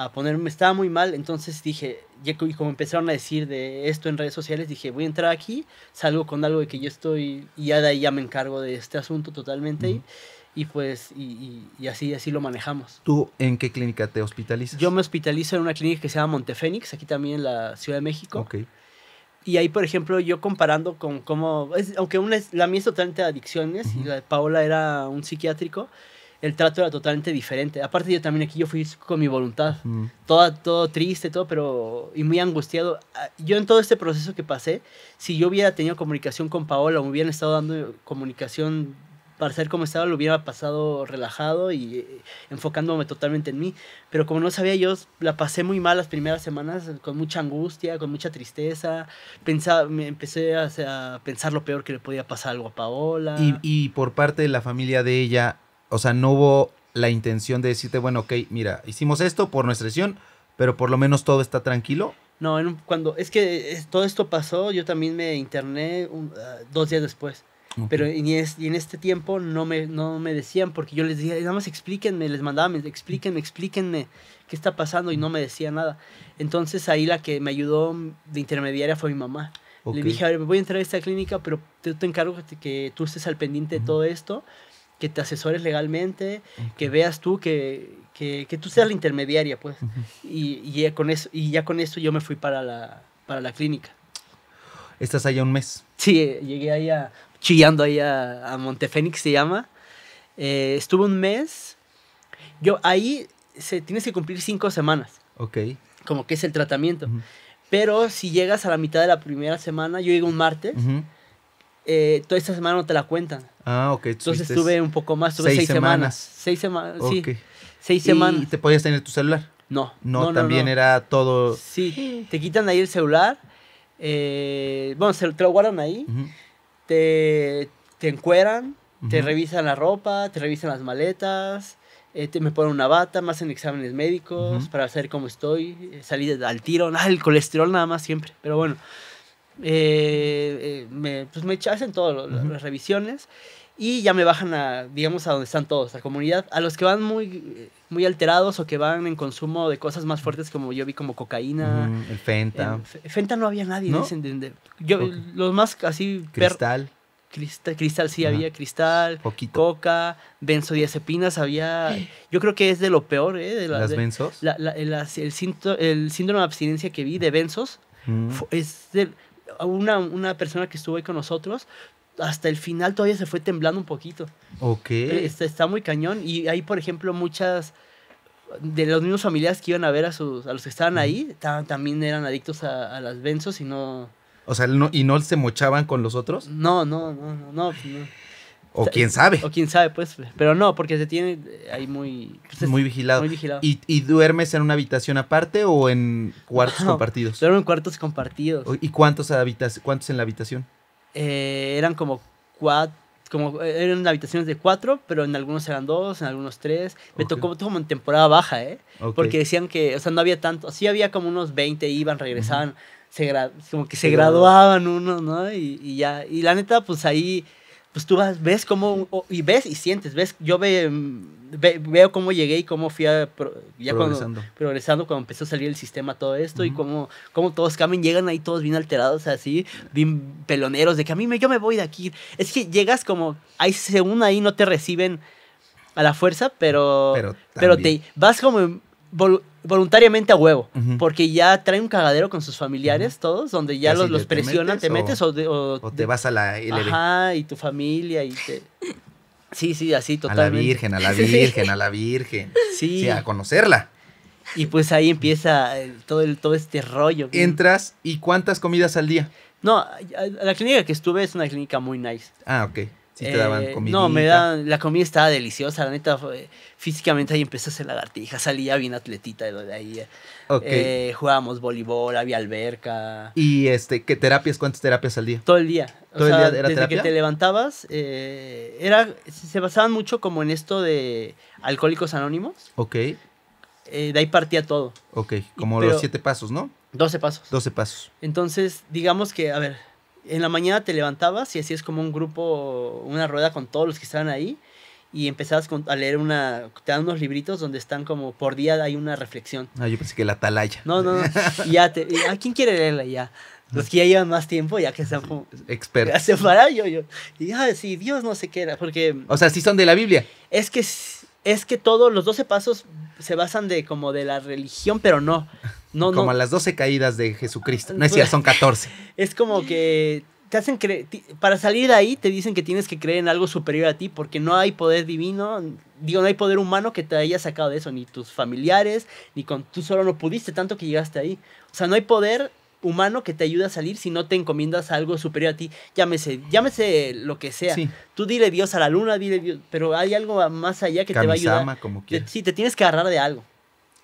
a ponerme, estaba muy mal, entonces dije, y como empezaron a decir de esto en redes sociales, dije, voy a entrar aquí, salgo con algo de que yo estoy, y ya de ahí ya me encargo de este asunto totalmente, y, y, pues, y, y, así, así lo manejamos. ¿Tú en qué clínica te hospitalizas? Yo me hospitalizo en una clínica que se llama Montefénix, aquí también en la Ciudad de México. Y ahí, por ejemplo, yo comparando con cómo, es, aunque una la mía es totalmente adicciones, y la de Paola era un psiquiátrico, el trato era totalmente diferente. Aparte yo también aquí yo fui con mi voluntad, todo, todo triste, todo, pero y muy angustiado. Ah, yo en todo este proceso que pasé, si yo hubiera tenido comunicación con Paola, me hubieran estado dando comunicación para ser como estaba, lo hubiera pasado relajado y eh, enfocándome totalmente en mí. Pero como no sabía, yo la pasé muy mal las primeras semanas, con mucha angustia, con mucha tristeza. Pensaba, me empecé a, pensar lo peor que le podía pasar algo a Paola. Y, y por parte de la familia de ella, o sea, no hubo la intención de decirte, bueno, ok, mira, hicimos esto por nuestra lesión, pero por lo menos todo está tranquilo. No, cuando es que todo esto pasó, yo también me interné ah, dos días después. Pero y, en este tiempo no me, no me decían, porque yo les decía, nada más explíquenme, les mandaba, explíquenme, explíquenme qué está pasando, y no me decía nada. Entonces ahí la que me ayudó de intermediaria fue mi mamá. Le dije, a ver, voy a entrar a esta clínica, pero te, encargo que, tú estés al pendiente de todo esto que te asesores legalmente, que veas tú, que, que, tú seas la intermediaria, pues. y, ya con eso, y ya con yo me fui para la, para la clínica. ¿Estás allá un mes? Sí, eh, llegué allá, chillando ahí a Montefénix se llama. Eh, estuve un mes. Yo ahí se, tienes que cumplir cinco semanas. Ok. Como que es el tratamiento. Pero si llegas a la mitad de la primera semana, yo llego un martes, eh, toda esta semana no te la cuentan. Ah, ok. Entonces estuve un poco más, estuve seis, semanas. Seis semanas, sí. Seis semanas. ¿Y te podías tener tu celular? No. No, también era todo. Sí, te quitan ahí el celular. Eh, bueno, te lo guardan ahí. Te, te encueran, te revisan la ropa, te revisan las maletas. Eh, te, me ponen una bata, me hacen exámenes médicos para saber cómo estoy. Eh, salí al tiro, el colesterol nada más siempre. Pero bueno, eh, me, pues me hacen todas las revisiones y ya me bajan a, digamos, a donde están todos, la comunidad. A los que van muy, muy alterados o que van en consumo de cosas más fuertes, como yo vi, como cocaína. el Fenta. fenta no había nadie, los más así... Cristal. Cristal, sí había cristal, poquito. coca, benzodiazepinas había. Yo creo que es de lo peor, ¿eh? ¿Las benzos? el, síndrome de abstinencia que vi de benzos es de, una, una, persona que estuvo ahí con nosotros hasta el final todavía se fue temblando un poquito. Ok. Eh, está, está muy cañón. Y hay, por ejemplo, muchas de los mismos familiares que iban a ver a, sus, a los que estaban ahí, también eran adictos a, las benzos y no... O sea, ¿y no se mochaban con los otros? No, no, no, pues no, O quién sabe. O quién sabe, pues. Pero no, porque se tiene ahí muy... Pues, muy vigilado. ¿Y, ¿Y, duermes en una habitación aparte o en cuartos compartidos? Duermo en cuartos compartidos. ¿Y cuántos, cuántos en la habitación? Eh, eran como cuatro como eh, eran habitaciones de cuatro, pero en algunos eran dos, en algunos tres. Me tocó como en temporada baja, ¿eh? Porque decían que, o sea, no había tanto. Sí había como unos 20, iban, regresaban, se como que se, graduaban unos, ¿no? Y, y, ya. Y la neta, pues ahí pues tú vas, ves cómo, y ves y sientes, ves, yo mm, veo cómo llegué y cómo fui a, progresando. Cuando, progresando cuando empezó a salir el sistema todo esto y cómo, cómo todos cambian, llegan ahí todos bien alterados así, bien peloneros, de que a mí me, yo me voy de aquí. Es que llegas como, ahí según ahí no te reciben a la fuerza, pero, pero, pero te vas como voluntariamente a huevo, porque ya trae un cagadero con sus familiares todos, donde ya, los, los te presionan, te metes, o, te, o, te vas a la Ajá, y tu familia y te... Sí, sí, así totalmente. A la Virgen, a la Virgen, a la Virgen. Sí. sí. a conocerla. Y pues ahí empieza eh, todo, el, todo este rollo. Entras y cuántas comidas al día? No, la clínica que estuve es una clínica muy nice. Ah, ok. Sí te daban eh, comida. No, me dan, la comida estaba deliciosa, la neta, físicamente ahí empecé a hacer lagartija, salía bien atletita de ahí. Eh, jugábamos voleibol, había alberca. ¿Y este, qué terapias, cuántas terapias al día? Todo el día. ¿Todo el día era desde que te levantabas, eh, era, se basaban mucho como en esto de Alcohólicos Anónimos. Ok. de ahí partía todo. Ok, como los siete pasos, ¿no? Doce pasos. Doce pasos. Entonces, digamos que, a ver, en la mañana te levantabas y hacías como un grupo, una rueda con todos los que estaban ahí y empezabas a leer una, te dan unos libritos donde están como por día hay una reflexión. Ah, yo pensé que la atalaya. No, no, no. ya te, ¿a ah, quién quiere leerla ya? Los que ya llevan más tiempo, ya que están como... Expertos. Ya se yo, yo. Y ah, sí, Dios no se queda, porque... O sea, sí son de la Biblia. Es que, es que todos los 12 pasos se basan de como de la religión, pero no como las 12 caídas de Jesucristo. No es cierto, son 14. es como que te hacen creer, para salir de ahí te dicen que tienes que creer en algo superior a ti porque no hay poder divino, digo, no hay poder humano que te haya sacado de eso, ni tus familiares, ni con tú solo no pudiste tanto que llegaste ahí. O sea, no hay poder humano que te ayude a salir si no te encomiendas algo superior a ti, llámese, llámese lo que sea. Tú dile Dios a la luna, dile Dios, pero hay algo más allá que te va a ayudar. Como sí, te tienes que agarrar de algo.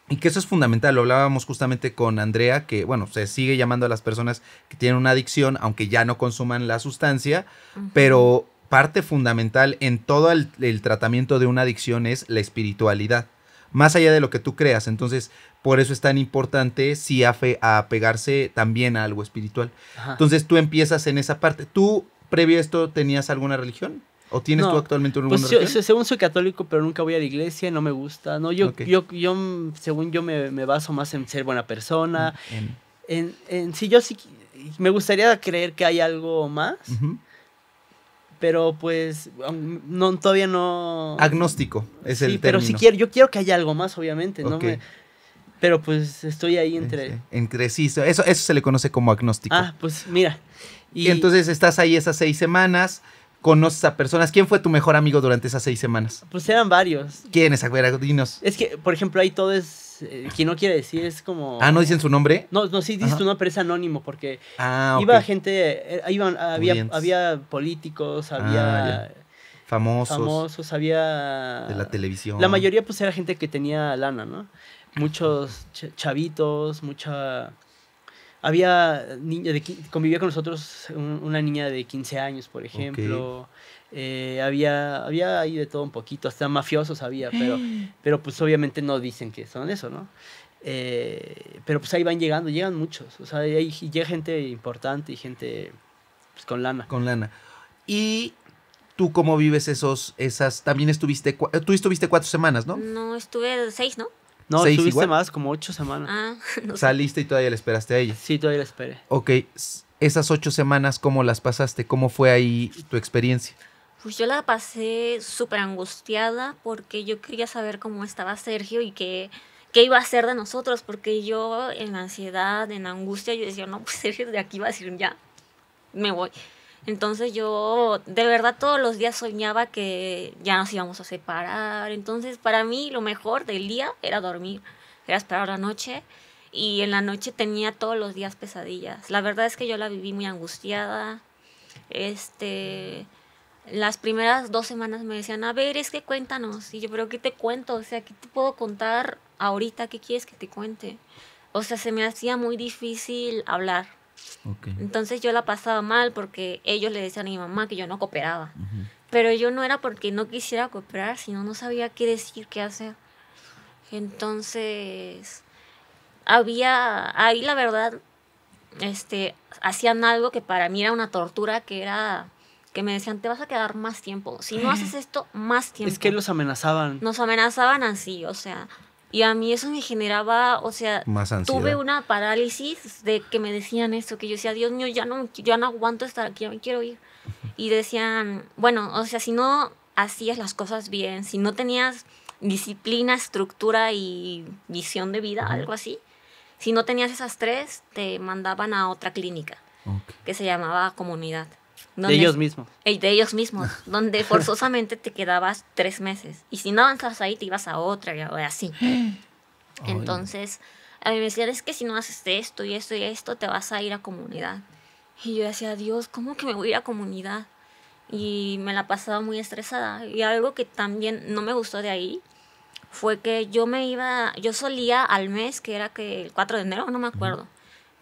Y que eso es fundamental, lo hablábamos justamente con Andrea, que bueno, se sigue llamando a las personas que tienen una adicción, aunque ya no consuman la sustancia, pero parte fundamental en todo el, tratamiento de una adicción es la espiritualidad, más allá de lo que tú creas, entonces por eso es tan importante si hace a apegarse también a algo espiritual. Entonces tú empiezas en esa parte. ¿Tú previo a esto tenías alguna religión? ¿O tienes tú actualmente un pues yo, Según soy católico, pero nunca voy a la iglesia, no me gusta. No, yo, yo, según yo me, baso más en ser buena persona. Mm, en, sí, yo sí me gustaría creer que hay algo más. Pero pues no, todavía no. Agnóstico es el término. Pero si quiero, yo quiero que haya algo más, obviamente. pero pues estoy ahí entre. Este, entre sí, eso, eso se le conoce como agnóstico. Ah, pues mira. y entonces estás ahí esas seis semanas conoces a personas. ¿Quién fue tu mejor amigo durante esas seis semanas? Pues eran varios. ¿Quiénes? A dinos. Es que, por ejemplo, ahí todo es. Eh, quien no quiere decir es como. Ah, ¿no dicen su nombre? No, no sí dices tu nombre, pero es anónimo porque ah, iba gente. Eh, había, políticos, ah, había. famosos. Famosos, había. De la televisión. La mayoría, pues, era gente que tenía lana, ¿no? Muchos chavitos, mucha había niña de, convivía con nosotros una niña de 15 años, por ejemplo. Eh, había, había ahí de todo un poquito, hasta mafiosos había, pero, pero pues obviamente no dicen que son eso, ¿no? Eh, pero pues ahí van llegando, llegan muchos. O sea, hay, llega gente importante y gente pues, con lana. Con lana. Y tú cómo vives esos, esas, también estuviste, tú estuviste cuatro semanas, ¿no? No, estuve seis, ¿no? No, estuviste más, como ocho semanas. Ah, Saliste y todavía le esperaste a ella. Sí, todavía la esperé. Ok, esas ocho semanas, ¿cómo las pasaste? ¿Cómo fue ahí tu experiencia? Pues yo la pasé súper angustiada porque yo quería saber cómo estaba Sergio y qué, qué iba a hacer de nosotros, porque yo en ansiedad, en angustia, yo decía, no, pues Sergio de aquí va a decir, ya, me voy. Entonces yo de verdad todos los días soñaba que ya nos íbamos a separar. Entonces para mí lo mejor del día era dormir, era esperar la noche y en la noche tenía todos los días pesadillas. La verdad es que yo la viví muy angustiada. Este, las primeras dos semanas me decían, a ver, es que cuéntanos. Y yo, pero ¿qué te cuento? O sea, ¿qué te puedo contar ahorita? ¿Qué quieres que te cuente? O sea, se me hacía muy difícil hablar entonces yo la pasaba mal porque ellos le decían a mi mamá que yo no cooperaba. Pero yo no era porque no quisiera cooperar, sino no sabía qué decir, qué hacer. Entonces, había, ahí la verdad, este, hacían algo que para mí era una tortura, que era que me decían, te vas a quedar más tiempo. Si no haces esto, más tiempo. Es que los amenazaban. Nos amenazaban así, o sea, y a mí eso me generaba, o sea, tuve una parálisis de que me decían eso, que yo decía, Dios mío, ya no, no aguanto estar aquí, ya me quiero ir. Y decían, bueno, o sea, si no hacías las cosas bien, si no tenías disciplina, estructura y visión de vida, algo así, si no tenías esas tres, te mandaban a otra clínica que se llamaba comunidad de ellos mismos. de ellos mismos, donde forzosamente te quedabas tres meses. Y si no avanzabas ahí, te ibas a otra y así. Entonces, a mí me decían, es que si no haces esto y esto y esto, te vas a ir a comunidad. Y yo decía, Dios, ¿cómo que me voy a ir a comunidad? Y me la pasaba muy estresada. Y algo que también no me gustó de ahí fue que yo me iba, yo solía al mes, que era que el 4 de enero, no me acuerdo,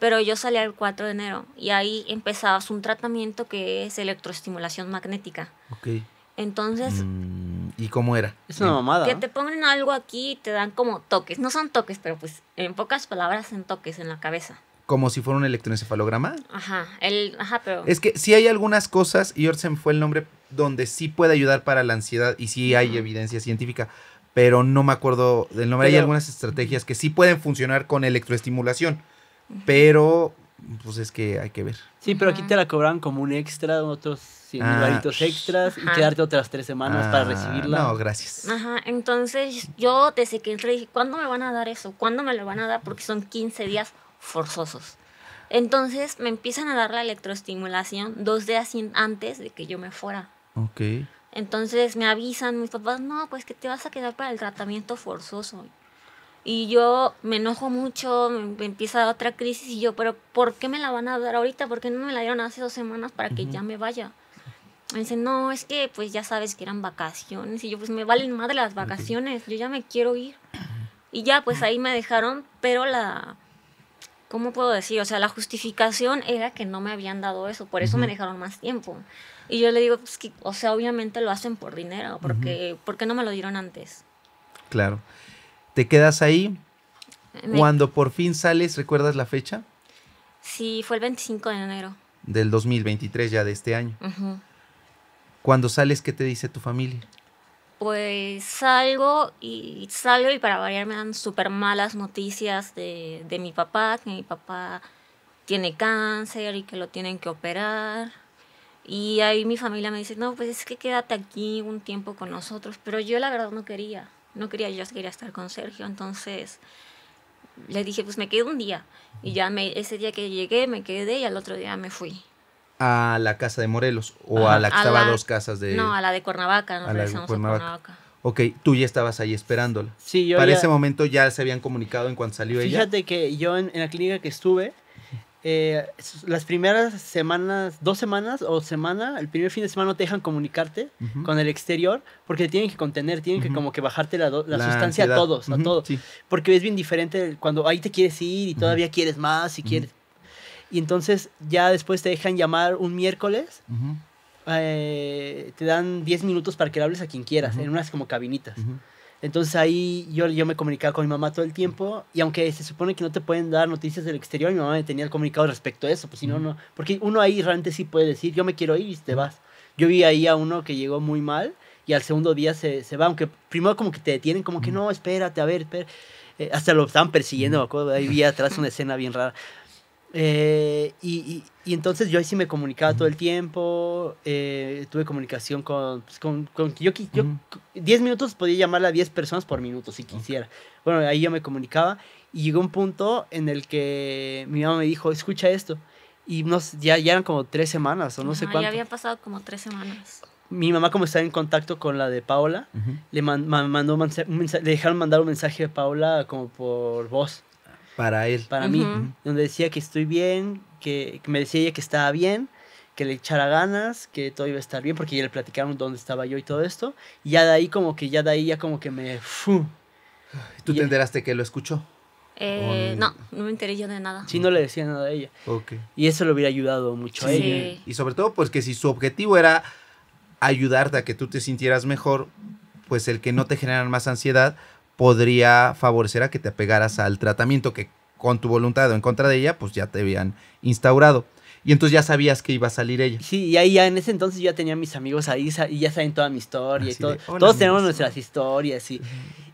pero yo salía el 4 de enero y ahí empezabas un tratamiento que es electroestimulación magnética. Ok. Entonces... Mm, ¿Y cómo era? Es una mamada. Que te ponen algo aquí y te dan como toques. No son toques, pero pues en pocas palabras son toques en la cabeza. Como si fuera un electroencefalograma. Ajá, el, ajá, pero... Es que sí hay algunas cosas, y Orsen fue el nombre, donde sí puede ayudar para la ansiedad y sí hay evidencia científica, pero no me acuerdo del nombre. hay algunas estrategias que sí pueden funcionar con electroestimulación. Pero, pues es que hay que ver. Sí, pero aquí te la cobran como un extra, otros 100 ah, pues, extras y quedarte otras tres semanas para ah, recibirla. No, gracias. Ajá, entonces yo desde que entré dije, ¿cuándo me van a dar eso? ¿Cuándo me lo van a dar? Porque son 15 días forzosos. Entonces me empiezan a dar la electroestimulación dos días antes de que yo me fuera. Ok. Entonces me avisan mis papás, no, pues que te vas a quedar para el tratamiento forzoso y yo me enojo mucho, me, empieza otra crisis y yo, pero ¿por qué me la van a dar ahorita? ¿Por qué no me la dieron hace dos semanas para que ya me vaya? Me dice, no, es que pues ya sabes que eran vacaciones y yo pues me valen de las vacaciones, yo ya me quiero ir. Y ya pues ahí me dejaron, pero la, ¿cómo puedo decir? O sea, la justificación era que no me habían dado eso, por eso me dejaron más tiempo. Y yo le digo, pues que, o sea, obviamente lo hacen por dinero, porque, uh no me lo dieron antes. Claro. Te quedas ahí. Cuando por fin sales, ¿recuerdas la fecha? Sí, fue el 25 de enero. Del 2023, ya de este año. Cuando sales, ¿qué te dice tu familia? Pues salgo y salgo y para variar me dan súper malas noticias de, de mi papá, que mi papá tiene cáncer y que lo tienen que operar. Y ahí mi familia me dice, no, pues es que quédate aquí un tiempo con nosotros, pero yo la verdad no quería no quería, yo quería estar con Sergio, entonces le dije, pues me quedo un día. Y ya ese día que llegué me quedé y al otro día me fui. ¿A la casa de Morelos o a la que estaba dos casas de...? No, a la de Cuernavaca, nos a la de Cuernavaca. A Ok, tú ya estabas ahí esperándola. Sí, yo Para ese momento ya se habían comunicado en cuanto salió ella. Fíjate que yo en, la clínica que estuve, eh, las primeras semanas, dos semanas o semana, el primer fin de semana no te dejan comunicarte con el exterior porque te tienen que contener, tienen que como que bajarte la, la, sustancia a todos, a todos. Porque es bien diferente cuando ahí te quieres ir y todavía quieres más y quieres... Y entonces ya después te dejan llamar un miércoles, eh, te dan 10 minutos para que le hables a quien quieras, en unas como cabinitas. Entonces ahí yo, yo me comunicaba con mi mamá todo el tiempo y aunque se supone que no te pueden dar noticias del exterior, mi mamá me tenía el comunicado respecto a eso, pues si no, no, porque uno ahí realmente sí puede decir, yo me quiero ir y te vas. Yo vi ahí a uno que llegó muy mal y al segundo día se, va, aunque primero como que te detienen, como que no, espérate, a ver, eh, hasta lo estaban persiguiendo, ahí vi atrás una escena bien rara. Eh, y, y, entonces yo ahí sí me comunicaba todo el tiempo, eh, tuve comunicación con, pues, con, con, yo, 10 minutos podía llamar a 10 personas por minuto si quisiera. Bueno, ahí yo me comunicaba y llegó un punto en el que mi mamá me dijo, escucha esto. Y nos, ya, ya eran como tres semanas o no, sé cuánto. Ya habían pasado como tres semanas. Mi mamá como estaba en contacto con la de Paola, le, mandó, le dejaron mandar un mensaje a Paola como por voz. Para él. Para mí. Donde decía que estoy bien, que, me decía ella que estaba bien, que le echara ganas, que todo iba a estar bien, porque ya le platicaron dónde estaba yo y todo esto. Y ya de ahí como que, ya de ahí ya como que me... ¿Tú te enteraste que lo escuchó? Eh, no, no me enteré yo de nada. Sí, no le decía nada a ella. Okay. Y eso le hubiera ayudado mucho a ella. Y sobre todo, pues que si su objetivo era ayudarte a que tú te sintieras mejor, pues el que no te generan más ansiedad, podría favorecer a que te apegaras al tratamiento que con tu voluntad o en contra de ella, pues ya te habían instaurado. Y entonces ya sabías que iba a salir ella. Sí, y ahí ya en ese entonces ya tenía mis amigos ahí y ya saben toda mi historia y todo. Todos tenemos nuestras historias y...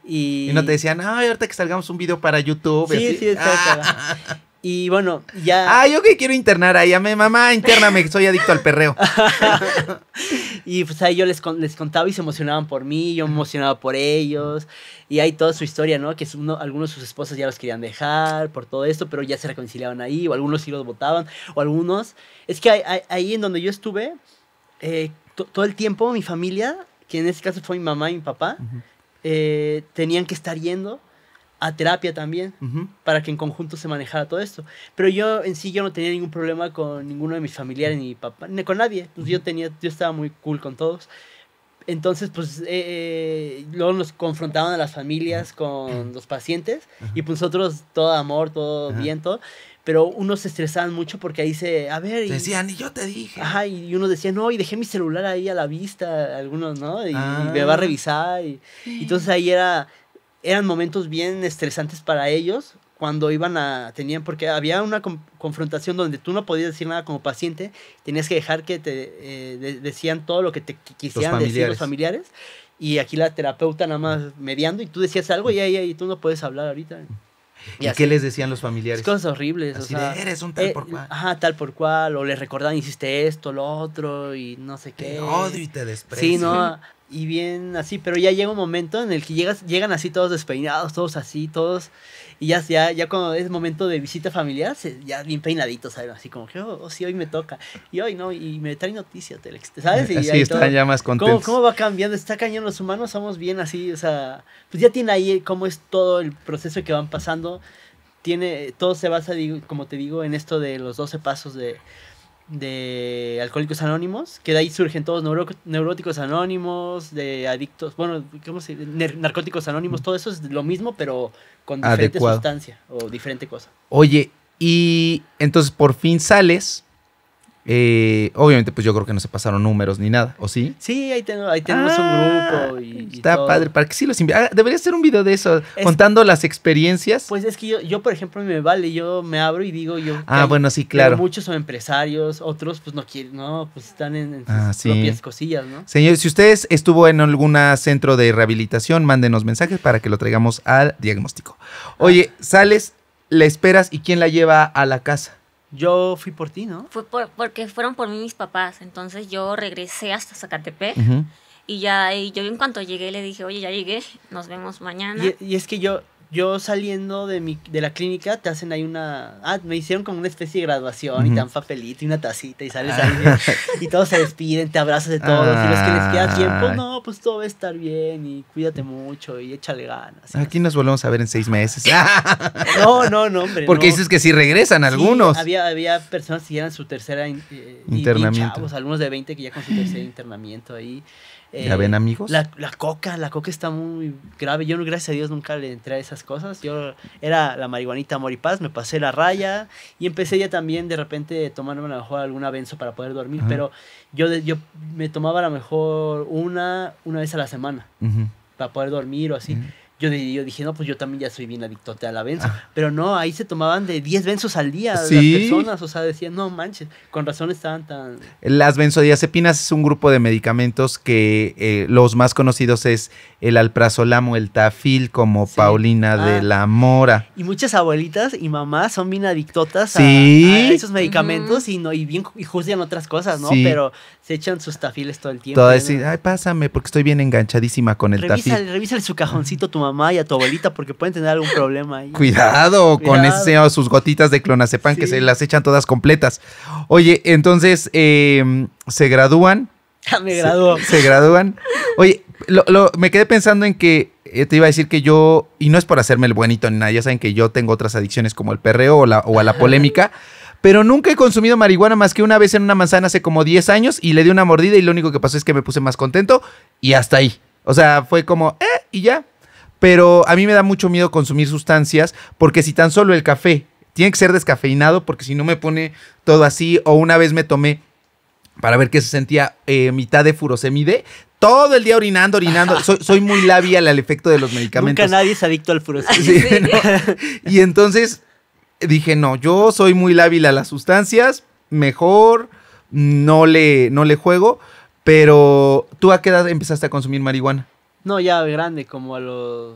Y... no te decían, ah, ahorita que salgamos un video para YouTube. Sí, sí, exacto. Y bueno, ya. Ah, yo que quiero internar ahí. mamá, intername, soy adicto al perreo. y pues ahí yo les, les contaba y se emocionaban por mí, yo emocionaba por ellos. Y hay toda su historia, ¿no? Que uno, algunos de sus esposas ya los querían dejar por todo esto, pero ya se reconciliaban ahí, o algunos sí los votaban, o algunos. Es que ahí en donde yo estuve, eh, todo el tiempo mi familia, que en este caso fue mi mamá y mi papá, eh, tenían que estar yendo a terapia también, para que en conjunto se manejara todo esto. Pero yo en sí yo no tenía ningún problema con ninguno de mis familiares, ni papá, ni con nadie. pues yo, tenía, yo estaba muy cool con todos. Entonces, pues, eh, eh, luego nos confrontaban a las familias con los pacientes y pues nosotros todo amor, todo bien, todo. Pero unos se estresaban mucho porque ahí se, a ver. Y, decían, y yo te dije. Ajá, y uno decía, no, y dejé mi celular ahí a la vista, algunos, ¿no? Y, ah. me va a revisar. y entonces ahí era, eran momentos bien estresantes para ellos cuando iban a, tenían, porque había una confrontación donde tú no podías decir nada como paciente, tenías que dejar que te eh, decían todo lo que te quisieran decir los familiares, y aquí la terapeuta nada más mediando, y tú decías algo y ahí, ahí tú no puedes hablar ahorita. ¿Y, qué les decían los familiares? Cosas horribles. o sea, eres un tal eh, por cual. Ajá, tal por cual. O les recordaban, hiciste esto, lo otro, y no sé qué. odio y te desprecio. Sí, no y bien así, pero ya llega un momento en el que llegas, llegan así todos despeinados, todos así, todos, y ya, ya, ya cuando es momento de visita familiar, ya bien peinaditos, ¿sabes? Así como que, oh, sí, hoy me toca, y hoy no, y me trae noticias, ¿sabes? Y están ya más contentos. ¿Cómo, va cambiando? Está cañón, los humanos somos bien así, o sea, pues ya tiene ahí cómo es todo el proceso que van pasando, tiene, todo se basa, como te digo, en esto de los 12 pasos de de Alcohólicos Anónimos, que de ahí surgen todos neuróticos anónimos, de adictos, bueno, ¿cómo se narcóticos anónimos, todo eso es lo mismo, pero con diferente sustancia o diferente cosa. Oye, y entonces por fin sales eh, obviamente, pues yo creo que no se pasaron números ni nada, ¿o sí? Sí, ahí, tengo, tenemos un ah, grupo. está padre, para que sí los ah, debería hacer un video de eso, contando las experiencias. Pues es que yo, por ejemplo, me vale, yo me abro y digo yo. Ah, bueno, sí, claro. Muchos son empresarios, otros pues no quieren, no, pues están en, ah, sus propias cosillas, ¿no? señor si ustedes estuvo en algún centro de rehabilitación, mándenos mensajes para que lo traigamos al diagnóstico. Oye, sales, la esperas y quién la lleva a la casa. Yo fui por ti, ¿no? Fue porque fueron por mí mis papás. Entonces yo regresé hasta Zacatepec. Y ya, y yo en cuanto llegué le dije, oye, ya llegué, nos vemos mañana. y es que yo, yo saliendo de, mi, de la clínica, te hacen ahí una. Ah, me hicieron como una especie de graduación y te dan papelito y una tacita y sales ah. ahí. y, todos se despiden, te abrazas de todos. Y los que les queda tiempo, no, pues todo va a estar bien y cuídate mucho y échale ganas. Aquí nos volvemos a ver en seis meses. no, no, no, hombre. Porque dices que sí regresan algunos. Había, había personas que ya eran su tercera eh, internamiento. Y, algunos de 20 que ya con su tercer internamiento ahí. ¿La eh, ¿Ya ven, amigos? La, la, coca, la coca está muy grave. Yo, gracias a Dios, nunca le entré a esas cosas. Yo era la marihuanita amor y paz, me pasé la raya y empecé ya también de repente tomándome a lo mejor alguna benzo para poder dormir, pero yo, yo me tomaba a lo mejor una, una vez a la semana para poder dormir o así. Yo, dije, no, pues yo también ya soy bien adictote a la benzo. Ah. Pero no, ahí se tomaban de 10 benzos al día las personas. O sea, decían, no manches, con razón estaban tan. Las benzodiazepinas es un grupo de medicamentos que eh, los más conocidos es el alprazolamo, el tafil, como Paulina de ah. la Mora. Y muchas abuelitas y mamás son bien adictotas a, esos medicamentos y, no, y, bien, y juzgan otras cosas, ¿no? Pero se echan sus tafiles todo el tiempo. Todo decir, ay, pásame, porque estoy bien enganchadísima con el tafil. Revísale su cajoncito tu mamá mamá y a tu abuelita porque pueden tener algún problema ahí. Cuidado, con ese, sus gotitas de clonazepam que se las echan todas completas. Oye, entonces em, se gradúan. Ah, me graduo. Se, gradúan. Oye, me quedé pensando en que eh, te iba a decir que yo, y no es por hacerme el buenito ni nada, ya saben que yo tengo otras adicciones como el perreo o, o a la polémica, pero nunca he consumido marihuana más que una vez en una manzana hace como 10 años y le di una mordida y lo único que pasó es que me puse más contento y hasta ahí. O sea, fue como, eh, y ya, pero a mí me da mucho miedo consumir sustancias porque si tan solo el café tiene que ser descafeinado porque si no me pone todo así o una vez me tomé para ver qué se sentía eh, mitad de furosemide. Todo el día orinando, orinando. Soy, muy labial al efecto de los medicamentos. Nunca nadie es adicto al furosemide. Y entonces dije, no, yo soy muy lábil a las sustancias. Mejor no le, no le juego. Pero, ¿tú a qué edad empezaste a consumir marihuana? No, ya grande, como a los...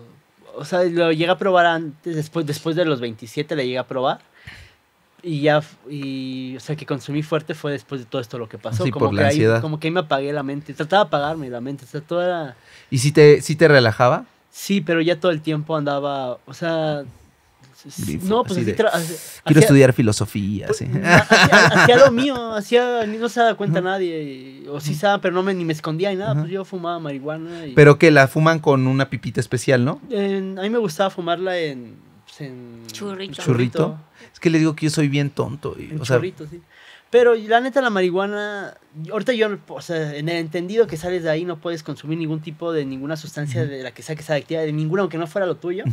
O sea, lo llega a probar antes, después, después de los 27 le llega a probar. Y ya, y, o sea, que consumí fuerte fue después de todo esto lo que pasó. Sí, como, por que la ahí, como que ahí me apagué la mente. Trataba de apagarme la mente. O sea, todo era... ¿Y si te, si te relajaba? Sí, pero ya todo el tiempo andaba, o sea, no, pues quiero estudiar filosofía. Hacía pues, lo mío, hacía no se da cuenta nadie. o sí saben, pero no me, ni me escondía ni nada. Pues yo fumaba marihuana. pero que la fuman con una pipita especial, ¿no? a mí me gustaba fumarla en, pues, churrito. Es que le digo que yo soy bien tonto. Pero la neta, la marihuana, ahorita yo, o sea, en el entendido que sales de ahí no puedes consumir ningún tipo de ninguna sustancia de la que sea que sea adictiva, de ninguna, aunque no fuera lo tuyo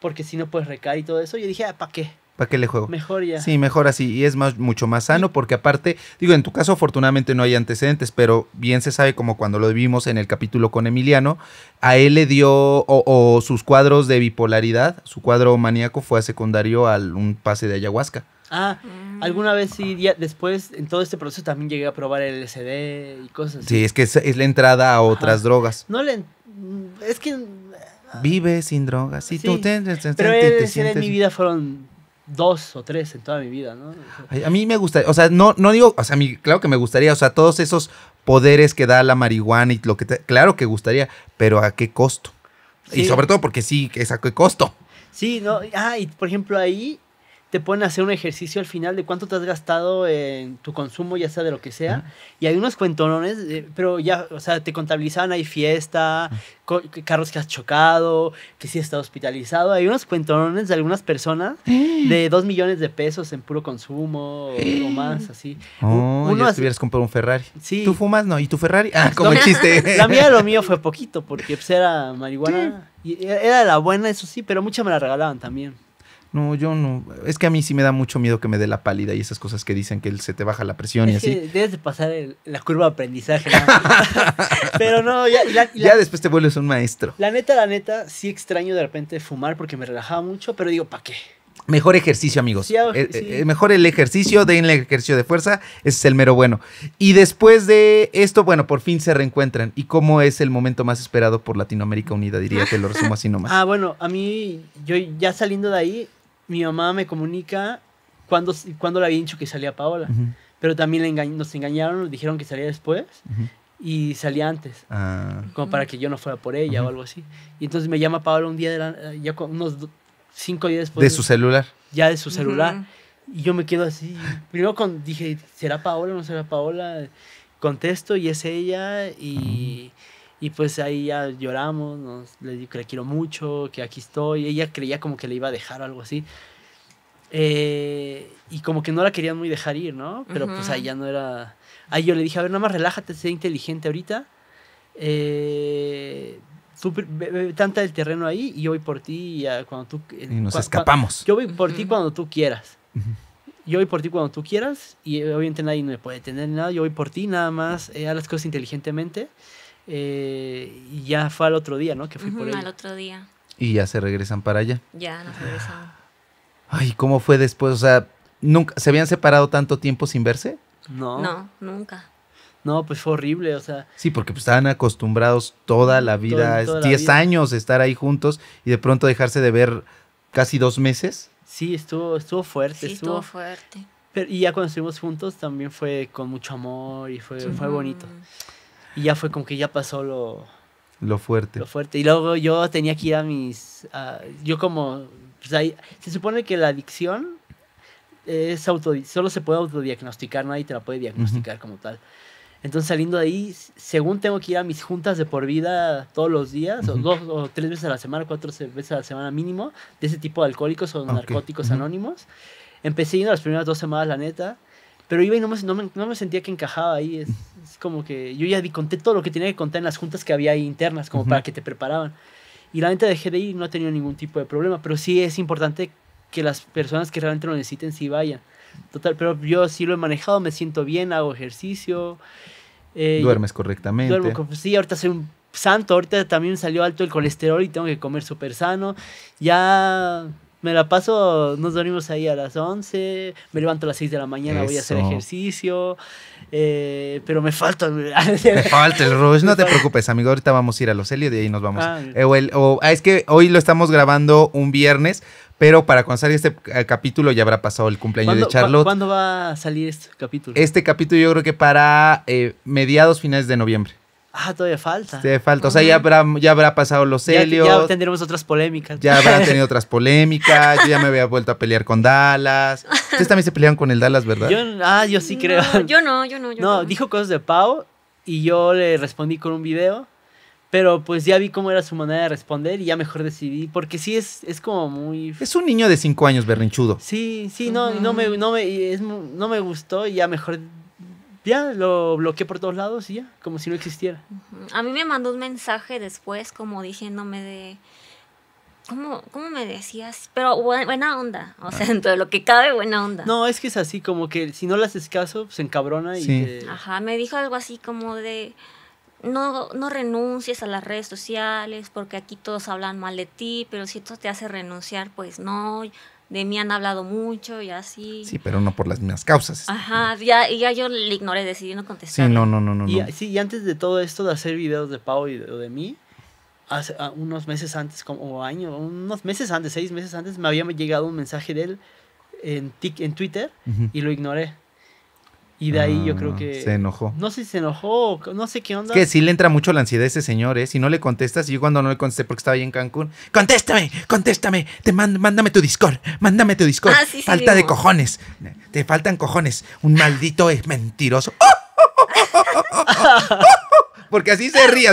porque si no puedes recaer y todo eso. Yo dije, ah, ¿para qué? ¿Para qué le juego? Mejor ya. Sí, mejor así. Y es más, mucho más sano porque aparte, digo, en tu caso afortunadamente no hay antecedentes, pero bien se sabe como cuando lo vimos en el capítulo con Emiliano, a él le dio o, sus cuadros de bipolaridad, su cuadro maníaco fue a secundario a un pase de ayahuasca. Ah, mm. alguna vez sí, después en todo este proceso también llegué a probar el LSD y cosas así. Sí, es que es, la entrada a otras drogas. No le... Es que Vive sin drogas. Si tú Pero en mi vida fueron dos o tres en toda mi vida, ¿no? a mí me gustaría, o sea, no, no digo, o sea, a mí, claro que me gustaría, o sea, todos esos poderes que da la marihuana y lo que te, claro que gustaría, pero ¿a qué costo? Y sobre todo porque sí, es a qué costo. Sí, no, ah, y por ejemplo ahí te hacer un ejercicio al final de cuánto te has gastado en tu consumo, ya sea de lo que sea. Y hay unos cuentonones, eh, pero ya, o sea, te contabilizaban hay fiesta, carros que has chocado, que sí estado hospitalizado. Hay unos cuentonones de algunas personas ¡Eh! de dos millones de pesos en puro consumo o, ¡Eh! algo más, así. Oh, uno ya comprado un Ferrari. Sí. ¿Tú fumas? No. ¿Y tu Ferrari? Ah, como chiste. La mía, lo mío fue poquito, porque pues, era marihuana. Y e, era la buena, eso sí, pero muchas me la regalaban también. No, yo no. Es que a mí sí me da mucho miedo que me dé la pálida y esas cosas que dicen que se te baja la presión y así. Que debes de pasar la curva de aprendizaje. Pero no, ya. después te vuelves un maestro. La neta, la neta, sí extraño de repente fumar porque me relajaba mucho, pero digo, ¿para qué? Mejor ejercicio, amigos. Eh, eh, mejor el ejercicio, denle el ejercicio de fuerza, ese es el mero bueno. Y después de esto, bueno, por fin se reencuentran. ¿Y cómo es el momento más esperado por Latinoamérica Unida? Diría que lo resumo así nomás. ah, bueno, a mí, yo ya saliendo de ahí, mi mamá me comunica cuándo, cuando le había dicho que salía Paola. Pero también le nos engañaron, nos dijeron que salía después y salía antes. Ah. Como para que yo no fuera por ella o algo así. Y entonces me llama Paola un día, de ya unos cinco días después. ¿De su celular? Ya de su celular. Y yo me quedo así. Primero con, dije, ¿será Paola o no será Paola? Contesto y es ella y... Y pues ahí ya lloramos, nos, le digo que la quiero mucho, que aquí estoy. Ella creía como que le iba a dejar o algo así. Eh, y como que no la querían muy dejar ir, ¿no? Pero pues ahí ya no era... Ahí yo le dije, a ver, nada más relájate, sé inteligente ahorita. Eh, tanta el terreno ahí y yo voy por ti cuando tú... Y nos escapamos. yo voy por ti cuando tú quieras. Yo voy por ti cuando tú quieras y obviamente nadie me puede tener nada. Yo voy por ti nada más, a eh, haz las cosas inteligentemente. Eh, y ya fue al otro día, ¿no? Que fui por otro día. Y ya se regresan para allá. Ya nos regresaron. Ay, ¿cómo fue después? O sea, nunca ¿se habían separado tanto tiempo sin verse? No. No, nunca. No, pues fue horrible, o sea. Sí, porque pues, estaban acostumbrados toda la vida, 10 años estar ahí juntos y de pronto dejarse de ver casi dos meses. Sí, estuvo, estuvo fuerte. estuvo, fuerte. Pero, y ya cuando estuvimos juntos también fue con mucho amor y fue, fue bonito. Mm. Y ya fue como que ya pasó lo... fuerte. Lo fuerte. Y luego yo tenía que ir a mis... yo como... Pues se supone que la adicción es auto, solo se puede autodiagnosticar, nadie te la puede diagnosticar como tal. Entonces saliendo de ahí, según tengo que ir a mis juntas de por vida todos los días, o dos o tres veces a la semana, cuatro veces a la semana mínimo, de ese tipo de alcohólicos o narcóticos anónimos. Empecé yendo las primeras dos semanas, la neta, pero iba y no me, sentía que encajaba ahí. Es, como que yo ya conté todo lo que tenía que contar en las juntas que había ahí internas, como para que te preparaban. Y la neta dejé de ir y no ha tenido ningún tipo de problema. Pero sí es importante que las personas que realmente lo necesiten sí vayan. Total, pero yo sí lo he manejado, me siento bien, hago ejercicio. Eh, Duermes correctamente. sí, ahorita soy un santo, ahorita también salió alto el colesterol y tengo que comer súper sano. Ya me la paso, nos dormimos ahí a las 11, me levanto a las 6 de la mañana, voy a hacer ejercicio, eh, pero me falta... me falta el no te preocupes, amigo, ahorita vamos a ir a los Helios y ahí nos vamos. Ah, eh, ah, es que hoy lo estamos grabando un viernes, pero para cuando salga este eh, capítulo ya habrá pasado el cumpleaños de Charlotte. ¿Cuándo va a salir este capítulo? Este capítulo yo creo que para mediados, finales de noviembre. Ah, todavía falta. Todavía falta. O sea, ya habrá, ya habrá pasado los helios. Ya, tendremos otras polémicas. Ya habrán tenido otras polémicas. Yo ya me había vuelto a pelear con Dallas. Ustedes también se pelearon con el Dallas, ¿verdad? Yo, ah, yo sí creo. yo no, yo no. Yo no, no, dijo cosas de Pau y yo le respondí con un video. Pero pues ya vi cómo era su manera de responder y ya mejor decidí. Porque sí es, es como muy. Es un niño de cinco años berrinchudo. Sí, sí, no, no, me, no, me, no me gustó y ya mejor ya lo bloqueé por todos lados y ya, como si no existiera. A mí me mandó un mensaje después como diciéndome de... ¿Cómo, ¿Cómo me decías? Pero buena onda, o sea, ah. dentro de lo que cabe, buena onda. No, es que es así, como que si no le haces caso, se encabrona y... Ajá, me dijo algo así como de, no, no renuncies a las redes sociales porque aquí todos hablan mal de ti, pero si esto te hace renunciar, pues no, de mí han hablado mucho y así. Sí, pero no por las mismas causas. Ajá, ya, ya yo le ignoré, decidí no contestar. Sí, no, no, no, no. Y, Sí, y antes de todo esto de hacer videos de Pau y de, mí, hace unos meses antes, como, o año, unos meses antes, seis meses antes, me había llegado un mensaje de él en, tic, en Twitter y lo ignoré. Y de ahí yo creo ah, que... Se enojó. No sé si se enojó, no sé qué onda. que sí le entra mucho la ansiedad a ese señor, ¿eh? Si no le contestas, yo cuando no le contesté porque estaba ahí en Cancún, contéstame, contéstame, te mándame tu Discord, mándame tu Discord. Ah, Falta de cojones, te faltan cojones. Un maldito es mentiroso. porque así se ríe.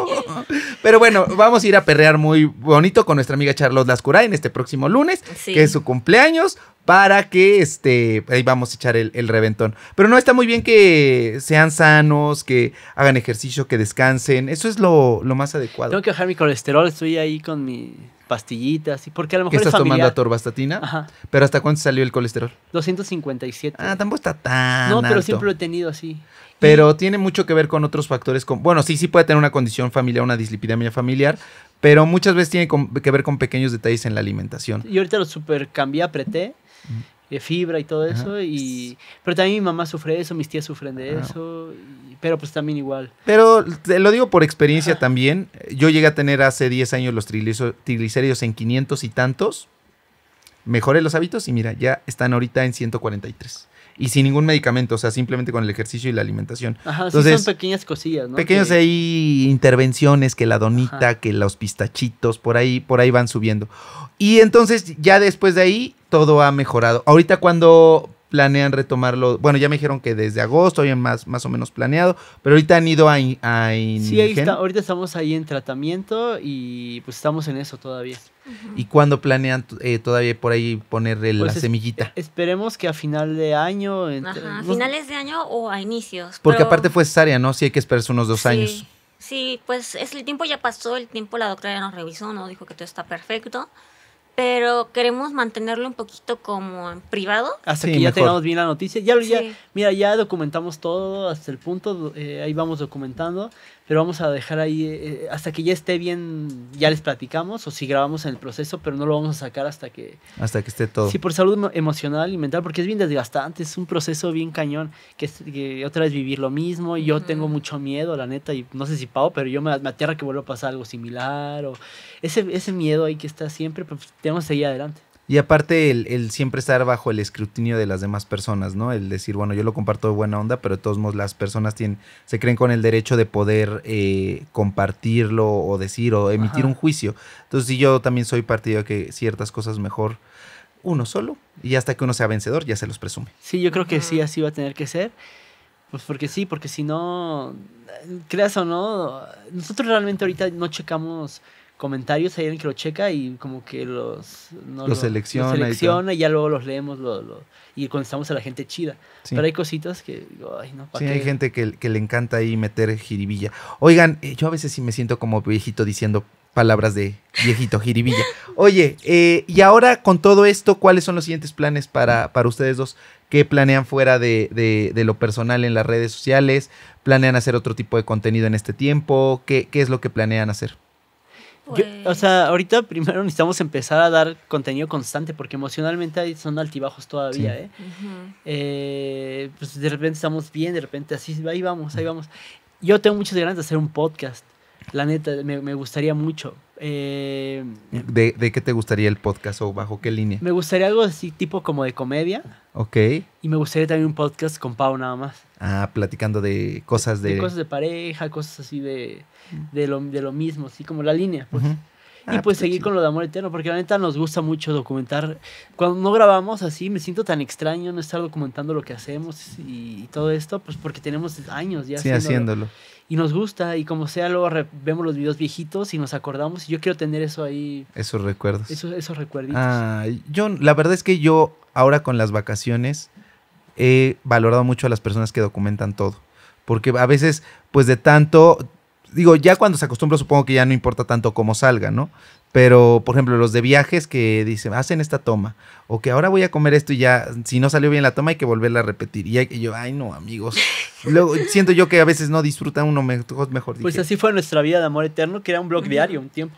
Pero bueno, vamos a ir a perrear muy bonito con nuestra amiga Charlotte Lascura en este próximo lunes, que es su cumpleaños, para que este, ahí vamos a echar el, reventón. Pero no, está muy bien que sean sanos, que hagan ejercicio, que descansen. Eso es lo, más adecuado. Tengo que bajar mi colesterol, estoy ahí con mi pastillitas, y porque a lo mejor estás tomando atorvastatina? Ajá. ¿Pero hasta cuánto salió el colesterol? 257. Ah, tampoco está tan No, pero siempre lo he tenido así. Pero tiene mucho que ver con otros factores. Con, bueno, sí, sí puede tener una condición familiar, una dislipidemia familiar, pero muchas veces tiene que ver con pequeños detalles en la alimentación. Y ahorita lo cambié, apreté. de eh, fibra y todo eso. Y, pero también mi mamá sufre de eso, mis tías sufren de ah, eso, pero pues también igual. Pero te lo digo por experiencia también. Yo llegué a tener hace 10 años los triglicéridos en 500 y tantos. Mejoré los hábitos y mira, ya están ahorita en 143 y sin ningún medicamento, o sea, simplemente con el ejercicio y la alimentación. Ajá, Entonces, son pequeñas cosillas, ¿no? Pequeñas ahí intervenciones, que la donita, que los pistachitos, por ahí, por ahí van subiendo. Y entonces ya después de ahí todo ha mejorado. Ahorita cuando planean retomarlo? Bueno, ya me dijeron que desde agosto habían más, más o menos planeado, pero ahorita han ido a, a Sí, ahorita estamos ahí en tratamiento y pues estamos en eso todavía. ¿Y cuándo planean eh, todavía por ahí poner la pues semillita? Eh, esperemos que a final de año. a finales de año o a inicios. Porque aparte fue cesárea, ¿no? Sí hay que esperar unos dos años. Sí, pues es, el tiempo ya pasó, el tiempo la doctora ya nos revisó, nos dijo que todo está perfecto pero queremos mantenerlo un poquito como en privado. Hasta que ya tengamos bien la noticia. Ya, mira, ya documentamos todo hasta el punto, eh, ahí vamos documentando pero vamos a dejar ahí eh, eh, hasta que ya esté bien, ya les platicamos o si grabamos en el proceso, pero no lo vamos a sacar hasta que... Hasta que esté todo. Sí, por salud emocional y mental, porque es bien desgastante, es un proceso bien cañón, que, otra vez vivir lo mismo y yo tengo mucho miedo, la neta, y no sé si pago, pero yo me, me aterra que vuelva a pasar algo similar o ese, ese miedo ahí que está siempre, pero pues, tenemos que seguir adelante. Y aparte el, siempre estar bajo el escrutinio de las demás personas, ¿no? El decir, bueno, yo lo comparto de buena onda, pero de todos modos las personas tienen, se creen con el derecho de poder eh, compartirlo o decir o emitir un juicio. Entonces, si yo también soy de que ciertas cosas mejor uno solo y hasta que uno sea vencedor ya se los presume. Sí, yo creo que sí, así va a tener que ser. Pues porque sí, porque si no, creas o no, nosotros realmente ahorita no checamos comentarios, hay alguien que lo checa y como que los... los, selecciona. y, ya luego los leemos y contestamos a la gente chida. Pero hay cositas que ay, no, Sí, hay gente que, le encanta ahí meter jiribilla. Oigan, eh, yo a veces sí me siento como viejito diciendo palabras de viejito jiribilla. Oye, eh, y ahora con todo esto, ¿cuáles son los siguientes planes para, para ustedes dos? ¿Qué planean fuera de, lo personal en las redes sociales? ¿Planean hacer otro tipo de contenido en este tiempo? qué es lo que planean hacer? o pues. sea, ahorita primero necesitamos empezar a dar contenido constante porque emocionalmente son altibajos todavía, ¿eh? Eh, Pues de repente estamos bien, de repente así, ahí vamos, ahí vamos. Yo tengo muchas ganas de hacer un podcast. La neta, me, me gustaría mucho. Eh, ¿De, qué te gustaría el podcast o bajo qué línea? Me gustaría algo así, tipo como de comedia. Ok. Y me gustaría también un podcast con Pau nada más. Ah, platicando de cosas de... de cosas de pareja, cosas así de, de, lo, de lo mismo, así como la línea. Pues. y ah, pues, pues seguir con lo de Amor Eterno, porque la neta nos gusta mucho documentar. Cuando no grabamos así, me siento tan extraño no estar documentando lo que hacemos y, todo esto, pues porque tenemos años ya. Sí, haciéndolo y nos gusta y como sea luego vemos los videos viejitos y nos acordamos y yo quiero tener eso ahí. Esos recuerdos. esos recuerditos. Ah, yo, la verdad es que yo ahora con las vacaciones he valorado mucho a las personas que documentan todo. Porque a veces, pues de tanto, digo, ya cuando se acostumbra supongo que ya no importa tanto cómo salga, ¿no? Pero, por ejemplo, los de viajes que dicen, hacen esta toma, o que ahora voy a comer esto y ya, si no salió bien la toma hay que volverla a repetir. y yo, ay no, amigos. Luego, siento yo que a veces no disfruta uno mejor, Pues así fue nuestra vida de amor eterno, que era un blog diario, un tiempo.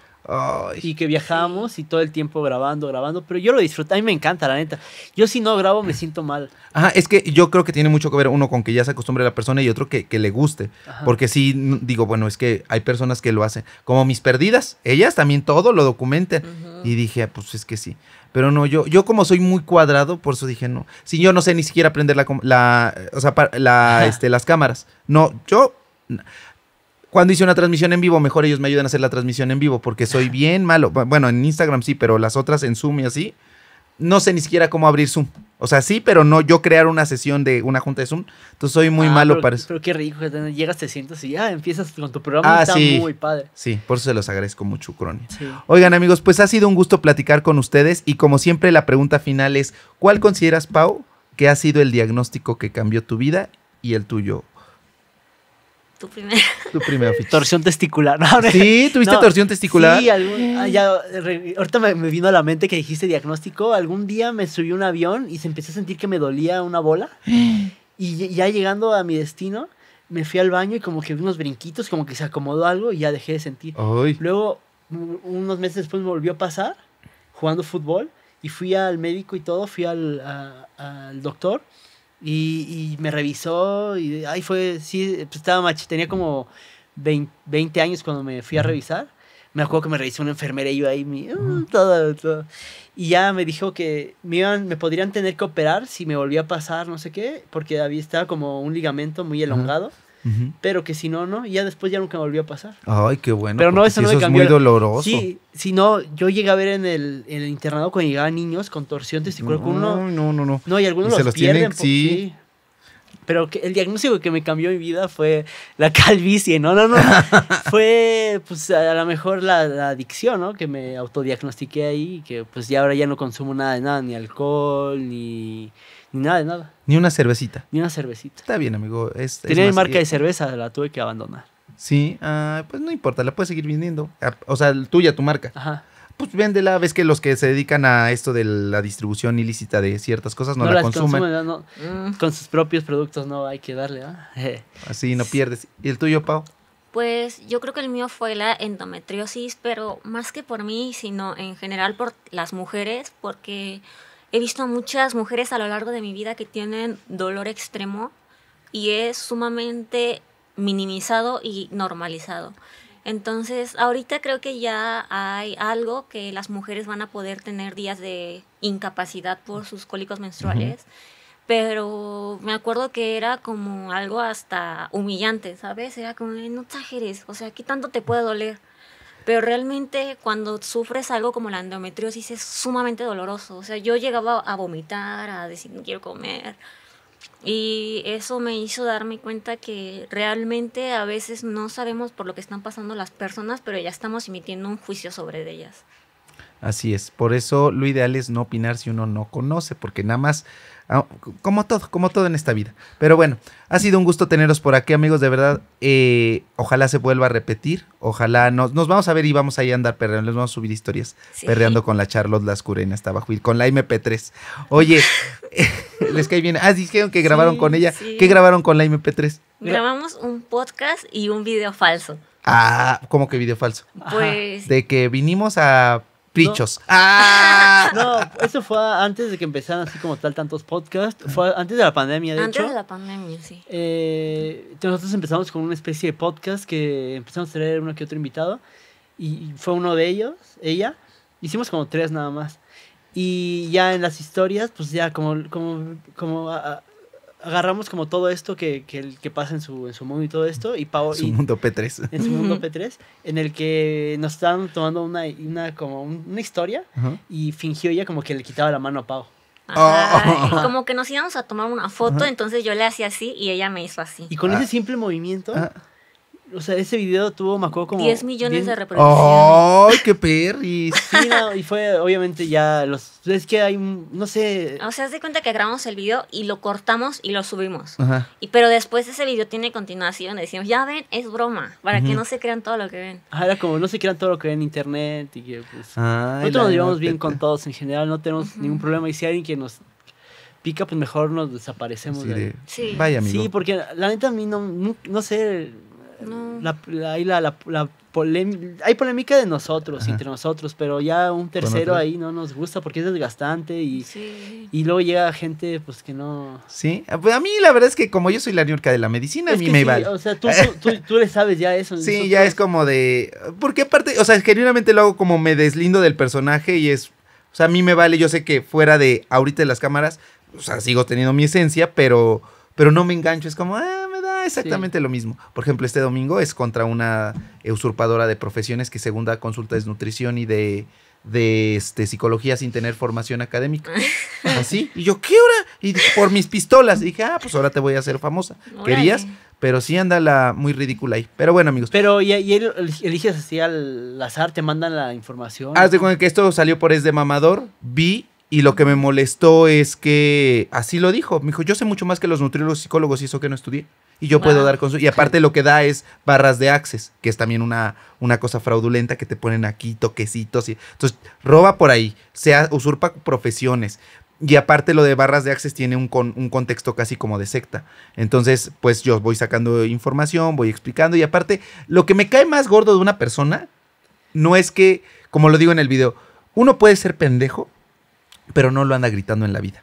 Y que viajamos y todo el tiempo grabando, grabando. Pero yo lo disfruto, a mí me encanta, la neta. Yo si no grabo me siento mal. Ajá, es que yo creo que tiene mucho que ver uno con que ya se acostumbre a la persona y otro que, que le guste. Porque sí, digo, bueno, es que hay personas que lo hacen. Como mis perdidas, ellas también todo lo documentan. Y dije, ah, pues es que sí. Pero no, yo, yo como soy muy cuadrado, por eso dije no. Si yo no sé ni siquiera aprender la, la este, las cámaras. No, yo cuando hice una transmisión en vivo, mejor ellos me ayudan a hacer la transmisión en vivo, porque soy bien malo. Bueno, en Instagram sí, pero las otras en Zoom y así, no sé ni siquiera cómo abrir Zoom. O sea, sí, pero no yo crear una sesión de una junta de Zoom. Entonces soy muy ah, malo para eso. Pero qué rico, llegas, te sientas y ya empiezas con tu programa. Ah, sí, muy padre. Sí, por eso se los agradezco mucho, Cronia. Oigan, amigos, pues ha sido un gusto platicar con ustedes. Y como siempre, la pregunta final es: ¿cuál consideras, Pau, que ha sido el diagnóstico que cambió tu vida y el tuyo tu primera. Tu primera Torsión testicular. sí, tuviste torsión testicular. Sí, algún, ah, ahorita me, vino a la mente que dijiste diagnóstico. Algún día me subí a un avión y se empezó a sentir que me dolía una bola. Y ya llegando a mi destino, me fui al baño y como que vi unos brinquitos, como que se acomodó algo y ya dejé de sentir. Luego, unos meses después me volvió a pasar jugando fútbol y fui al médico y todo, fui al, al doctor y, me revisó y ahí fue, sí, pues, estaba macho, tenía como 20, años cuando me fui a revisar. Me acuerdo que me revisó una enfermera y yo ahí, mm, todo, Y ya me dijo que me, iban, me podrían tener que operar si me volvía a pasar, no sé qué, porque había estaba como un ligamento muy elongado pero que si no, no, ya después ya nunca volvió a pasar. Ay, qué bueno. Pero no, eso no me cambió. Es muy doloroso. Sí, si no, yo llegué a ver en el, internado cuando llegaban niños con torsión testicular, no, uno. No, no, no. No, y algunos ¿Y se los Tienen, sí. pero el diagnóstico que me cambió mi vida fue la calvicie, no, no, no. fue, pues, a lo mejor la, la, adicción, ¿no? Que me autodiagnostiqué ahí, que pues ya ahora ya no consumo nada de nada, ni alcohol, ni ni nada de nada. Ni una cervecita. Ni una cervecita. Está bien, amigo. Es, marca de cerveza, la tuve que abandonar. Sí, ah, pues no importa, la puedes seguir vendiendo. Ah, o sea, tuya, tu marca. Ajá. Pues véndela, ves que los que se dedican a esto de la distribución ilícita de ciertas cosas no, la consumen. no, mm. Con sus propios productos no hay que darle, ¿no? ¿ah? Así no pierdes. ¿Y el tuyo, Pau? Pues yo creo que el mío fue la endometriosis, pero más que por mí, sino en general por las mujeres, porque he visto muchas mujeres a lo largo de mi vida que tienen dolor extremo y es sumamente minimizado y normalizado. Entonces, ahorita creo que ya hay algo que las mujeres van a poder tener días de incapacidad por sus cólicos menstruales, pero me acuerdo que era como algo hasta humillante, ¿sabes? Era como, no exageres, o sea, ¿qué tanto te puede doler? pero realmente cuando sufres algo como la endometriosis es sumamente doloroso. O sea, yo llegaba a vomitar, a decir no quiero comer. Y eso me hizo darme cuenta que realmente a veces no sabemos por lo que están pasando las personas, pero ya estamos emitiendo un juicio sobre ellas. Así es, por eso lo ideal es no opinar si uno no conoce, porque nada más Ah, como todo, como todo en esta vida. Pero bueno, ha sido un gusto teneros por aquí, amigos. De verdad, eh, ojalá se vuelva a repetir. Ojalá nos, nos vamos a ver y vamos ahí a andar perreando. Les vamos a subir historias perreando con la Charlotte Lascurena estaba bajo con la MP3. Oye, les cae bien. Ah, dijeron que grabaron con ella. ¿Qué grabaron con la MP3? Grabamos un podcast y un video falso. Ah, ¿cómo que video falso? Pues. De que vinimos a Bichos. No. ¡Ah! No, eso fue antes de que empezaran así como tal tantos podcasts. Fue antes de la pandemia, de antes hecho. Antes de la pandemia, sí. Eh, nosotros empezamos con una especie de podcast que empezamos a traer uno que otro invitado. Y fue uno de ellos, ella. Hicimos como tres nada más. Y ya en las historias, pues ya como, como, como agarramos como todo esto que, que pasa en su, en su mundo y todo esto. Y Pau, su mundo P3. En su mundo P3, en el que nos estaban tomando una, como una historia y fingió ella como que le quitaba la mano a Pau. Ah. Como que nos íbamos a tomar una foto, entonces yo le hacía así y ella me hizo así. Y con ah. ese simple movimiento ah. O sea, ese video tuvo, me como... 10 millones de reproducciones. ¡Ay, qué perris! y fue, obviamente, ya los... Es que hay, no sé... O sea, haz de cuenta que grabamos el video y lo cortamos y lo subimos. Ajá. Y, pero después ese video tiene continuación. Decimos, ya ven, es broma. Para que no se crean todo lo que ven. Ah, era como, no se crean todo lo que ven en internet. Y que, pues... nosotros nos llevamos bien con todos en general. No tenemos ningún problema. Y si hay alguien que nos pica, pues mejor nos desaparecemos. Sí, Vaya, amigo. Sí, porque la neta a mí no, no sé la, hay, la, la hay polémica de nosotros, entre nosotros, pero ya un tercero ahí no nos gusta porque es desgastante y, luego llega gente pues que no... Sí, ah, pues a mí la verdad es que como yo soy la niurca de la medicina, a mí me vale. O sea, tú, tú, tú, le sabes ya eso. Sí, ya es como de... Porque aparte, o sea, genuinamente lo hago como me deslindo del personaje y es... O sea, a mí me vale, yo sé que fuera de ahorita de las cámaras, o sea, sigo teniendo mi esencia, pero, pero no me engancho, es como... Ah, exactamente lo mismo. Por ejemplo, este domingo es contra una usurpadora de profesiones que segunda consulta es nutrición y de, de este, psicología sin tener formación académica. Así. Y yo, ¿qué hora? Y por mis pistolas. Y dije, ah, pues ahora te voy a hacer famosa. ¿Querías? Pero sí anda la muy ridícula ahí. Pero bueno, amigos. Pero, ¿y, eliges así al azar? ¿Te mandan la información? Haz de cuenta que esto salió por Es de Mamador. Vi y lo que me molestó es que así lo dijo. Me dijo, yo sé mucho más que los nutriólogos psicólogos y eso que no estudié. Y yo puedo dar su. Y aparte lo que da es barras de access, que es también una, una cosa fraudulenta que te ponen aquí toquecitos. Y, entonces, roba por ahí, se usurpa profesiones. Y aparte lo de barras de access tiene un, un contexto casi como de secta. Entonces, pues yo voy sacando información, voy explicando. Y aparte, lo que me cae más gordo de una persona no es que, como lo digo en el video, uno puede ser pendejo pero no lo anda gritando en la vida.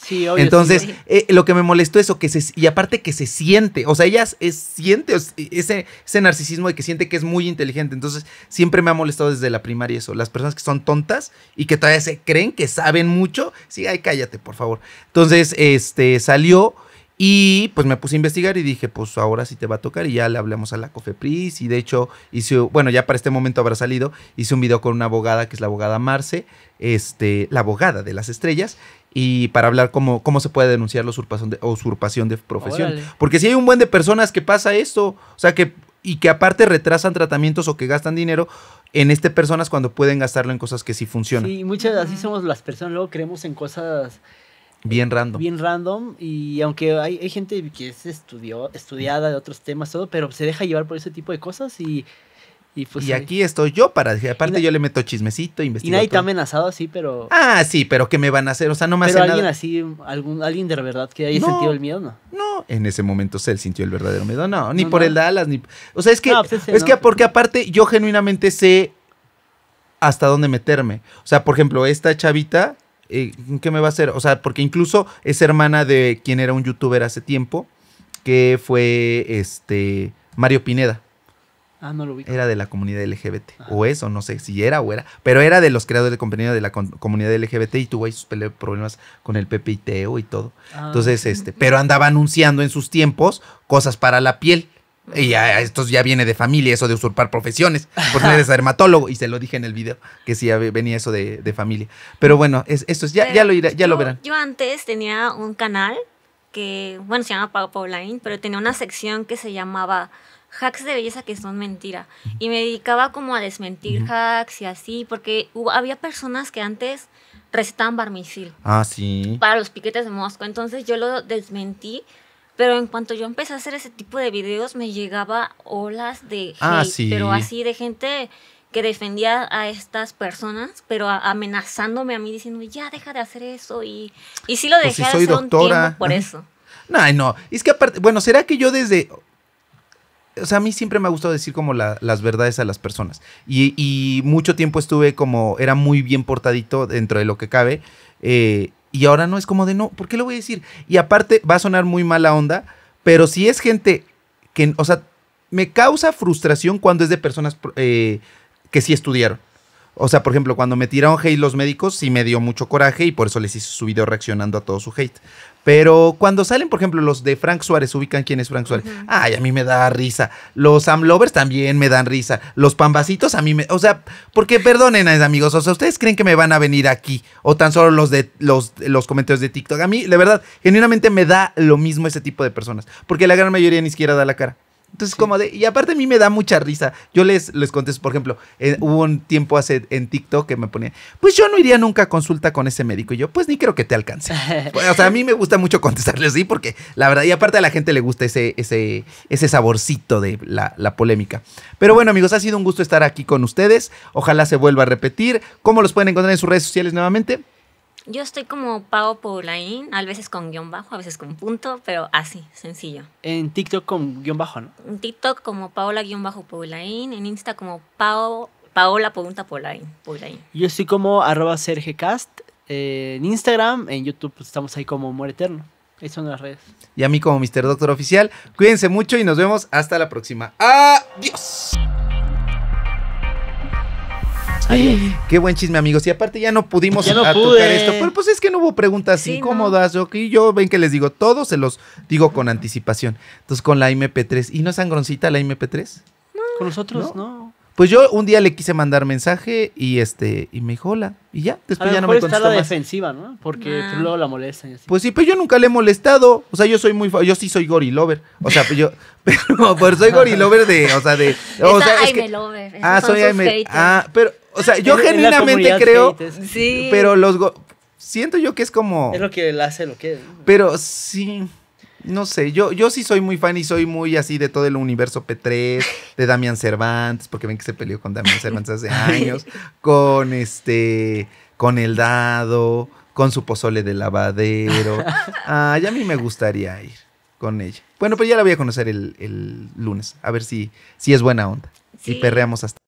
Sí, obvio, Entonces, eh, lo que me molestó eso, que se, y aparte que se siente, o sea, ella siente ese, ese narcisismo de que siente que es muy inteligente. Entonces, siempre me ha molestado desde la primaria eso, las personas que son tontas y que todavía se creen que saben mucho, sí, ahí cállate, por favor. Entonces, este, salió, y pues me puse a investigar y dije, pues ahora sí te va a tocar y ya le hablamos a la Cofepris y de hecho hice, bueno, ya para este momento habrá salido, hice un video con una abogada que es la abogada Marce, este, la abogada de las estrellas y para hablar cómo, cómo se puede denunciar la usurpación de, usurpación de profesión. Porque si hay un buen de personas que pasa esto, o sea, que y que aparte retrasan tratamientos o que gastan dinero en este personas cuando pueden gastarlo en cosas que sí funcionan. Sí, muchas así somos las personas, luego creemos en cosas Bien random. Bien random. Y aunque hay, gente que es estudió, estudiada de otros temas, todo, pero se deja llevar por ese tipo de cosas y. Y, pues, y aquí estoy yo para. Aparte, yo le meto chismecito, investigo. Y nadie está amenazado, así, pero. Ah, sí, pero ¿qué me van a hacer? O sea, no me pero alguien así, algún, alguien de verdad que haya sentido el miedo, ¿no? No, en ese momento él sintió el verdadero miedo. No, ni por el Dallas, ni. O sea, es que. Pues es que porque aparte, yo genuinamente sé hasta dónde meterme. O sea, por ejemplo, esta chavita eh, ¿qué me va a hacer? O sea, porque incluso es hermana de quien era un youtuber hace tiempo, que fue este Mario Pineda. Ah, no lo vi. Era de la comunidad LGBT. Ah. O eso, no sé si era o era. Pero era de los creadores de contenido de la comunidad LGBT y tuvo ahí sus problemas con el Pepe y todo. Ah, Entonces, este, pero andaba anunciando en sus tiempos cosas para la piel. Y esto ya viene de familia eso de usurpar profesiones, porque eres dermatólogo, y se lo dije en el video, que sí venía eso de, de familia. Pero bueno, esto ya, ya, lo, ya lo verán. Yo antes tenía un canal que, bueno, se llama Pau Pauline, pero tenía una sección que se llamaba hacks de belleza que son mentira. Y me dedicaba como a desmentir hacks y así, porque hubo, había personas que antes recetaban Barmicil, Ah, sí. Para los piquetes de mosco. Entonces yo lo desmentí pero en cuanto yo empecé a hacer ese tipo de videos, me llegaba olas de ah, hate, pero así de gente que defendía a estas personas, pero amenazándome a mí diciendo, ya deja de hacer eso. Y, y sí lo pues dejé soy doctora. tiempo por eso. No, no. Es que aparte, bueno, ¿será que yo desde. O sea, a mí siempre me ha gustado decir como las verdades a las personas. Y, y, mucho tiempo estuve como. Era muy bien portadito dentro de lo que cabe. Eh, y ahora no es como de no, ¿por qué lo voy a decir? Y aparte va a sonar muy mala onda, pero si es gente que, o sea, me causa frustración cuando es de personas eh, que sí estudiaron. O sea, por ejemplo, cuando me tiraron hate los médicos, sí me dio mucho coraje y por eso les hice su video reaccionando a todo su hate. Pero cuando salen, por ejemplo, los de Frank Suárez, ubican quién es Frank Suárez. Ay, a mí me da risa. Los Amlovers Lovers también me dan risa. Los Pambacitos a mí me. O sea, porque perdonen, eh, amigos. O sea, ¿ustedes creen que me van a venir aquí? O tan solo los de los, los comentarios de TikTok. A mí, de verdad, genuinamente me da lo mismo ese tipo de personas. Porque la gran mayoría ni siquiera da la cara. Entonces, como de. Y aparte, a mí me da mucha risa. Yo les, les contesto, por ejemplo, eh, hubo un tiempo hace en TikTok que me ponía, pues yo no iría nunca a consulta con ese médico. Y yo, pues ni creo que te alcance. o sea, a mí me gusta mucho contestarles así, porque la verdad, y aparte a la gente le gusta ese, ese, ese saborcito de la, la polémica. Pero bueno, amigos, ha sido un gusto estar aquí con ustedes. Ojalá se vuelva a repetir. ¿Cómo los pueden encontrar en sus redes sociales nuevamente? Yo estoy como Pau Poblain, a veces con guión bajo, a veces con punto, pero así, sencillo. En TikTok con guión bajo, ¿no? En TikTok como Paola guión bajo en Insta como Pao, Paola Punta Yo estoy como arroba sergecast, eh, en Instagram, en YouTube pues, estamos ahí como Muere Eterno. Ahí son las redes. Y a mí como Mr. Doctor Oficial, cuídense mucho y nos vemos hasta la próxima. Adiós qué buen chisme, amigos. Y aparte ya no pudimos ya tocar esto. Pero pues es que no hubo preguntas incómodas. No. Yo, ven que les digo todos se los digo con anticipación. Entonces con la MP3. ¿Y no es sangroncita la MP3? No. Con los otros no. Pues yo un día le quise mandar mensaje y este y me dijo hola y ya después ya no me contestó está la defensiva, ¿no? Porque tú pues, luego la molestan. Y así. Pues sí, pero yo nunca le he molestado. O sea, yo soy muy, yo sí soy gorilover. O sea, yo, pero, pues, soy gorilover de, o sea, de, o sea, es ah, soy ah, pero o sea, yo genuinamente creo, pero los siento yo que es como es lo que él hace lo que es. Pero sí no sé, yo, yo sí soy muy fan y soy muy así de todo el universo P3, de Damian Cervantes, porque ven que se peleó con Damian Cervantes hace años, con este, con el dado, con su pozole de lavadero. Ah, ya a mí me gustaría ir con ella. Bueno, pues ya la voy a conocer el, lunes, a ver si, si es buena onda. Y perreamos hasta.